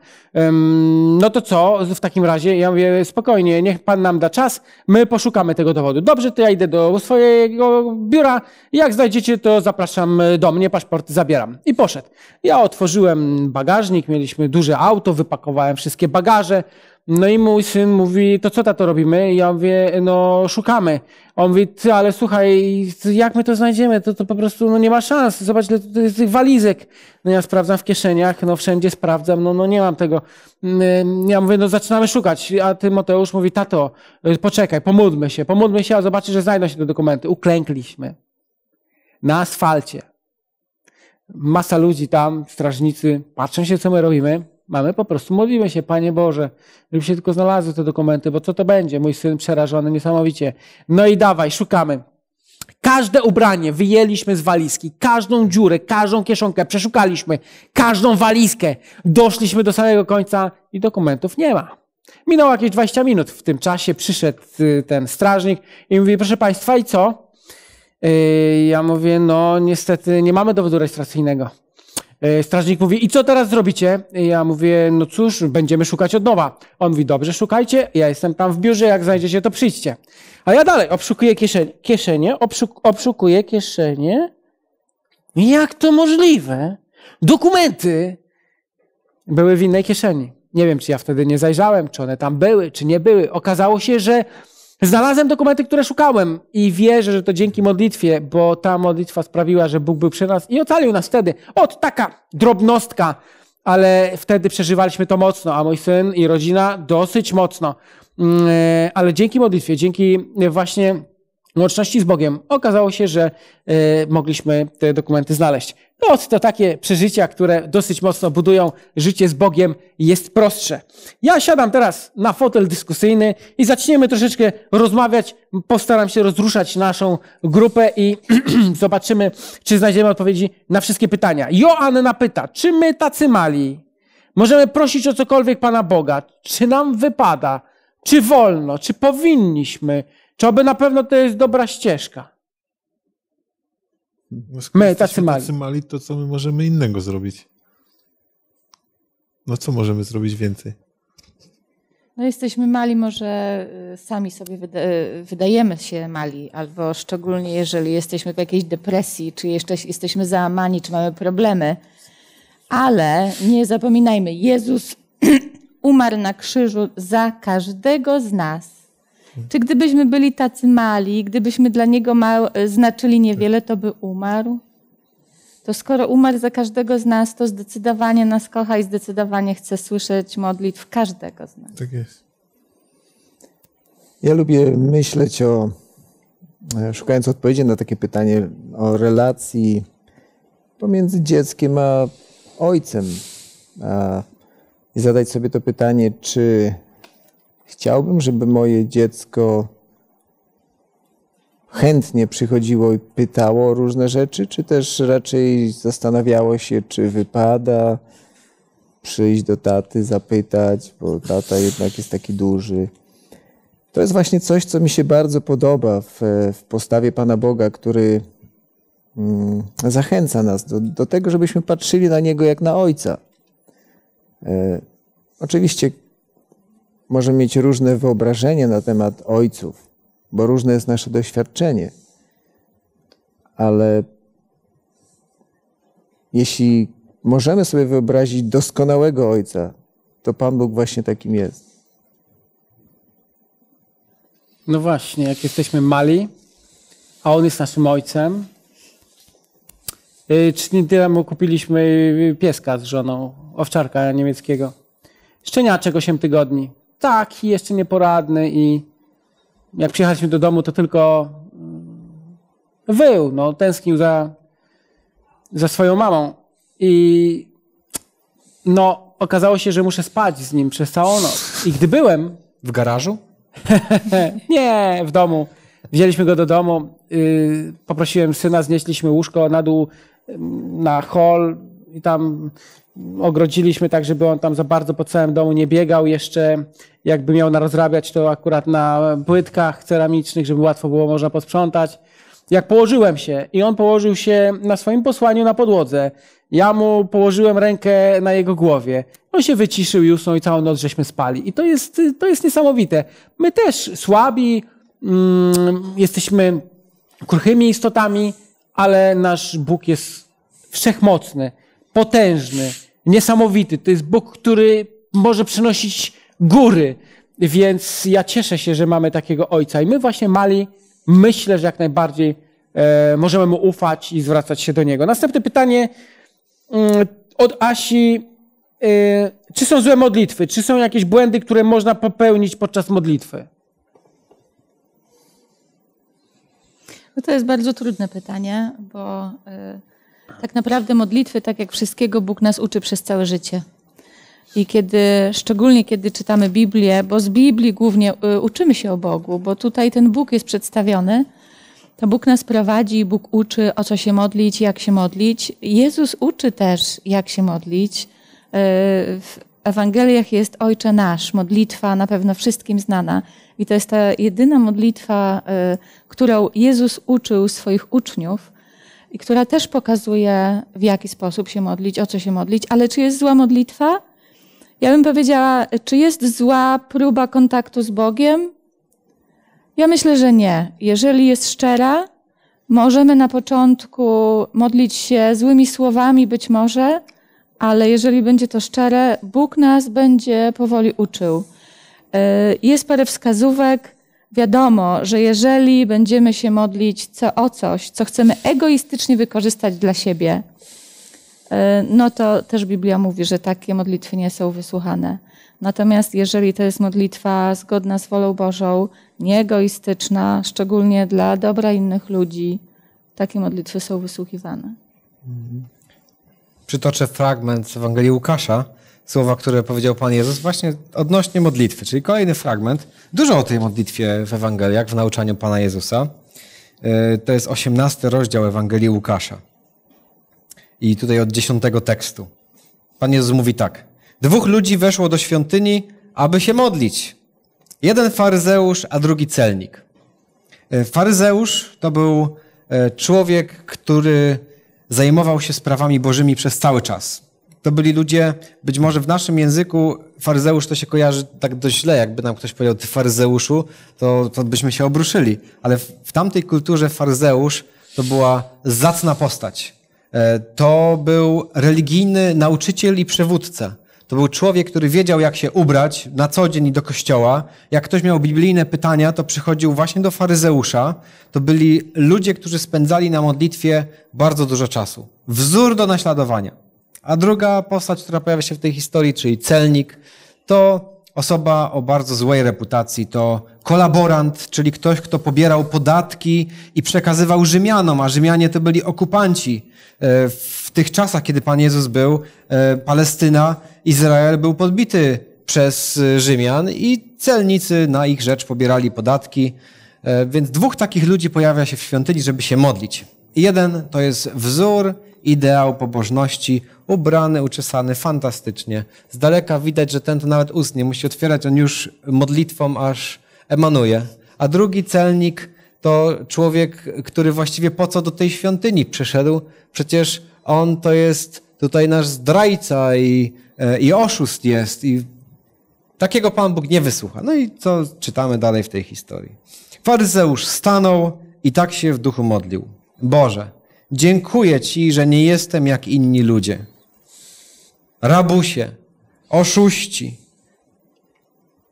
no to co w takim razie? Ja mówię, spokojnie, niech pan nam da czas, my poszukamy tego dowodu. Dobrze, to ja idę do swojego biura, jak znajdziecie, to zapraszam do mnie, paszport zabieram. I poszedł. Ja otworzyłem bagażnik, mieliśmy duże auto, wypakowałem wszystkie bagaże, no i mój syn mówi, to co tato robimy? I ja mówię, no szukamy. On mówi, ty, ale słuchaj, jak my to znajdziemy? To, to po prostu no, nie ma szans. Zobacz, to jest tych walizek. No ja sprawdzam w kieszeniach, no wszędzie sprawdzam, no, no nie mam tego. Mm, y, ja mówię, no zaczynamy szukać. A ty, Mateusz, mówi, tato, y, poczekaj, pomódlmy się, pomódlmy się, a zobaczysz, że znajdą się te dokumenty. Uklękliśmy. Na asfalcie. Masa ludzi tam, strażnicy, patrzą się, co my robimy mamy po prostu, modlimy się, Panie Boże, żeby się tylko znalazły te dokumenty, bo co to będzie? Mój syn przerażony niesamowicie. No i dawaj, szukamy. Każde ubranie wyjęliśmy z walizki, każdą dziurę, każdą kieszonkę przeszukaliśmy, każdą walizkę. Doszliśmy do samego końca i dokumentów nie ma. Minęło jakieś 20 minut. W tym czasie przyszedł y, ten strażnik i mówi, proszę Państwa, i co? Y, ja mówię, no niestety nie mamy dowodu rejestracyjnego. E, strażnik mówi, i co teraz zrobicie? Ja mówię, no cóż, będziemy szukać od nowa. On mówi, dobrze, szukajcie, ja jestem tam w biurze, jak znajdziecie, to przyjdźcie. A ja dalej, obszukuję kieszenie, kieszenie obszuk obszukuję kieszenie. Jak to możliwe? Dokumenty były w innej kieszeni. Nie wiem, czy ja wtedy nie zajrzałem, czy one tam były, czy nie były. Okazało się, że Znalazłem dokumenty, które szukałem i wierzę, że to dzięki modlitwie, bo ta modlitwa sprawiła, że Bóg był przy nas i ocalił nas wtedy. Ot, taka drobnostka, ale wtedy przeżywaliśmy to mocno, a mój syn i rodzina dosyć mocno. Mm, e, ale dzięki modlitwie, dzięki właśnie łączności z Bogiem okazało się, że e, mogliśmy te dokumenty znaleźć. No, to takie przeżycia, które dosyć mocno budują życie z Bogiem, jest prostsze. Ja siadam teraz na fotel dyskusyjny i zaczniemy troszeczkę rozmawiać. Postaram się rozruszać naszą grupę i zobaczymy, czy znajdziemy odpowiedzi na wszystkie pytania. Joanna pyta, czy my tacy mali możemy prosić o cokolwiek Pana Boga? Czy nam wypada? Czy wolno? Czy powinniśmy? Czy aby na pewno to jest dobra ścieżka? No my tacy mali. tacy mali, to co my możemy innego zrobić? No co możemy zrobić więcej? No jesteśmy mali, może y, sami sobie wyda y, wydajemy się mali, albo szczególnie jeżeli jesteśmy w jakiejś depresji, czy jeszcze jesteśmy załamani, czy mamy problemy. Ale nie zapominajmy, Jezus umarł na krzyżu za każdego z nas. Czy gdybyśmy byli tacy mali, gdybyśmy dla niego e, znaczyli niewiele, to by umarł? To skoro umarł za każdego z nas, to zdecydowanie nas kocha i zdecydowanie chce słyszeć modlitw każdego z nas. Tak jest. Ja lubię myśleć o, e, szukając odpowiedzi na takie pytanie, o relacji pomiędzy dzieckiem a ojcem. A, I zadać sobie to pytanie, czy Chciałbym, żeby moje dziecko chętnie przychodziło i pytało o różne rzeczy, czy też raczej zastanawiało się, czy wypada przyjść do taty, zapytać, bo tata jednak jest taki duży. To jest właśnie coś, co mi się bardzo podoba w, w postawie Pana Boga, który mm, zachęca nas do, do tego, żebyśmy patrzyli na Niego jak na Ojca. E, oczywiście Możemy mieć różne wyobrażenie na temat ojców, bo różne jest nasze doświadczenie. Ale jeśli możemy sobie wyobrazić doskonałego ojca, to Pan Bóg właśnie takim jest. No właśnie, jak jesteśmy mali, a On jest naszym ojcem. Trzy y, dni temu kupiliśmy y, pieska z żoną, owczarka niemieckiego. Szczeniaczek 8 tygodni taki jeszcze nieporadny i jak przyjechaliśmy do domu, to tylko mm, wył, no, tęsknił za, za swoją mamą. I no, okazało się, że muszę spać z nim przez całą noc. I gdy byłem... W garażu? nie, w domu. Wzięliśmy go do domu, yy, poprosiłem syna, znieśliśmy łóżko na dół, y, na hol i tam ogrodziliśmy tak, żeby on tam za bardzo po całym domu nie biegał. Jeszcze jakby miał na rozrabiać to akurat na płytkach ceramicznych, żeby łatwo było można posprzątać. Jak położyłem się i on położył się na swoim posłaniu na podłodze, ja mu położyłem rękę na jego głowie. On się wyciszył już no i całą noc żeśmy spali. I to jest, to jest niesamowite. My też słabi, mm, jesteśmy kruchymi istotami, ale nasz Bóg jest wszechmocny, potężny, niesamowity. To jest Bóg, który może przynosić góry. Więc ja cieszę się, że mamy takiego ojca. I my właśnie mali, myślę, że jak najbardziej e, możemy mu ufać i zwracać się do niego. Następne pytanie mm, od Asi. E, czy są złe modlitwy? Czy są jakieś błędy, które można popełnić podczas modlitwy? No to jest bardzo trudne pytanie, bo. Y tak naprawdę modlitwy, tak jak wszystkiego, Bóg nas uczy przez całe życie. I kiedy, szczególnie kiedy czytamy Biblię, bo z Biblii głównie y, uczymy się o Bogu, bo tutaj ten Bóg jest przedstawiony, to Bóg nas prowadzi, Bóg uczy, o co się modlić, jak się modlić. Jezus uczy też, jak się modlić. Y, w Ewangeliach jest Ojcze Nasz, modlitwa na pewno wszystkim znana. I to jest ta jedyna modlitwa, y, którą Jezus uczył swoich uczniów, i która też pokazuje, w jaki sposób się modlić, o co się modlić. Ale czy jest zła modlitwa? Ja bym powiedziała, czy jest zła próba kontaktu z Bogiem? Ja myślę, że nie. Jeżeli jest szczera, możemy na początku modlić się złymi słowami, być może, ale jeżeli będzie to szczere, Bóg nas będzie powoli uczył. Y, jest parę wskazówek, wiadomo, że jeżeli będziemy się modlić co, o coś, co chcemy egoistycznie wykorzystać dla siebie, e, no to też Biblia mówi, że takie modlitwy nie są wysłuchane. Natomiast jeżeli to jest modlitwa zgodna z wolą Bożą, nieegoistyczna, szczególnie dla dobra innych ludzi, takie modlitwy są wysłuchiwane. Przytoczę fragment z Ewangelii Łukasza, słowa, które powiedział Pan Jezus właśnie odnośnie modlitwy, czyli kolejny fragment. Dużo o tej modlitwie w Ewangeliach, w nauczaniu Pana Jezusa. E, to jest 18 rozdział Ewangelii Łukasza. I tutaj od 10 tekstu. Pan Jezus mówi tak. Dwóch ludzi weszło do świątyni, aby się modlić. Jeden faryzeusz, a drugi celnik. E, faryzeusz to był e, człowiek, który zajmował się sprawami bożymi przez cały czas to byli ludzie, być może w naszym języku faryzeusz to się kojarzy tak dość źle, jakby nam ktoś powiedział ty faryzeuszu, to, to byśmy się obruszyli. Ale w, w tamtej kulturze faryzeusz to była zacna postać. E, to był religijny nauczyciel i przywódca. To był człowiek, który wiedział, jak się ubrać na co dzień i do kościoła. Jak ktoś miał biblijne pytania, to przychodził właśnie do faryzeusza. To byli ludzie, którzy spędzali na modlitwie bardzo dużo czasu. Wzór do naśladowania. A druga postać, która pojawia się w tej historii, czyli celnik, to osoba o bardzo złej reputacji, to kolaborant, czyli ktoś, kto pobierał podatki i przekazywał Rzymianom, a Rzymianie to byli okupanci. E, w tych czasach, kiedy Pan Jezus był, e, Palestyna, Izrael był podbity przez Rzymian i celnicy na ich rzecz pobierali podatki. E, więc dwóch takich ludzi pojawia się w świątyni, żeby się modlić. Jeden to jest wzór, ideał pobożności, ubrany, uczesany fantastycznie. Z daleka widać, że ten to nawet ust nie musi otwierać, on już modlitwą aż emanuje. A drugi celnik to człowiek, który właściwie po co do tej świątyni przyszedł? Przecież on to jest tutaj nasz zdrajca i, e, i oszust jest i takiego Pan Bóg nie wysłucha. No i co czytamy dalej w tej historii? Faryzeusz stanął i tak się w duchu modlił. Boże, dziękuję Ci, że nie jestem jak inni ludzie. Rabusie, oszuści,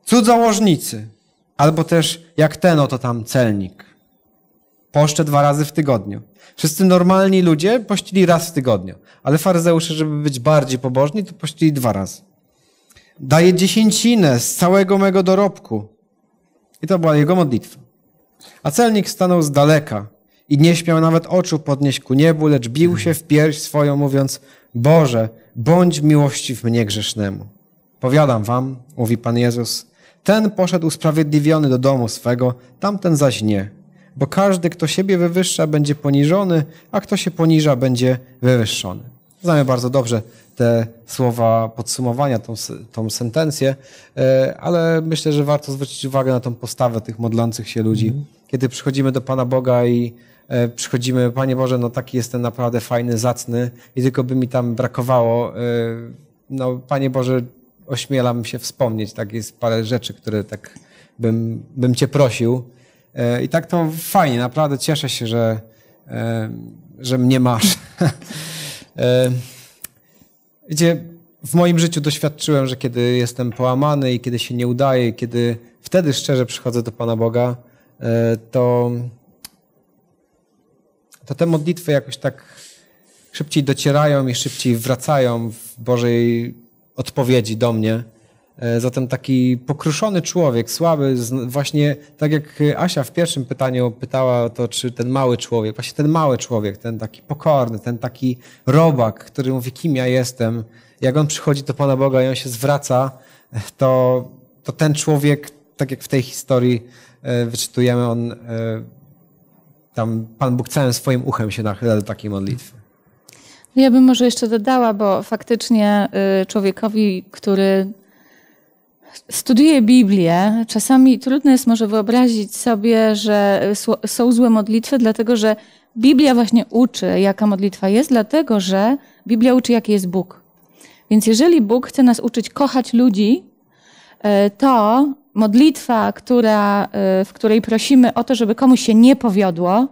cudzołożnicy, albo też jak ten oto tam celnik. Poszczę dwa razy w tygodniu. Wszyscy normalni ludzie pościli raz w tygodniu, ale faryzeusze, żeby być bardziej pobożni, to pościli dwa razy. Daję dziesięcinę z całego mego dorobku. I to była jego modlitwa. A celnik stanął z daleka i nie śmiał nawet oczu podnieść ku niebu, lecz bił się w pierś swoją, mówiąc: Boże, bądź miłościw mnie grzesznemu. Powiadam wam, mówi Pan Jezus, ten poszedł sprawiedliwiony do domu swego, tamten zaś nie. Bo każdy, kto siebie wywyższa, będzie poniżony, a kto się poniża, będzie wywyższony. Znamy bardzo dobrze te słowa podsumowania, tą, tą sentencję, e, ale myślę, że warto zwrócić uwagę na tą postawę tych modlących się ludzi. Mhm. Kiedy przychodzimy do Pana Boga i E, przychodzimy, Panie Boże, no taki jestem naprawdę fajny, zacny i tylko by mi tam brakowało, e, no Panie Boże, ośmielam się wspomnieć, tak jest parę rzeczy, które tak bym, bym Cię prosił. E, I tak to fajnie, naprawdę cieszę się, że, że mnie masz. Wiecie, w moim życiu doświadczyłem, że kiedy jestem połamany i kiedy się nie udaje, i kiedy wtedy szczerze przychodzę do Pana Boga, to to te modlitwy jakoś tak szybciej docierają i szybciej wracają w Bożej odpowiedzi do mnie. E, zatem taki pokruszony człowiek, słaby, właśnie tak jak Asia w pierwszym pytaniu pytała to, czy ten mały człowiek, właśnie ten mały człowiek, ten taki pokorny, ten taki robak, który mówi, kim ja jestem, jak on przychodzi do Pana Boga i on się zwraca, to, to ten człowiek, tak jak w tej historii e, wyczytujemy, on e, tam Pan Bóg całym swoim uchem się nachyla do takiej modlitwy. No ja bym może jeszcze dodała, bo faktycznie y, człowiekowi, który studiuje Biblię, czasami trudno jest może wyobrazić sobie, że są złe modlitwy, dlatego że Biblia właśnie uczy, jaka modlitwa jest, dlatego że Biblia uczy, jaki jest Bóg. Więc jeżeli Bóg chce nas uczyć kochać ludzi, y, to modlitwa, która, y, w której prosimy o to, żeby komuś się nie powiodło,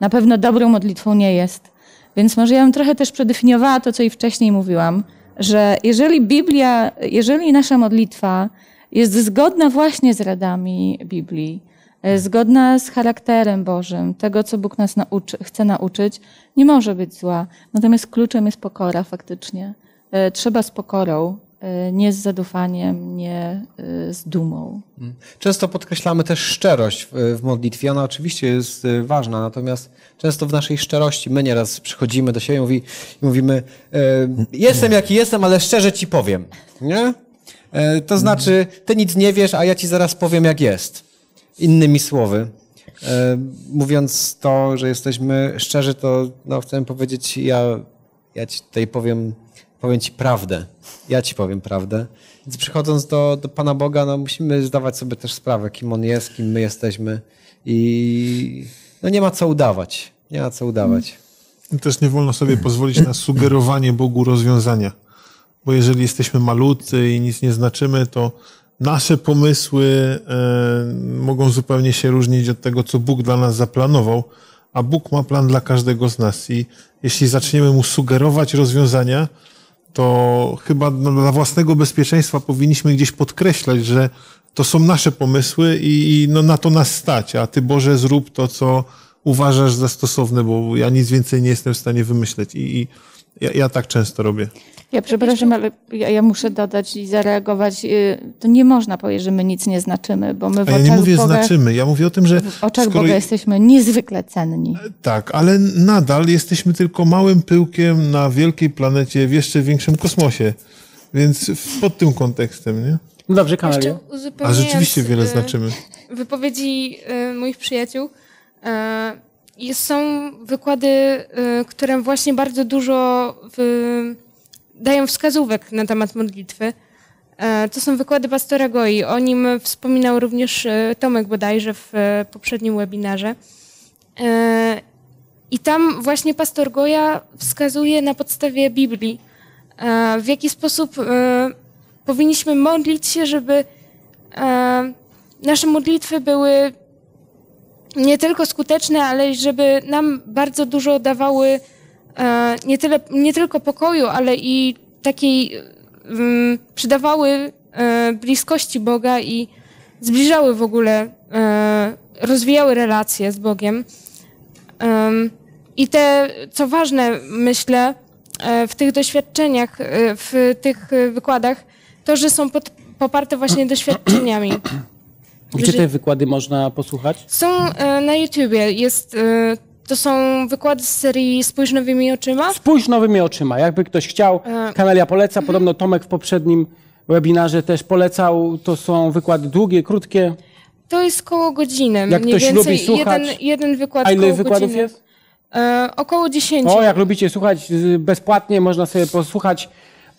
na pewno dobrą modlitwą nie jest. Więc może ja bym trochę też przedefiniowała to, co i wcześniej mówiłam, że jeżeli Biblia, jeżeli nasza modlitwa jest zgodna właśnie z radami Biblii, y, zgodna z charakterem Bożym, tego, co Bóg nas nauczy, chce nauczyć, nie może być zła. Natomiast kluczem jest pokora faktycznie. Y, trzeba z pokorą Y, nie z zadufaniem, nie y, z dumą. Mm. Często podkreślamy też szczerość w modlitwie. Ona oczywiście jest y, ważna, natomiast często w naszej szczerości my nieraz przychodzimy do siebie i mówimy: Jestem jaki jestem, ale szczerze ci powiem. Nie? To mhm. znaczy, ty nic nie wiesz, a ja ci zaraz powiem, jak jest. Innymi słowy. Mówiąc to, że jesteśmy szczerzy, to no, chcę powiedzieć, ja, ja ci tutaj powiem powiem ci prawdę. Ja ci powiem prawdę. Więc przychodząc do, do Pana Boga, no musimy zdawać sobie też sprawę, kim On jest, kim my jesteśmy i no nie ma co udawać. Nie ma co udawać. Mm. Też nie wolno sobie pozwolić na sugerowanie Bogu rozwiązania. Bo jeżeli jesteśmy malutcy i nic nie znaczymy, to nasze pomysły e, mogą zupełnie się różnić od tego, co Bóg dla nas zaplanował, a Bóg ma plan dla każdego z nas. I jeśli zaczniemy mu sugerować rozwiązania, to chyba dla własnego bezpieczeństwa powinniśmy gdzieś podkreślać, że to są nasze pomysły i, i no, na to nas stać, a ty Boże zrób to, co uważasz za stosowne, bo ja nic więcej nie jestem w stanie wymyśleć. I, i ja, ja tak często robię. Ja przepraszam, ale ja, ja, muszę dodać i zareagować. Y, to nie można powiedzieć, że my nic nie znaczymy, bo my w A ja nie mówię Boga, znaczymy, ja mówię o tym, że... W oczach skoro... Boga jesteśmy niezwykle cenni. E, tak, ale nadal jesteśmy tylko małym pyłkiem na wielkiej planecie w jeszcze większym kosmosie. Więc pod tym kontekstem, nie? No dobrze, Kamelio. A rzeczywiście wiele y, znaczymy. Wypowiedzi y, moich przyjaciół e, są wykłady, y, które właśnie bardzo dużo w, dają wskazówek na temat modlitwy. E, to są wykłady pastora Goi. O nim wspominał również e, Tomek bodajże w e, poprzednim webinarze. I tam właśnie pastor Goja wskazuje na podstawie Biblii, w jaki sposób powinniśmy modlić się, żeby nasze modlitwy były nie tylko skuteczne, ale żeby nam bardzo dużo dawały e, nie, tyle, nie tylko pokoju, ale i takiej mm, przydawały e, bliskości Boga i zbliżały w ogóle, e, rozwijały relacje z Bogiem. I te, co ważne, myślę, w tych doświadczeniach, w tych wykładach, to, że są pod, poparte właśnie doświadczeniami. Gdzie te wykłady można posłuchać? Są e, na YouTubie. Jest, e, to są wykłady z serii Spójrz nowymi oczyma. Spójrz nowymi oczyma. Jakby ktoś chciał, e... poleca. Mhm. Podobno Tomek w poprzednim webinarze też polecał. To są wykłady długie, krótkie. To jest koło godziny. Jak ktoś więcej. lubi słuchać. Jeden, jeden wykład A ile wykładów godziny. jest? E, około 10. O, jak lubicie słuchać y, bezpłatnie, można sobie posłuchać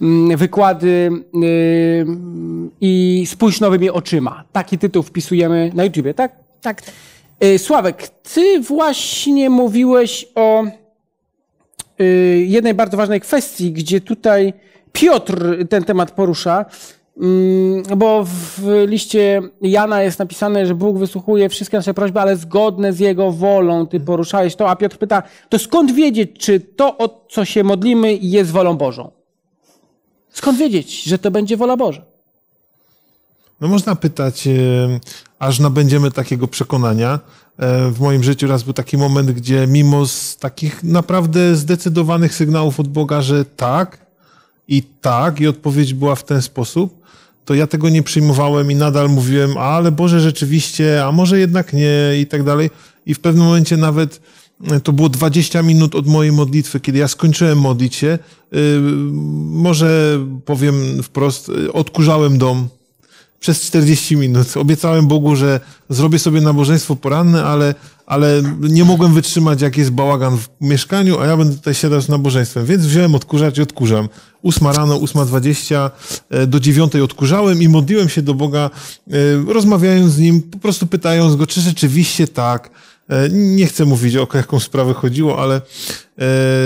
Mm, wykłady mm, i spójrz nowymi oczyma. Taki tytuł wpisujemy na YouTubie, tak? Tak. Y, Sławek, ty właśnie mówiłeś o y, jednej bardzo ważnej kwestii, gdzie tutaj Piotr ten temat porusza, mm, bo w liście Jana jest napisane, że Bóg wysłuchuje wszystkie nasze prośby, ale zgodne z Jego wolą. Ty poruszałeś to, a Piotr pyta, to skąd wiedzieć, czy to, o co się modlimy, jest wolą Bożą? Skąd wiedzieć, że to będzie wola Boża? No można pytać, e, aż nabędziemy takiego przekonania. E, w moim życiu raz był taki moment, gdzie mimo z takich naprawdę zdecydowanych sygnałów od Boga, że tak i tak, i odpowiedź była w ten sposób, to ja tego nie przyjmowałem i nadal mówiłem, ale Boże rzeczywiście, a może jednak nie i tak dalej. I w pewnym momencie nawet to było 20 minut od mojej modlitwy, kiedy ja skończyłem modlić się. Y, może powiem wprost, y, odkurzałem dom przez 40 minut. Obiecałem Bogu, że zrobię sobie nabożeństwo poranne, ale, ale nie mogłem wytrzymać, jak jest bałagan w mieszkaniu, a ja będę tutaj siadał z nabożeństwem. Więc wziąłem odkurzacz i odkurzam. 8 rano, 8.20 e, do 9 odkurzałem i modliłem się do Boga, e, rozmawiając z Nim, po prostu pytając Go, czy rzeczywiście tak, E, nie chcę mówić o jaką sprawę chodziło, ale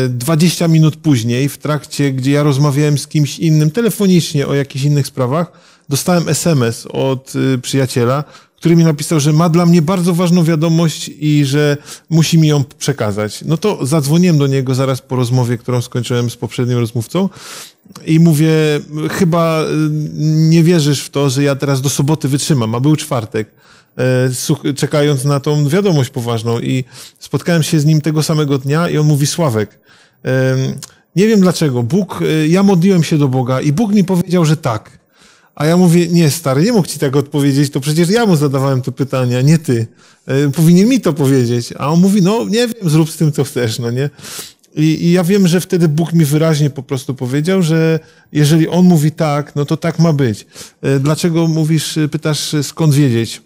20 e, minut później, w trakcie, gdzie ja rozmawiałem z kimś innym telefonicznie o jakichś innych sprawach, dostałem SMS od y, przyjaciela, który mi napisał, że ma dla mnie bardzo ważną wiadomość i że musi mi ją przekazać. No to zadzwoniłem do niego zaraz po rozmowie, którą skończyłem z poprzednim rozmówcą i mówię, chyba y, nie wierzysz w to, że ja teraz do soboty wytrzymam, a był czwartek. E, czekając na tą wiadomość poważną i spotkałem się z nim tego samego dnia i on mówi Sławek, nie wiem dlaczego, Bóg, e, ja modliłem się do Boga i Bóg mi powiedział, że tak. A ja mówię, nie stary, nie mógł ci tak odpowiedzieć, to przecież ja mu zadawałem te pytania, nie ty. E, powinien mi to powiedzieć. A on mówi, no nie wiem, zrób z tym co chcesz, no nie? I, I, ja wiem, że wtedy Bóg mi wyraźnie po prostu powiedział, że jeżeli On mówi tak, no to tak ma być. Dlaczego mówisz, pytasz skąd wiedzieć?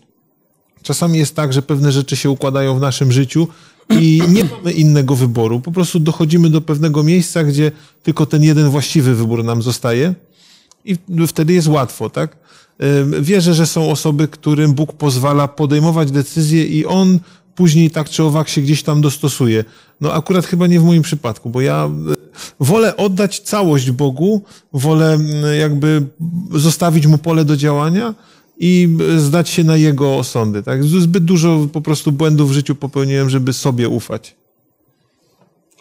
Czasami jest tak, że pewne rzeczy się układają w naszym życiu i nie mamy innego wyboru. Po prostu dochodzimy do pewnego miejsca, gdzie tylko ten jeden właściwy wybór nam zostaje i wtedy jest łatwo, tak? Wierzę, że są osoby, którym Bóg pozwala podejmować decyzje i on później tak czy owak się gdzieś tam dostosuje. No akurat chyba nie w moim przypadku, bo ja y, wolę oddać całość Bogu, wolę y, jakby zostawić mu pole do działania, i e, zdać się na jego osądy. Tak? Zbyt dużo po prostu błędów w życiu popełniłem, żeby sobie ufać.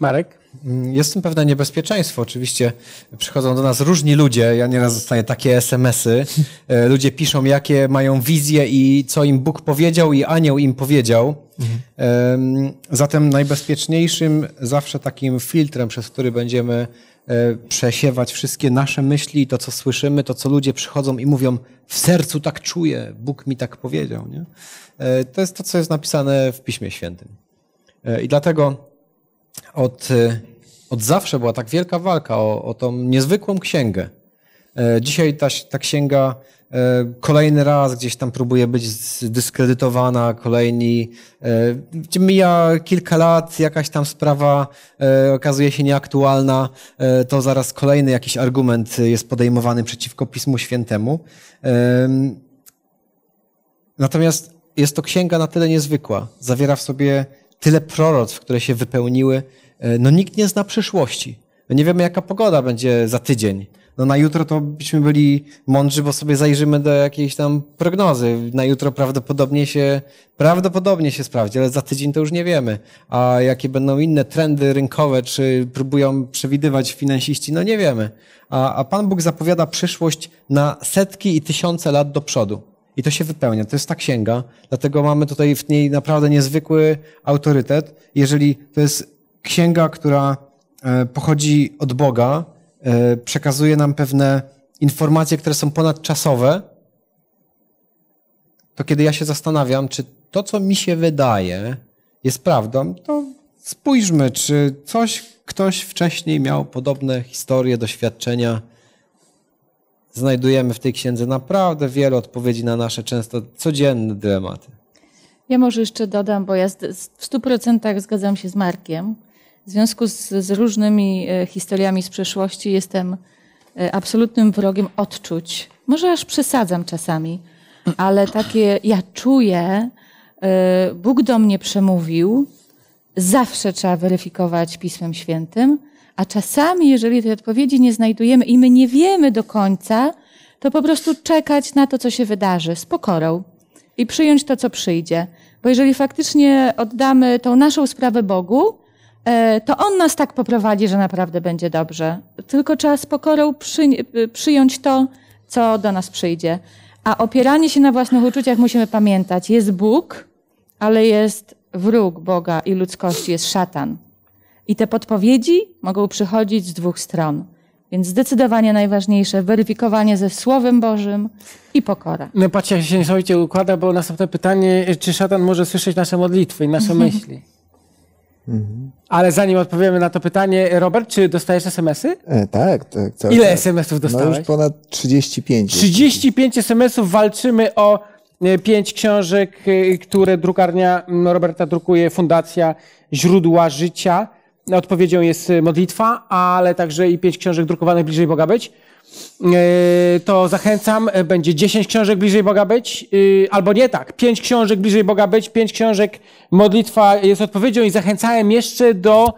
Marek? Mm, Jest w pewne niebezpieczeństwo. Oczywiście przychodzą do nas różni ludzie. Ja nieraz dostaję takie SMS-y. E, ludzie piszą, jakie mają wizje i co im Bóg powiedział i anioł im powiedział. Mhm. Zatem najbezpieczniejszym zawsze takim filtrem, przez który będziemy E, przesiewać wszystkie nasze myśli, to co słyszymy, to co ludzie przychodzą i mówią, w sercu tak czuję, Bóg mi tak powiedział. Nie? E, to jest to, co jest napisane w Piśmie Świętym. E, I dlatego od, od zawsze była tak wielka walka o, o tą niezwykłą księgę, E, dzisiaj ta, ta księga e, kolejny raz gdzieś tam próbuje być zdyskredytowana, kolejni. E, mija kilka lat, jakaś tam sprawa okazuje się nieaktualna, to zaraz kolejny jakiś argument jest podejmowany przeciwko Pismu Świętemu. Natomiast jest to księga na tyle niezwykła. Zawiera w sobie tyle proroctw, które się wypełniły. No nikt nie zna przyszłości. My no nie wiemy, jaka pogoda będzie za tydzień no na jutro to byśmy byli mądrzy, bo sobie zajrzymy do jakiejś tam prognozy. Na jutro prawdopodobnie się, prawdopodobnie się sprawdzi, ale za tydzień to już nie wiemy. A jakie będą inne trendy rynkowe, czy próbują przewidywać finansiści, no nie wiemy. A, a Pan Bóg zapowiada przyszłość na setki i tysiące lat do przodu. I to się wypełnia. To jest ta księga. Dlatego mamy tutaj w niej naprawdę niezwykły autorytet. Jeżeli to jest księga, która e, pochodzi od Boga, E, przekazuje nam pewne informacje, które są ponadczasowe, to kiedy ja się zastanawiam, czy to, co mi się wydaje, jest prawdą, to spójrzmy, czy coś, ktoś wcześniej miał podobne historie, doświadczenia. Znajdujemy w tej księdze naprawdę wiele odpowiedzi na nasze często codzienne dylematy. Ja może jeszcze dodam, bo ja w 100% zgadzam się z Markiem w związku z, z różnymi e, historiami z przeszłości jestem e, absolutnym wrogiem odczuć. Może aż przesadzam czasami, ale takie ja czuję, e, Bóg do mnie przemówił, zawsze trzeba weryfikować Pismem Świętym, a czasami, jeżeli tej odpowiedzi nie znajdujemy i my nie wiemy do końca, to po prostu czekać na to, co się wydarzy z pokorą i przyjąć to, co przyjdzie. Bo jeżeli faktycznie oddamy tą naszą sprawę Bogu, E, to on nas tak poprowadzi, że naprawdę będzie dobrze. Tylko trzeba z pokorą przy, y, przyjąć to, co do nas przyjdzie. A opieranie się na własnych uczuciach musimy pamiętać. Jest Bóg, ale jest wróg Boga i ludzkości, jest szatan. I te podpowiedzi mogą przychodzić z dwóch stron. Więc zdecydowanie najważniejsze weryfikowanie ze Słowem Bożym i pokora. No patrzcie, jak się niesamowicie układa, bo następne pytanie, czy szatan może słyszeć nasze modlitwy i nasze myśli? Mhm. Ale zanim odpowiemy na to pytanie, Robert, czy dostajesz SMS-y? E, tak, tak. Cały Ile SMS-ów dostałeś? No już ponad 35. 35 SMS-ów walczymy o e, pięć książek, e, które drukarnia Roberta drukuje, Fundacja Źródła Życia. Odpowiedzią jest e, modlitwa, ale także i pięć książek drukowanych bliżej Boga być. E, to zachęcam, e, będzie 10 książek bliżej Boga być, e, albo nie tak, 5 książek bliżej Boga być, 5 książek modlitwa jest odpowiedzią i zachęcałem jeszcze do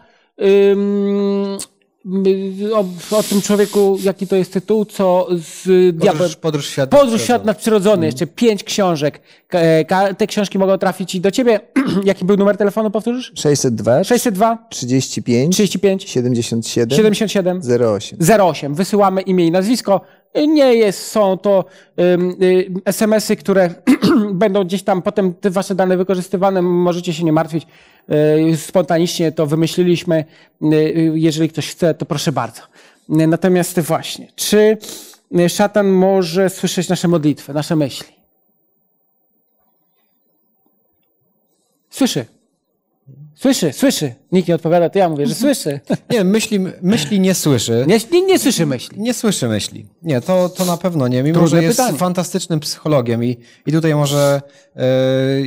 o, o, tym człowieku, jaki to jest tytuł, co z diabłem. Podróż, podróż świat Podróż świat nadprzyrodzony. Mm. Jeszcze pięć książek. E, te książki mogą trafić i do ciebie. jaki był numer telefonu, powtórzysz? 602. 602. 35. 35. 77. 77. 08. 08. Wysyłamy imię i nazwisko. Nie jest, są to y, SMS-y, które będą gdzieś tam potem te wasze dane wykorzystywane, możecie się nie martwić. Y, spontanicznie to wymyśliliśmy. Y, jeżeli ktoś chce, to proszę bardzo. Natomiast właśnie, czy szatan może słyszeć nasze modlitwy, nasze myśli? Słyszy. Słyszy, słyszy. Nikt nie odpowiada, to ja mówię, że słyszy. Nie, myśli, myśli nie słyszy. Nie, nie, nie słyszy myśli. Nie słyszy myśli. Nie, to, to na pewno nie. Mimo, Trudne że jest pytanie. fantastycznym psychologiem i, i tutaj może y,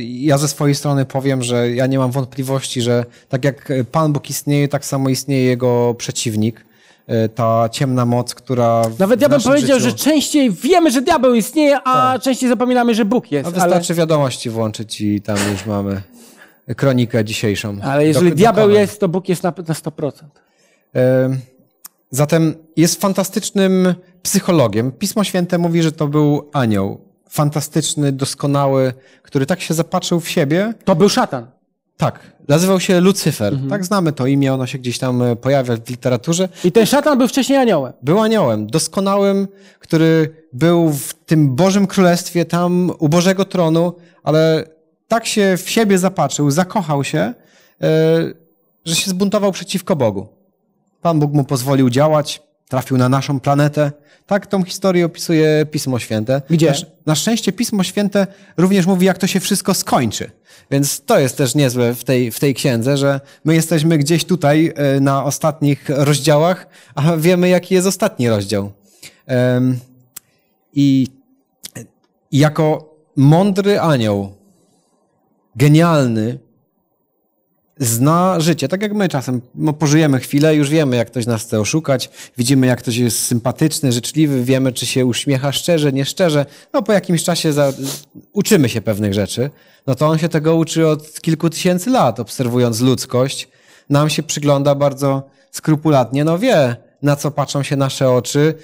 ja ze swojej strony powiem, że ja nie mam wątpliwości, że tak jak Pan Bóg istnieje, tak samo istnieje jego przeciwnik e, ta ciemna moc, która. Nawet ja bym powiedział, życiu... że częściej wiemy, że diabeł istnieje, a tak. częściej zapominamy, że Bóg jest. A wystarczy ale... wiadomości włączyć i tam już mamy kronikę dzisiejszą. Ale jeżeli do, diabeł jest, to Bóg jest na, na 100%. Zatem jest fantastycznym psychologiem. Pismo Święte mówi, że to był anioł. Fantastyczny, doskonały, który tak się zapatrzył w siebie. To był szatan. Tak, nazywał się Lucyfer. Mhm. Tak znamy to imię, ono się gdzieś tam e, pojawia w literaturze. I ten szatan był wcześniej aniołem. Był aniołem, doskonałym, który był w tym Bożym Królestwie, tam u Bożego Tronu, ale tak się w siebie zapatrzył, zakochał się, e, że się zbuntował przeciwko Bogu. Pan Bóg mu pozwolił działać, trafił na naszą planetę. Tak tą historię opisuje Pismo Święte. Gdzie? Na, szczęście Pismo Święte również mówi, jak to się wszystko skończy. Więc to jest też niezłe w tej, w tej księdze, że my jesteśmy gdzieś tutaj e, na ostatnich rozdziałach, a wiemy, jaki jest ostatni rozdział. I jako mądry anioł genialny zna życie. Tak jak my czasem no, pożyjemy chwilę, już wiemy, jak ktoś nas chce oszukać, widzimy, jak ktoś jest sympatyczny, życzliwy, wiemy, czy się uśmiecha szczerze, nieszczerze. No po jakimś czasie za... uczymy się pewnych rzeczy. No to on się tego uczy od kilku tysięcy lat, obserwując ludzkość. Nam się przygląda bardzo skrupulatnie, no wie, na co patrzą się nasze oczy,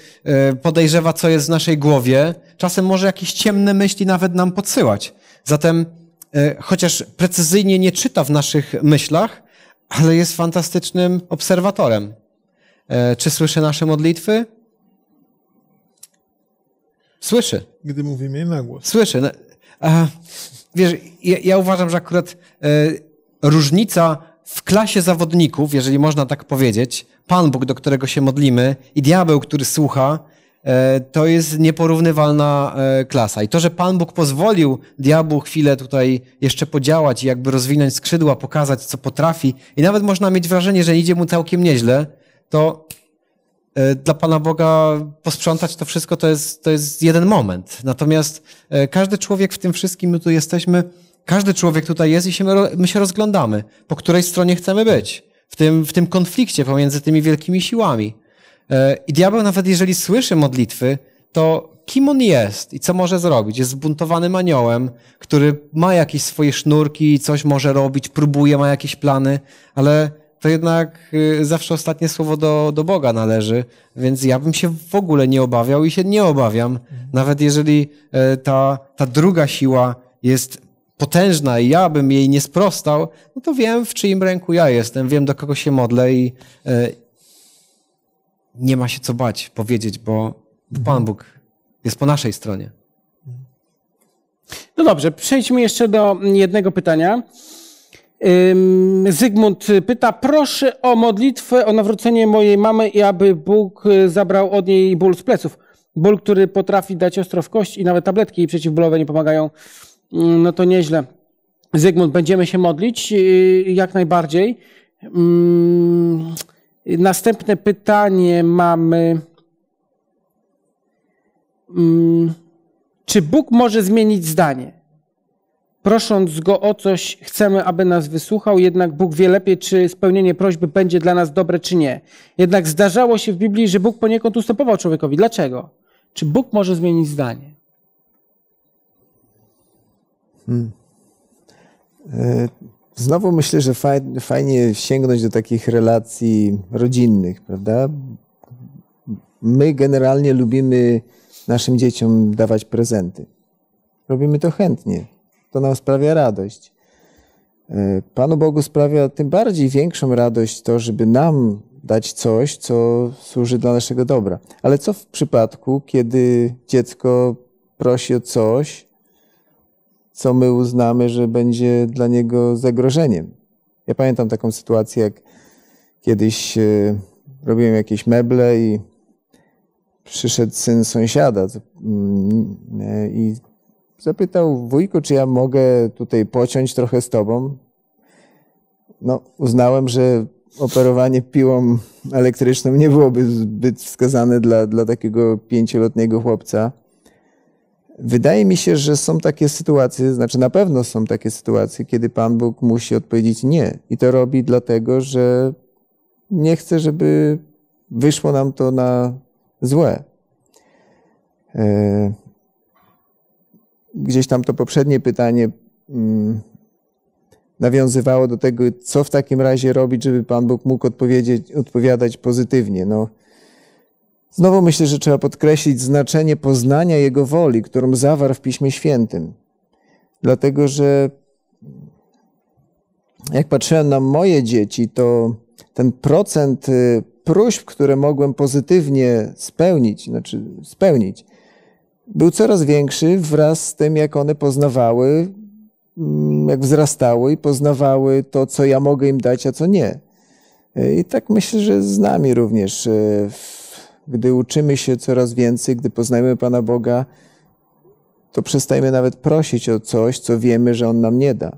y, podejrzewa, co jest w naszej głowie. Czasem może jakieś ciemne myśli nawet nam podsyłać. Zatem E, chociaż precyzyjnie nie czyta w naszych myślach, ale jest fantastycznym obserwatorem. E, czy słyszy nasze modlitwy? Słyszy. Gdy mówimy na głos. Słyszy. No, e, wiesz, ja, uważam, że akurat różnica w klasie zawodników, jeżeli można tak powiedzieć, Pan Bóg, do którego się modlimy i diabeł, który słucha, E, to jest nieporównywalna e, klasa. I to, że Pan Bóg pozwolił diabłu chwilę tutaj jeszcze podziałać i jakby rozwinąć skrzydła, pokazać, co potrafi, i nawet można mieć wrażenie, że idzie mu całkiem nieźle, to e, dla Pana Boga posprzątać to wszystko to jest, to jest jeden moment. Natomiast każdy człowiek w tym wszystkim, my tu jesteśmy, każdy człowiek tutaj jest i się, my się rozglądamy, po której stronie chcemy być, w tym, w tym konflikcie pomiędzy tymi wielkimi siłami. E, I diabeł, nawet jeżeli słyszy modlitwy, to kim on jest i co może zrobić? Jest zbuntowanym aniołem, który ma jakieś swoje sznurki i coś może robić, próbuje, ma jakieś plany, ale to jednak y, zawsze ostatnie słowo do, do Boga należy, więc ja bym się w ogóle nie obawiał i się nie obawiam, nawet jeżeli e, ta, ta druga siła jest potężna i ja bym jej nie sprostał, no to wiem, w czyim ręku ja jestem, wiem, do kogo się modlę i, e, nie ma się co bać powiedzieć, bo Pan Bóg jest po naszej stronie. No dobrze, przejdźmy jeszcze do jednego pytania. Zygmunt pyta, proszę o modlitwę, o nawrócenie mojej mamy i aby Bóg y, zabrał od niej ból z pleców. Ból, który potrafi dać ostro w i nawet tabletki przeciwbólowe nie pomagają. Mm, no to nieźle. Zygmunt, będziemy się modlić y, jak najbardziej. Mm, Następne pytanie mamy. Mm, czy Bóg może zmienić zdanie? Prosząc go o coś, chcemy, aby nas wysłuchał, jednak Bóg wie lepiej, czy spełnienie prośby będzie dla nas dobre, czy nie. Jednak zdarzało się w Biblii, że Bóg poniekąd ustępował człowiekowi. Dlaczego? Czy Bóg może zmienić zdanie? Hmm. E, Znowu myślę, że fajnie, sięgnąć do takich relacji rodzinnych, prawda? My generalnie lubimy naszym dzieciom dawać prezenty. Robimy to chętnie. To nam sprawia radość. E, Panu Bogu sprawia tym bardziej większą radość to, żeby nam dać coś, co służy dla naszego dobra. Ale co w przypadku, kiedy dziecko prosi o coś, co my uznamy, że będzie dla niego zagrożeniem. Ja pamiętam taką sytuację, jak kiedyś e, robiłem jakieś meble i przyszedł syn sąsiada mm, e, i zapytał wujku, czy ja mogę tutaj pociąć trochę z tobą. No, uznałem, że operowanie piłą elektryczną nie byłoby zbyt wskazane dla, dla takiego pięcioletniego chłopca. Wydaje mi się, że są takie sytuacje, znaczy na pewno są takie sytuacje, kiedy Pan Bóg musi odpowiedzieć nie. I to robi dlatego, że nie chce, żeby wyszło nam to na złe. E, gdzieś tam to poprzednie pytanie mm, nawiązywało do tego, co w takim razie robić, żeby Pan Bóg mógł odpowiedzieć, odpowiadać pozytywnie. No, Znowu myślę, że trzeba podkreślić znaczenie poznania Jego woli, którą zawarł w Piśmie Świętym. Dlatego, że jak patrzyłem na moje dzieci, to ten procent y, próśb, które mogłem pozytywnie spełnić, znaczy spełnić, był coraz większy wraz z tym, jak one poznawały, mm, jak wzrastały i poznawały to, co ja mogę im dać, a co nie. Y, I tak myślę, że z nami również y, w gdy uczymy się coraz więcej, gdy poznajemy Pana Boga, to przestajemy nawet prosić o coś, co wiemy, że On nam nie da.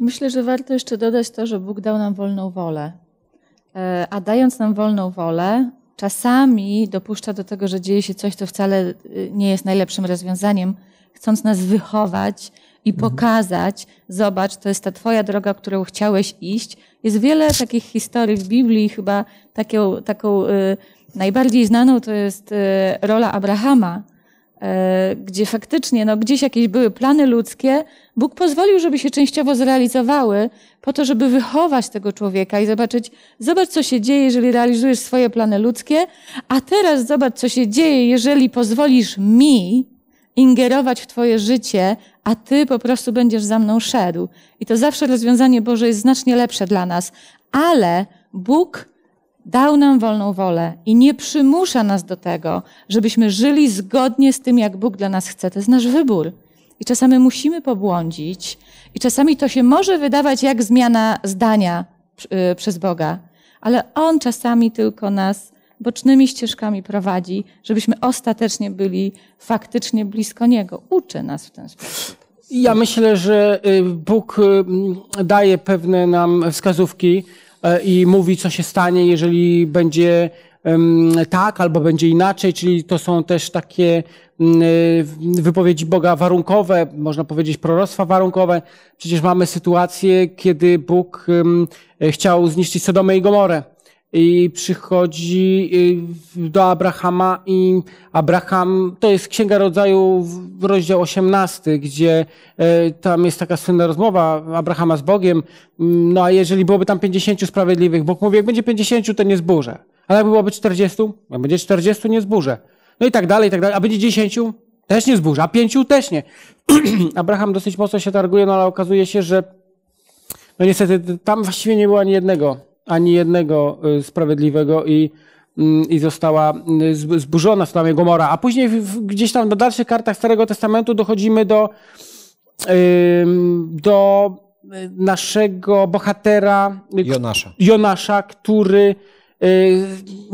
Myślę, że warto jeszcze dodać to, że Bóg dał nam wolną wolę. E, a dając nam wolną wolę, czasami dopuszcza do tego, że dzieje się coś, co wcale e, nie jest najlepszym rozwiązaniem, chcąc nas wychować i mhm. pokazać, zobacz, to jest ta Twoja droga, którą chciałeś iść. Jest wiele takich historii w Biblii, chyba taką, taką e, Najbardziej znaną to jest e, rola Abrahama, e, gdzie faktycznie no, gdzieś jakieś były plany ludzkie, Bóg pozwolił, żeby się częściowo zrealizowały, po to, żeby wychować tego człowieka i zobaczyć, zobacz, co się dzieje, jeżeli realizujesz swoje plany ludzkie, a teraz zobacz, co się dzieje, jeżeli pozwolisz mi ingerować w Twoje życie, a Ty po prostu będziesz za mną szedł. I to zawsze rozwiązanie Boże jest znacznie lepsze dla nas, ale Bóg dał nam wolną wolę i nie przymusza nas do tego, żebyśmy żyli zgodnie z tym, jak Bóg dla nas chce. To jest nasz wybór. I czasami musimy pobłądzić, i czasami to się może wydawać jak zmiana zdania y, przez Boga, ale On czasami tylko nas bocznymi ścieżkami prowadzi, żebyśmy ostatecznie byli faktycznie blisko Niego. Uczy nas w ten sposób. Ja myślę, że y, Bóg y, daje pewne nam wskazówki, E, i mówi, co się stanie, jeżeli będzie tak albo będzie inaczej, czyli to są też takie mm, e, wypowiedzi Boga warunkowe, można powiedzieć proroctwa warunkowe. Przecież mamy sytuację, kiedy Bóg e, chciał zniszczyć Sodomę i Gomorę i przychodzi y, do Abrahama i Abraham, to jest Księga Rodzaju, rozdział 18, gdzie e, tam jest taka słynna rozmowa Abrahama z Bogiem, no a jeżeli byłoby tam 50 sprawiedliwych, Bóg mówi, jak będzie 50, to nie zburzę. Ale jak byłoby 40, jak będzie 40, nie zburzę. No i tak dalej, i tak dalej. A będzie 10? Też nie zburzę. A 5? Też nie. Abraham dosyć mocno się targuje, no ale okazuje się, że no niestety tam właściwie nie było ani jednego ani jednego y, sprawiedliwego i, mm, i została y, zburzona Sodom Gomora. A później gdzieś tam na dalszych kartach Starego Testamentu dochodzimy do, do naszego bohatera Jonasza. Jonasza, który y,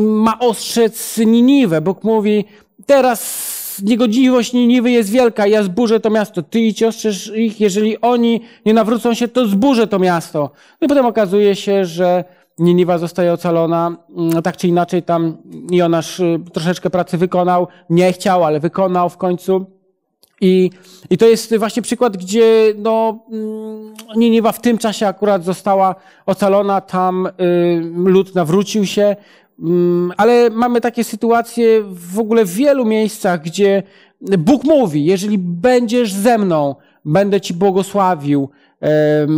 ma ostrzec Niniwę. Bóg mówi, teraz niegodziwość Niniwy jest wielka, ja zburzę to miasto. Ty idź ostrzeż ich, jeżeli oni nie nawrócą się, to zburzę to miasto. No i potem okazuje się, że Niniwa zostaje ocalona. Mm, tak czy inaczej, tam Jonasz y, troszeczkę pracy wykonał. Nie chciał, ale wykonał w końcu. I, i to jest właśnie przykład, gdzie no, mm, Niniwa w tym czasie akurat została ocalona. Tam y, lud nawrócił się. Mm, ale mamy takie sytuacje w ogóle w wielu miejscach, gdzie Bóg mówi: Jeżeli będziesz ze mną, będę ci błogosławił.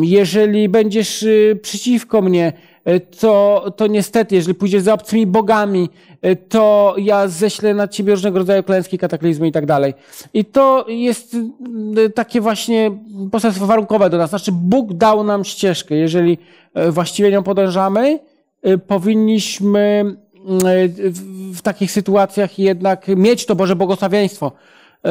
Jeżeli będziesz y, przeciwko mnie, E, to, to niestety, jeżeli pójdziesz za obcymi bogami, e, to ja ześlę na ciebie różnego rodzaju klęski, kataklizmy i tak dalej. I to jest e, takie właśnie poselstwo warunkowe do nas. Znaczy, Bóg dał nam ścieżkę. Jeżeli właściwie nią podążamy, powinniśmy mm, w takich sytuacjach jednak mieć to Boże błogosławieństwo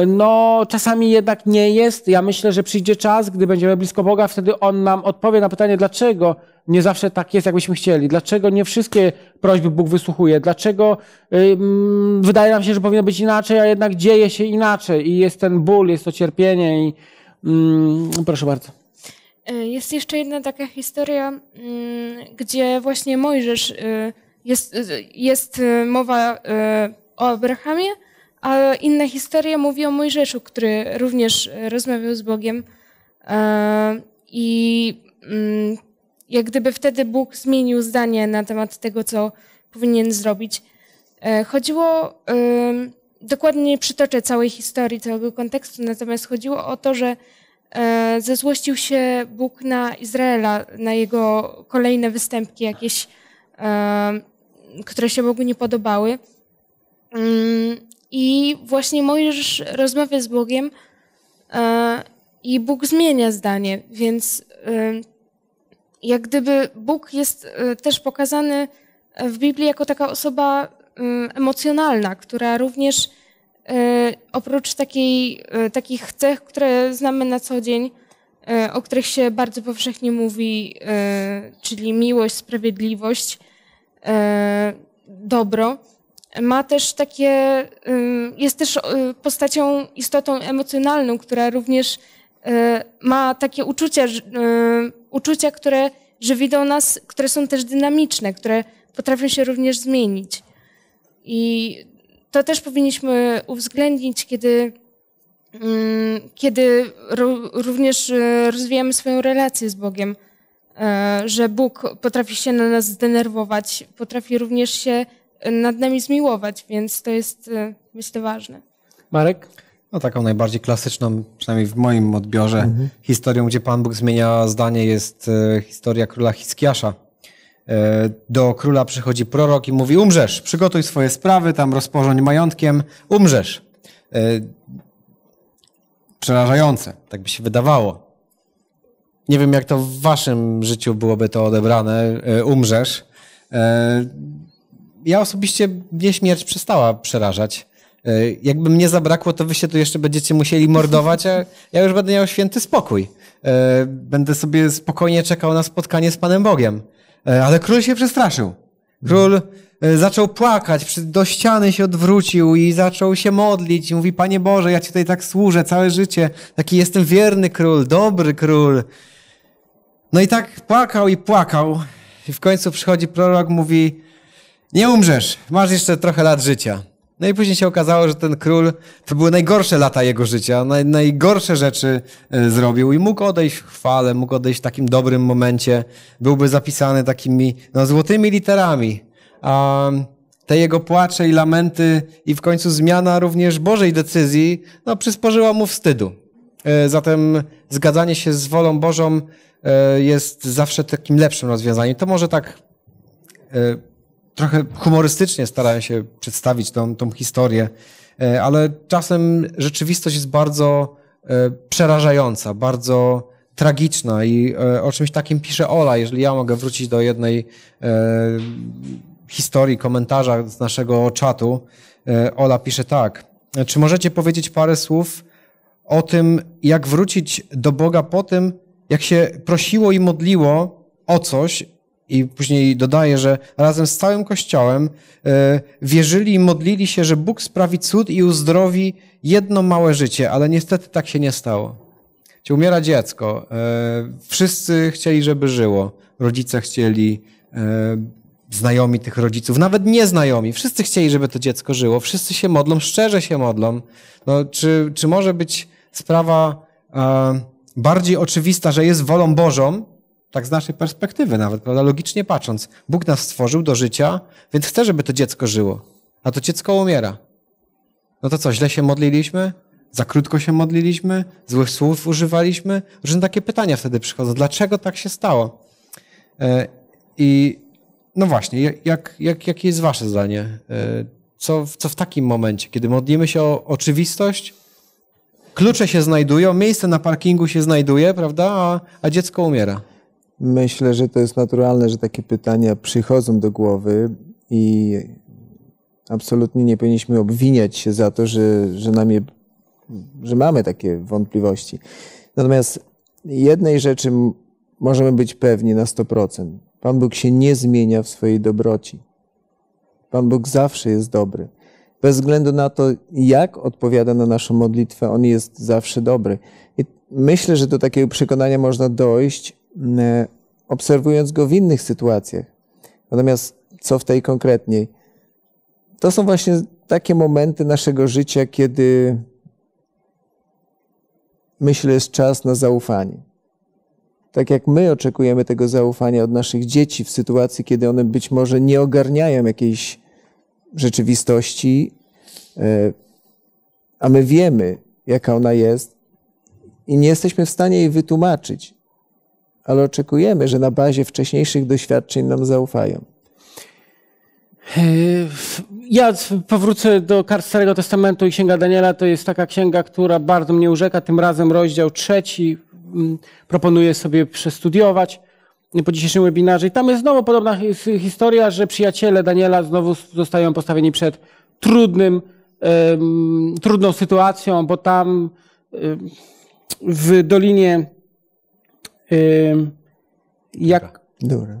no czasami jednak nie jest. Ja myślę, że przyjdzie czas, gdy będziemy blisko Boga, wtedy On nam odpowie na pytanie, dlaczego nie zawsze tak jest, jakbyśmy chcieli, dlaczego nie wszystkie prośby Bóg wysłuchuje, dlaczego wydaje nam się, że powinno być inaczej, a jednak dzieje się inaczej i jest ten ból, jest to cierpienie i mm, proszę bardzo. E, jest jeszcze jedna taka historia, mm, gdzie właśnie Mojżesz, y, jest, y, jest mowa y, o Abrahamie, a inna historia mówi o Mojżeszu, który również rozmawiał z Bogiem e, i mm, jak gdyby wtedy Bóg zmienił zdanie na temat tego, co powinien zrobić. E, chodziło, dokładnie nie przytoczę całej historii, całego kontekstu, natomiast chodziło o to, że e, zezłościł się Bóg na Izraela, na jego kolejne występki jakieś, które się Bogu nie podobały. Mm, i właśnie Mojżesz rozmawia z Bogiem e, i Bóg zmienia zdanie, więc e, jak gdyby Bóg jest e, też pokazany w Biblii jako taka osoba emocjonalna, która również oprócz takiej, takich cech, które znamy na co dzień, o których się bardzo powszechnie mówi, czyli miłość, sprawiedliwość, dobro, ma też takie, y, jest też y, postacią, istotą emocjonalną, która również y, ma takie uczucia, uczucia, które żywią nas, które są też dynamiczne, które potrafią się również zmienić. I to też powinniśmy uwzględnić, kiedy, mm, kiedy również rozwijamy swoją relację z Bogiem, że Bóg potrafi się na nas zdenerwować, potrafi również się nad nami zmiłować, więc to jest, e, myślę, ważne. Marek? No taką najbardziej klasyczną, przynajmniej w moim odbiorze, mhm. historią, gdzie Pan Bóg zmienia zdanie jest e, historia króla Hiskiasza. E, do króla przychodzi prorok i mówi, umrzesz, przygotuj swoje sprawy, tam rozporządź majątkiem, umrzesz. Przerażające, tak by się wydawało. Nie wiem, jak to w waszym życiu byłoby to odebrane, umrzesz ja osobiście mnie śmierć przestała przerażać. E, jakby mnie zabrakło, to wy się tu jeszcze będziecie musieli mordować, a ja już będę miał święty spokój. E, będę sobie spokojnie czekał na spotkanie z Panem Bogiem. E, ale król się przestraszył. Król zaczął płakać, do ściany się odwrócił i zaczął się modlić. mówi, Panie Boże, ja Ci tutaj tak służę całe życie. Taki jestem wierny król, dobry król. No i tak płakał i płakał. I w końcu przychodzi prorok, mówi, nie umrzesz, masz jeszcze trochę lat życia. No i później się okazało, że ten król to były najgorsze lata jego życia, naj, najgorsze rzeczy y, zrobił i mógł odejść w chwale, mógł odejść w takim dobrym momencie, byłby zapisany takimi no, złotymi literami. A te jego płacze i lamenty i w końcu zmiana również Bożej decyzji no, przysporzyła mu wstydu. Y, zatem zgadzanie się z wolą Bożą y, jest zawsze takim lepszym rozwiązaniem. To może tak trochę humorystycznie starałem się przedstawić tą, tą historię, e, ale czasem rzeczywistość jest bardzo e, przerażająca, bardzo tragiczna i e, o czymś takim pisze Ola. Jeżeli ja mogę wrócić do jednej historii, komentarza z naszego czatu, Ola pisze tak. Czy możecie powiedzieć parę słów o tym, jak wrócić do Boga po tym, jak się prosiło i modliło o coś, i później dodaje, że razem z całym Kościołem e, wierzyli i modlili się, że Bóg sprawi cud i uzdrowi jedno małe życie, ale niestety tak się nie stało. Cię umiera dziecko, e, wszyscy chcieli, żeby żyło. Rodzice chcieli, e, znajomi tych rodziców, nawet nieznajomi. Wszyscy chcieli, żeby to dziecko żyło. Wszyscy się modlą, szczerze się modlą. No, czy, czy może być sprawa bardziej oczywista, że jest wolą Bożą, tak z naszej perspektywy nawet, prawda? Logicznie patrząc, Bóg nas stworzył do życia, więc chce, żeby to dziecko żyło, a to dziecko umiera. No to co, źle się modliliśmy? Za krótko się modliliśmy? Złych słów używaliśmy? Różne takie pytania wtedy przychodzą. Dlaczego tak się stało? E, I no właśnie, jak, jak, jakie jest wasze zdanie? E, co, co w takim momencie, kiedy modlimy się o oczywistość, klucze się znajdują, miejsce na parkingu się znajduje, prawda, a, a dziecko umiera? Myślę, że to jest naturalne, że takie pytania przychodzą do głowy i absolutnie nie powinniśmy obwiniać się za to, że, że, nam je, że mamy takie wątpliwości. Natomiast jednej rzeczy możemy być pewni na 100%. Pan Bóg się nie zmienia w swojej dobroci. Pan Bóg zawsze jest dobry. Bez względu na to, jak odpowiada na naszą modlitwę, On jest zawsze dobry. I myślę, że do takiego przekonania można dojść Y, obserwując go w innych sytuacjach. Natomiast co w tej konkretniej? To są właśnie takie momenty naszego życia, kiedy myślę, jest czas na zaufanie. Tak jak my oczekujemy tego zaufania od naszych dzieci w sytuacji, kiedy one być może nie ogarniają jakiejś rzeczywistości, y, a my wiemy, jaka ona jest, i nie jesteśmy w stanie jej wytłumaczyć ale oczekujemy, że na bazie wcześniejszych doświadczeń nam zaufają. E, ja powrócę do kart Starego Testamentu i Księga Daniela. To jest taka księga, która bardzo mnie urzeka. Tym razem rozdział trzeci mm, proponuję sobie przestudiować po dzisiejszym webinarze. I tam jest znowu podobna historia, że przyjaciele Daniela znowu zostają postawieni przed trudnym, trudną sytuacją, bo tam w Dolinie jak, Dura.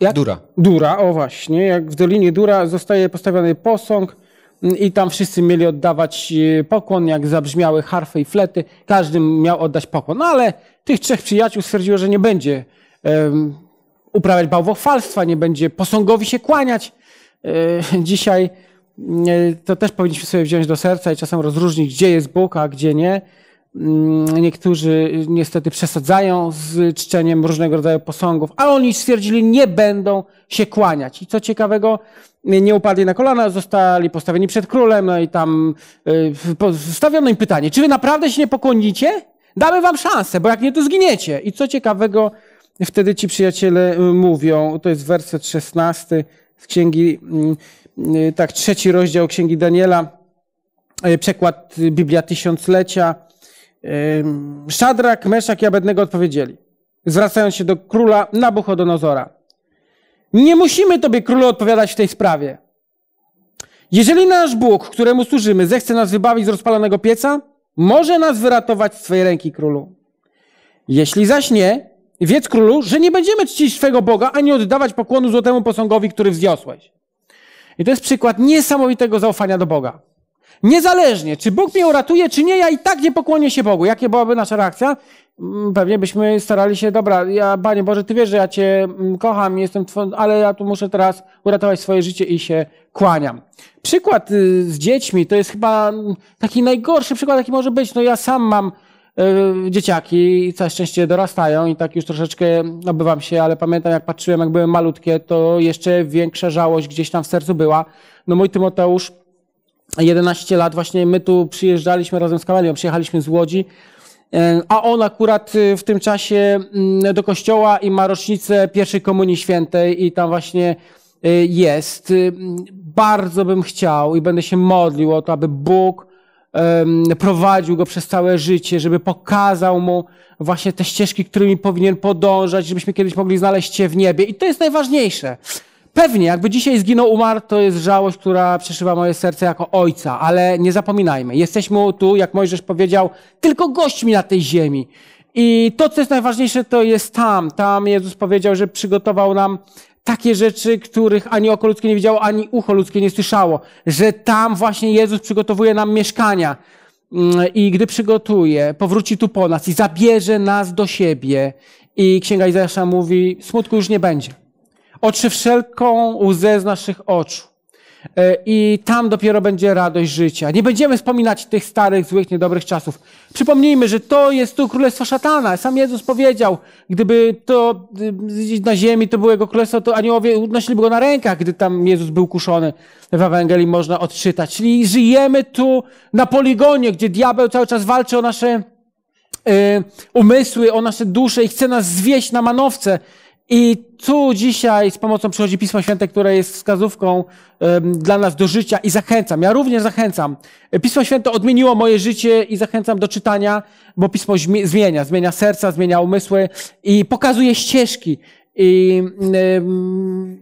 Jak, Dura. Dura, o właśnie. Jak w Dolinie Dura zostaje postawiony posąg mm, i tam wszyscy mieli oddawać y, pokłon, jak zabrzmiały harfy i flety. Każdy miał oddać pokłon. No ale tych trzech przyjaciół stwierdziło, że nie będzie um, uprawiać bałwochwalstwa, nie będzie posągowi się kłaniać. E, dzisiaj e, to też powinniśmy sobie wziąć do serca i czasem rozróżnić, gdzie jest Bóg, a gdzie nie. Mm, niektórzy y, niestety przesadzają z czczeniem różnego rodzaju posągów, ale oni stwierdzili, nie będą się kłaniać. I co ciekawego, y, nie upadli na kolana, zostali postawieni przed królem, no i tam y, stawiono im pytanie, czy wy naprawdę się nie pokłonicie? Damy wam szansę, bo jak nie, to zginiecie. I co ciekawego, wtedy ci przyjaciele mówią, to jest werset szesnasty z księgi, mm, tak, trzeci rozdział księgi Daniela, przekład Biblia Tysiąclecia. Szadrak, Meszak i Abednego odpowiedzieli, zwracając się do króla Nabuchodonozora. Nie musimy tobie, królu, odpowiadać w tej sprawie. Jeżeli nasz Bóg, któremu służymy, zechce nas wybawić z rozpalonego pieca, może nas wyratować z twojej ręki, królu. Jeśli zaś nie, wiedz, królu, że nie będziemy czcić twojego Boga, ani oddawać pokłonu złotemu posągowi, który wzniosłeś. I to jest przykład niesamowitego zaufania do Boga. Niezależnie, czy Bóg mnie uratuje, czy nie, ja i tak nie pokłonię się Bogu. Jakie byłaby nasza reakcja? Mm, pewnie byśmy starali się, dobra, ja, Panie Boże, Ty wiesz, że ja Cię mm, kocham, jestem Twą, ale ja tu muszę teraz uratować swoje życie i się kłaniam. Przykład y, z dziećmi to jest chyba mm, taki najgorszy przykład, jaki może być. No ja sam mam y, dzieciaki i całe szczęście dorastają i tak już troszeczkę obywam się, ale pamiętam jak patrzyłem, jak byłem malutkie, to jeszcze większa żałość gdzieś tam w sercu była. No mój Tymoteusz 11 lat, właśnie my tu przyjeżdżaliśmy razem z Kamelią, przyjechaliśmy z Łodzi, e, a on akurat e, w tym czasie mm, do kościoła i ma rocznicę pierwszej komunii świętej i tam właśnie e, jest. Bardzo bym chciał i będę się modlił o to, aby Bóg prowadził go przez całe życie, żeby pokazał mu właśnie te ścieżki, którymi powinien podążać, żebyśmy kiedyś mogli znaleźć się w niebie. I to jest najważniejsze. Pewnie, jakby dzisiaj zginął, umarł, to jest żałość, która przeszywa moje serce jako ojca, ale nie zapominajmy. Jesteśmy tu, jak Mojżesz powiedział, tylko gośćmi na tej ziemi. I to, co jest najważniejsze, to jest tam. Tam Jezus powiedział, że przygotował nam takie rzeczy, których ani oko ludzkie nie widziało, ani ucho ludzkie nie słyszało. Że tam właśnie Jezus przygotowuje nam mieszkania. Mm, I gdy przygotuje, powróci tu po nas i zabierze nas do siebie. I Księga Izajasza mówi, smutku już nie będzie. Oczy wszelką łzę z naszych oczu. E, I tam dopiero będzie radość życia. Nie będziemy wspominać tych starych, złych, niedobrych czasów. Przypomnijmy, że to jest tu królestwo szatana. Sam Jezus powiedział, gdyby to na ziemi to było jego królestwo, to aniołowie nosiliby go na rękach, gdy tam Jezus był kuszony. W Ewangelii można odczytać. Czyli żyjemy tu na poligonie, gdzie diabeł cały czas walczy o nasze e, umysły, o nasze dusze i chce nas zwieść na manowce. I tu dzisiaj z pomocą przychodzi Pismo Święte, które jest wskazówką dla nas do życia i zachęcam. Ja również zachęcam. Pismo Święte odmieniło moje życie i zachęcam do czytania, bo Pismo zmienia, zmienia serca, zmienia umysły i pokazuje ścieżki. I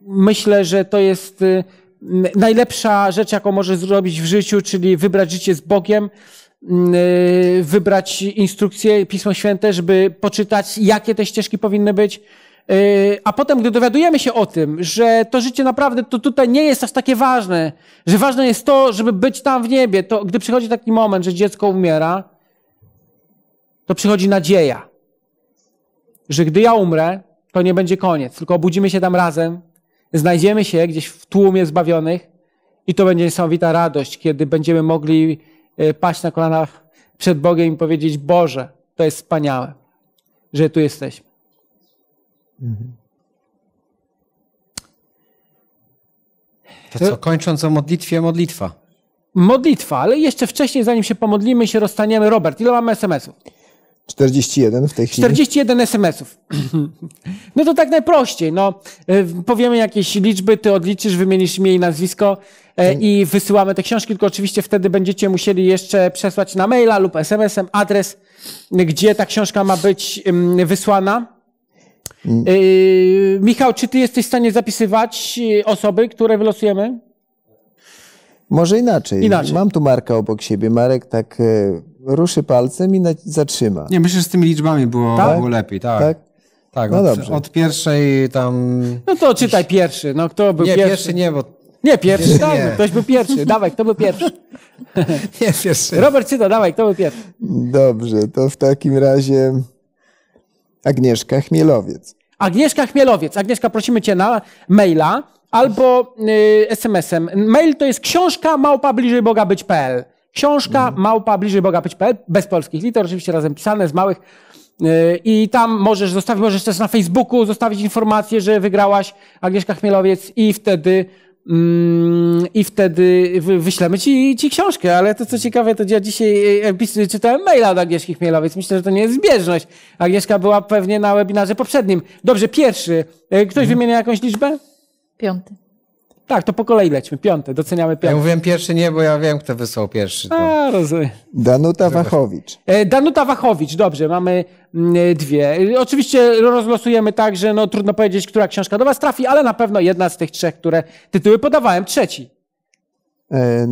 myślę, że to jest y, najlepsza rzecz, jaką możesz zrobić w życiu, czyli wybrać życie z Bogiem, wybrać instrukcje, Pismo Święte, żeby poczytać, jakie te ścieżki powinny być Yy, a potem, gdy dowiadujemy się o tym, że to życie naprawdę to tutaj nie jest aż takie ważne, że ważne jest to, żeby być tam w niebie, to gdy przychodzi taki moment, że dziecko umiera, to przychodzi nadzieja, że gdy ja umrę, to nie będzie koniec, tylko obudzimy się tam razem, znajdziemy się gdzieś w tłumie zbawionych i to będzie niesamowita radość, kiedy będziemy mogli y, paść na kolanach przed Bogiem i powiedzieć: Boże, to jest wspaniałe, że tu jesteśmy. Mhm. To co, kończąc o modlitwie, modlitwa. Modlitwa, ale jeszcze wcześniej, zanim się pomodlimy się rozstaniemy, Robert, ile mamy SMS-ów? 41 w tej chwili. 41 SMS-ów. No to tak najprościej. No, e, powiemy jakieś liczby, ty odliczysz, wymienisz imię i nazwisko e, mm. i wysyłamy te książki, tylko oczywiście wtedy będziecie musieli jeszcze przesłać na maila lub SMS-em adres, gdzie ta książka ma być mm, wysłana. Yy, Michał, czy ty jesteś w stanie zapisywać y, osoby, które wylosujemy? Może inaczej. inaczej. Mam tu Marka obok siebie. Marek tak y, ruszy palcem i na, zatrzyma. Nie, myślę, że z tymi liczbami było, tak? było lepiej, tak. tak? tak no od, dobrze. od pierwszej tam. No to czytaj pierwszy. No kto był nie, pierwszy? pierwszy nie, bo nie, pierwszy, pierwszy ktoś był pierwszy. Dawaj, kto był pierwszy? Nie, pierwszy. Robert Cyda, dawaj, kto był pierwszy? Dobrze, to w takim razie Agnieszka Chmielowiec. Agnieszka Chmielowiec. Agnieszka, prosimy cię na maila albo y, SMS-em. Mail to jest książka małpa bliżej Boga być.pl. Książka mhm. małpa bliżej Boga być.pl, bez polskich liter, oczywiście razem pisane, z małych. Y, I tam możesz zostawić, możesz też na Facebooku zostawić informację, że wygrałaś Agnieszka Chmielowiec i wtedy Mm, I wtedy wyślemy ci, ci książkę, ale to co ciekawe, to ja dzisiaj e, e, czytałem maila od Agnieszki więc Myślę, że to nie jest zbieżność. Agnieszka była pewnie na webinarze poprzednim. Dobrze, pierwszy. E, ktoś mhm. wymienia jakąś liczbę? Piąty. Tak, to po kolei lećmy. Piąte, doceniamy piąte. Ja mówiłem pierwszy nie, bo ja wiem, kto wysłał pierwszy. To... A, rozumiem. Danuta Wachowicz. E, Danuta Wachowicz, dobrze, mamy mm, dwie. Oczywiście rozlosujemy tak, że no, trudno powiedzieć, która książka do Was trafi, ale na pewno jedna z tych trzech, które tytuły podawałem. Trzeci. E,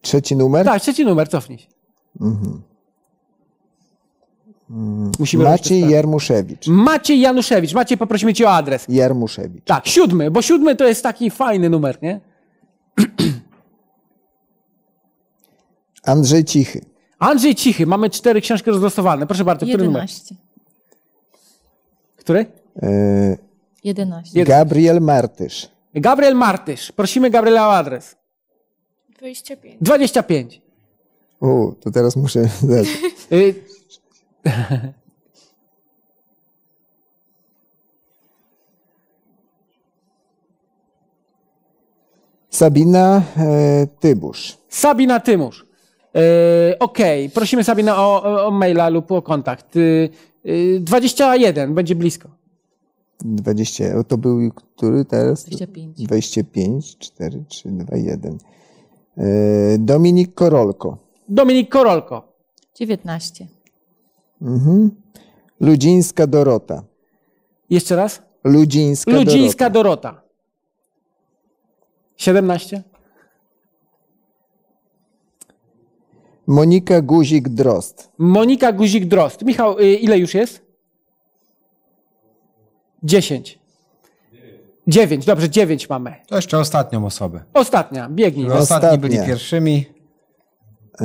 trzeci numer? Tak, trzeci numer, cofnij się. Mhm. Mm, Musimy Maciej tak. Jermuszewicz. Maciej Januszewicz. Maciej, poprosimy cię o adres. Jermuszewicz. Tak, siódmy, bo siódmy to jest taki fajny numer, nie? Andrzej Cichy. Andrzej Cichy. Mamy cztery książki rozlosowane. Proszę bardzo, który numer? 11. Który? 11. E, Gabriel Martysz. Gabriel Martysz. Prosimy Gabriela o adres. 25. 25. U, to teraz muszę... Sabina e, Tybusz. Sabina Tybusz. E, Okej, okay. prosimy Sabina o, o, maila lub o kontakt. E, 21, e, będzie blisko. 20, to był który teraz? 25. 25, 4, 3, 2, 1. E, Dominik Korolko. Dominik Korolko. 19. Mhm. Ludzińska Dorota. Jeszcze raz? Ludzińska, Ludzińska Dorota. Dorota. 17. Monika Guzik-Drost. Monika Guzik-Drost. Michał, y, ile już jest? 10. 9, dobrze, 9 mamy. To jeszcze ostatnią osobę. Ostatnia, biegnij. Ostatni byli pierwszymi. Y,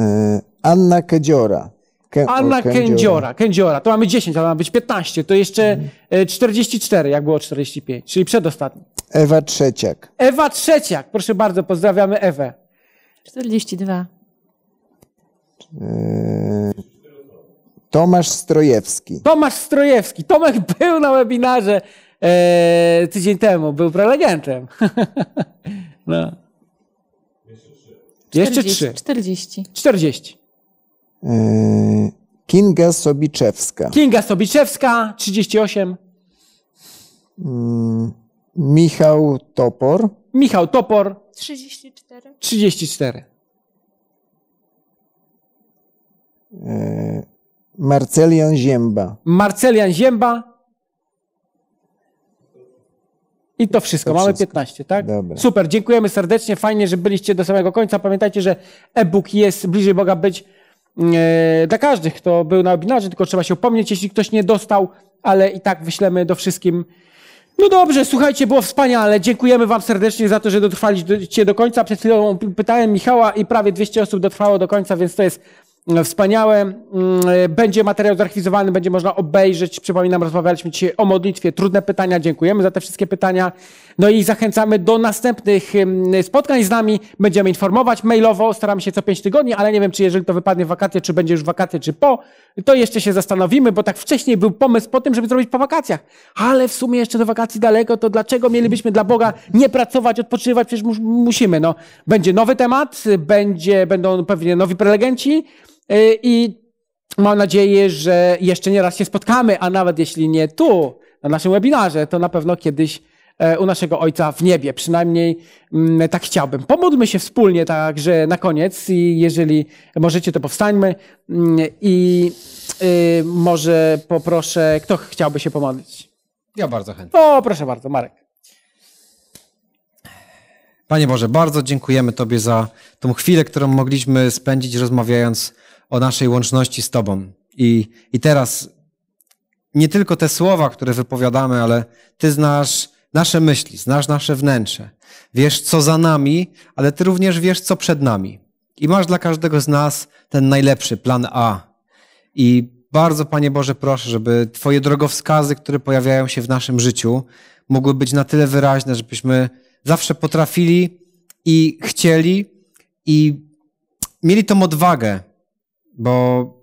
Anna Kedziora. Anna Kędziora. Kędziora. To mamy 10, ale ma być 15. To jeszcze 44, mhm. e, jak było 45, czyli przedostatni. Ewa Trzeciak. Ewa Trzeciak. Proszę bardzo, pozdrawiamy Ewę. 42. E, Tomasz Strojewski. Tomasz Strojewski. Tomek był na webinarze e, tydzień temu. Był prelegentem. no. Jeszcze trzy. 40. 40. Yy, Kinga Sobiczewska. Kinga Sobiczewska, 38. Yy, Michał Topor. Michał Topor. 34. 34. Yy, Marcelian Ziemba. Marcelian Ziemba. I to wszystko. To Mamy wszystko. 15, tak? Dobra. Super, dziękujemy serdecznie. Fajnie, że byliście do samego końca. Pamiętajcie, że e-book jest bliżej Boga być E, dla każdych, kto był na webinarze, tylko trzeba się upomnieć, jeśli ktoś nie dostał, ale i tak wyślemy do wszystkim. No dobrze, słuchajcie, było wspaniale. Dziękujemy Wam serdecznie za to, że dotrwaliście do końca. Przed chwilą pytałem Michała i prawie 200 osób dotrwało do końca, więc to jest Wspaniałe. Mm, e, będzie materiał zarchiwizowany, będzie można obejrzeć. Przypominam, rozmawialiśmy dzisiaj o modlitwie. Trudne pytania. Dziękujemy za te wszystkie pytania. No i zachęcamy do następnych mm, spotkań z nami. Będziemy informować mailowo. Staramy się co pięć tygodni, ale nie wiem, czy jeżeli to wypadnie w wakacje, czy będzie już wakacje, czy po, to jeszcze się zastanowimy, bo tak wcześniej był pomysł po tym, żeby zrobić po wakacjach. Ale w sumie jeszcze do wakacji daleko, to dlaczego mielibyśmy dla Boga nie pracować, odpoczywać? Przecież musimy. No, będzie nowy temat, będzie, będą pewnie nowi prelegenci. E, I mam nadzieję, że jeszcze nie raz się spotkamy, a nawet jeśli nie tu, na naszym webinarze, to na pewno kiedyś e, u naszego Ojca w niebie. Przynajmniej mm, tak chciałbym. Pomódlmy się wspólnie także na koniec i jeżeli możecie, to powstańmy mm, i y, może poproszę, kto chciałby się pomodlić? Ja bardzo chętnie. O, proszę bardzo, Marek. Panie Boże, bardzo dziękujemy Tobie za tą chwilę, którą mogliśmy spędzić rozmawiając o naszej łączności z Tobą. I, i teraz nie tylko te słowa, które wypowiadamy, ale Ty znasz nasze myśli, znasz nasze wnętrze. Wiesz, co za nami, ale Ty również wiesz, co przed nami. I masz dla każdego z nas ten najlepszy plan A. I bardzo, Panie Boże, proszę, żeby Twoje drogowskazy, które pojawiają się w naszym życiu, mogły być na tyle wyraźne, żebyśmy zawsze potrafili i chcieli i mieli tą odwagę, bo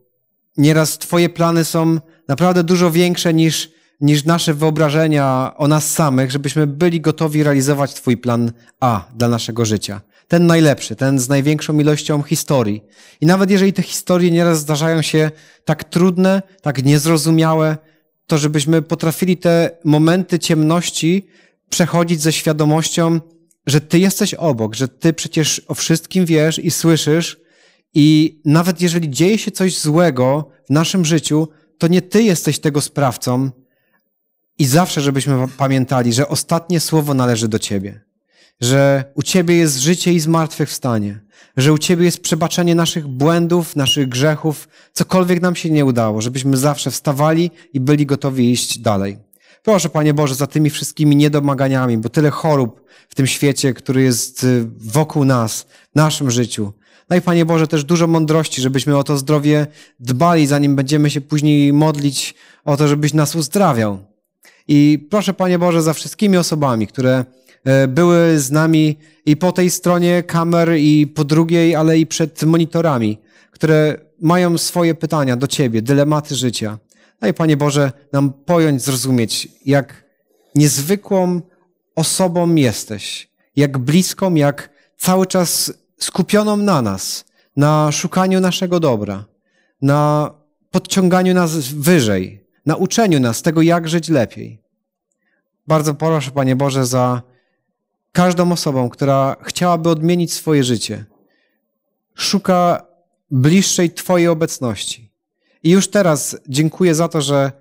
nieraz Twoje plany są naprawdę dużo większe niż, niż nasze wyobrażenia o nas samych, żebyśmy byli gotowi realizować Twój plan A dla naszego życia. Ten najlepszy, ten z największą ilością historii. I nawet jeżeli te historie nieraz zdarzają się tak trudne, tak niezrozumiałe, to żebyśmy potrafili te momenty ciemności przechodzić ze świadomością, że Ty jesteś obok, że Ty przecież o wszystkim wiesz i słyszysz, i nawet jeżeli dzieje się coś złego w naszym życiu, to nie ty jesteś tego sprawcą. I zawsze, żebyśmy pamiętali, że ostatnie słowo należy do ciebie. Że u ciebie jest życie i zmartwychwstanie. Że u ciebie jest przebaczenie naszych błędów, naszych grzechów, cokolwiek nam się nie udało, żebyśmy zawsze wstawali i byli gotowi iść dalej. Proszę, Panie Boże, za tymi wszystkimi niedomaganiami, bo tyle chorób w tym świecie, który jest y, wokół nas, w naszym życiu, Daj, no Panie Boże, też dużo mądrości, żebyśmy o to zdrowie dbali, zanim będziemy się później modlić o to, żebyś nas uzdrawiał. I proszę, Panie Boże, za wszystkimi osobami, które e, były z nami i po tej stronie kamer, i po drugiej, ale i przed monitorami, które mają swoje pytania do Ciebie, dylematy życia. Daj, no Panie Boże, nam pojąć, zrozumieć, jak niezwykłą osobą jesteś, jak bliską, jak cały czas skupioną na nas, na szukaniu naszego dobra, na podciąganiu nas wyżej, na uczeniu nas tego, jak żyć lepiej. Bardzo proszę, Panie Boże, za każdą osobą, która chciałaby odmienić swoje życie, szuka bliższej Twojej obecności. I już teraz dziękuję za to, że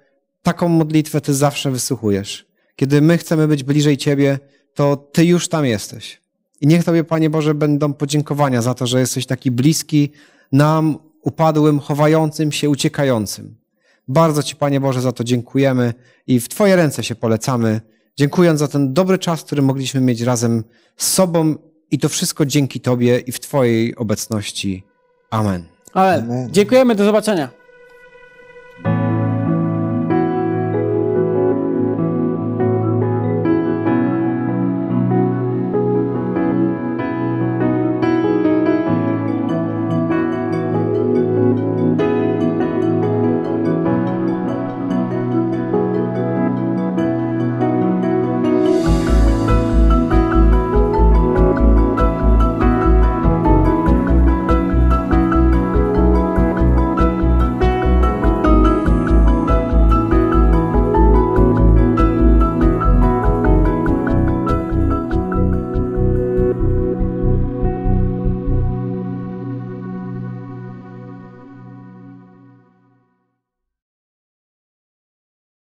taką modlitwę Ty zawsze wysłuchujesz. Kiedy my chcemy być bliżej Ciebie, to Ty już tam jesteś. I niech Tobie, Panie Boże, będą podziękowania za to, że jesteś taki bliski nam, upadłym, chowającym się, uciekającym. Bardzo Ci, Panie Boże, za to dziękujemy i w Twoje ręce się polecamy, dziękując za ten dobry czas, który mogliśmy mieć razem z sobą i to wszystko dzięki Tobie i w Twojej obecności. Amen. Amen. dziękujemy, do zobaczenia.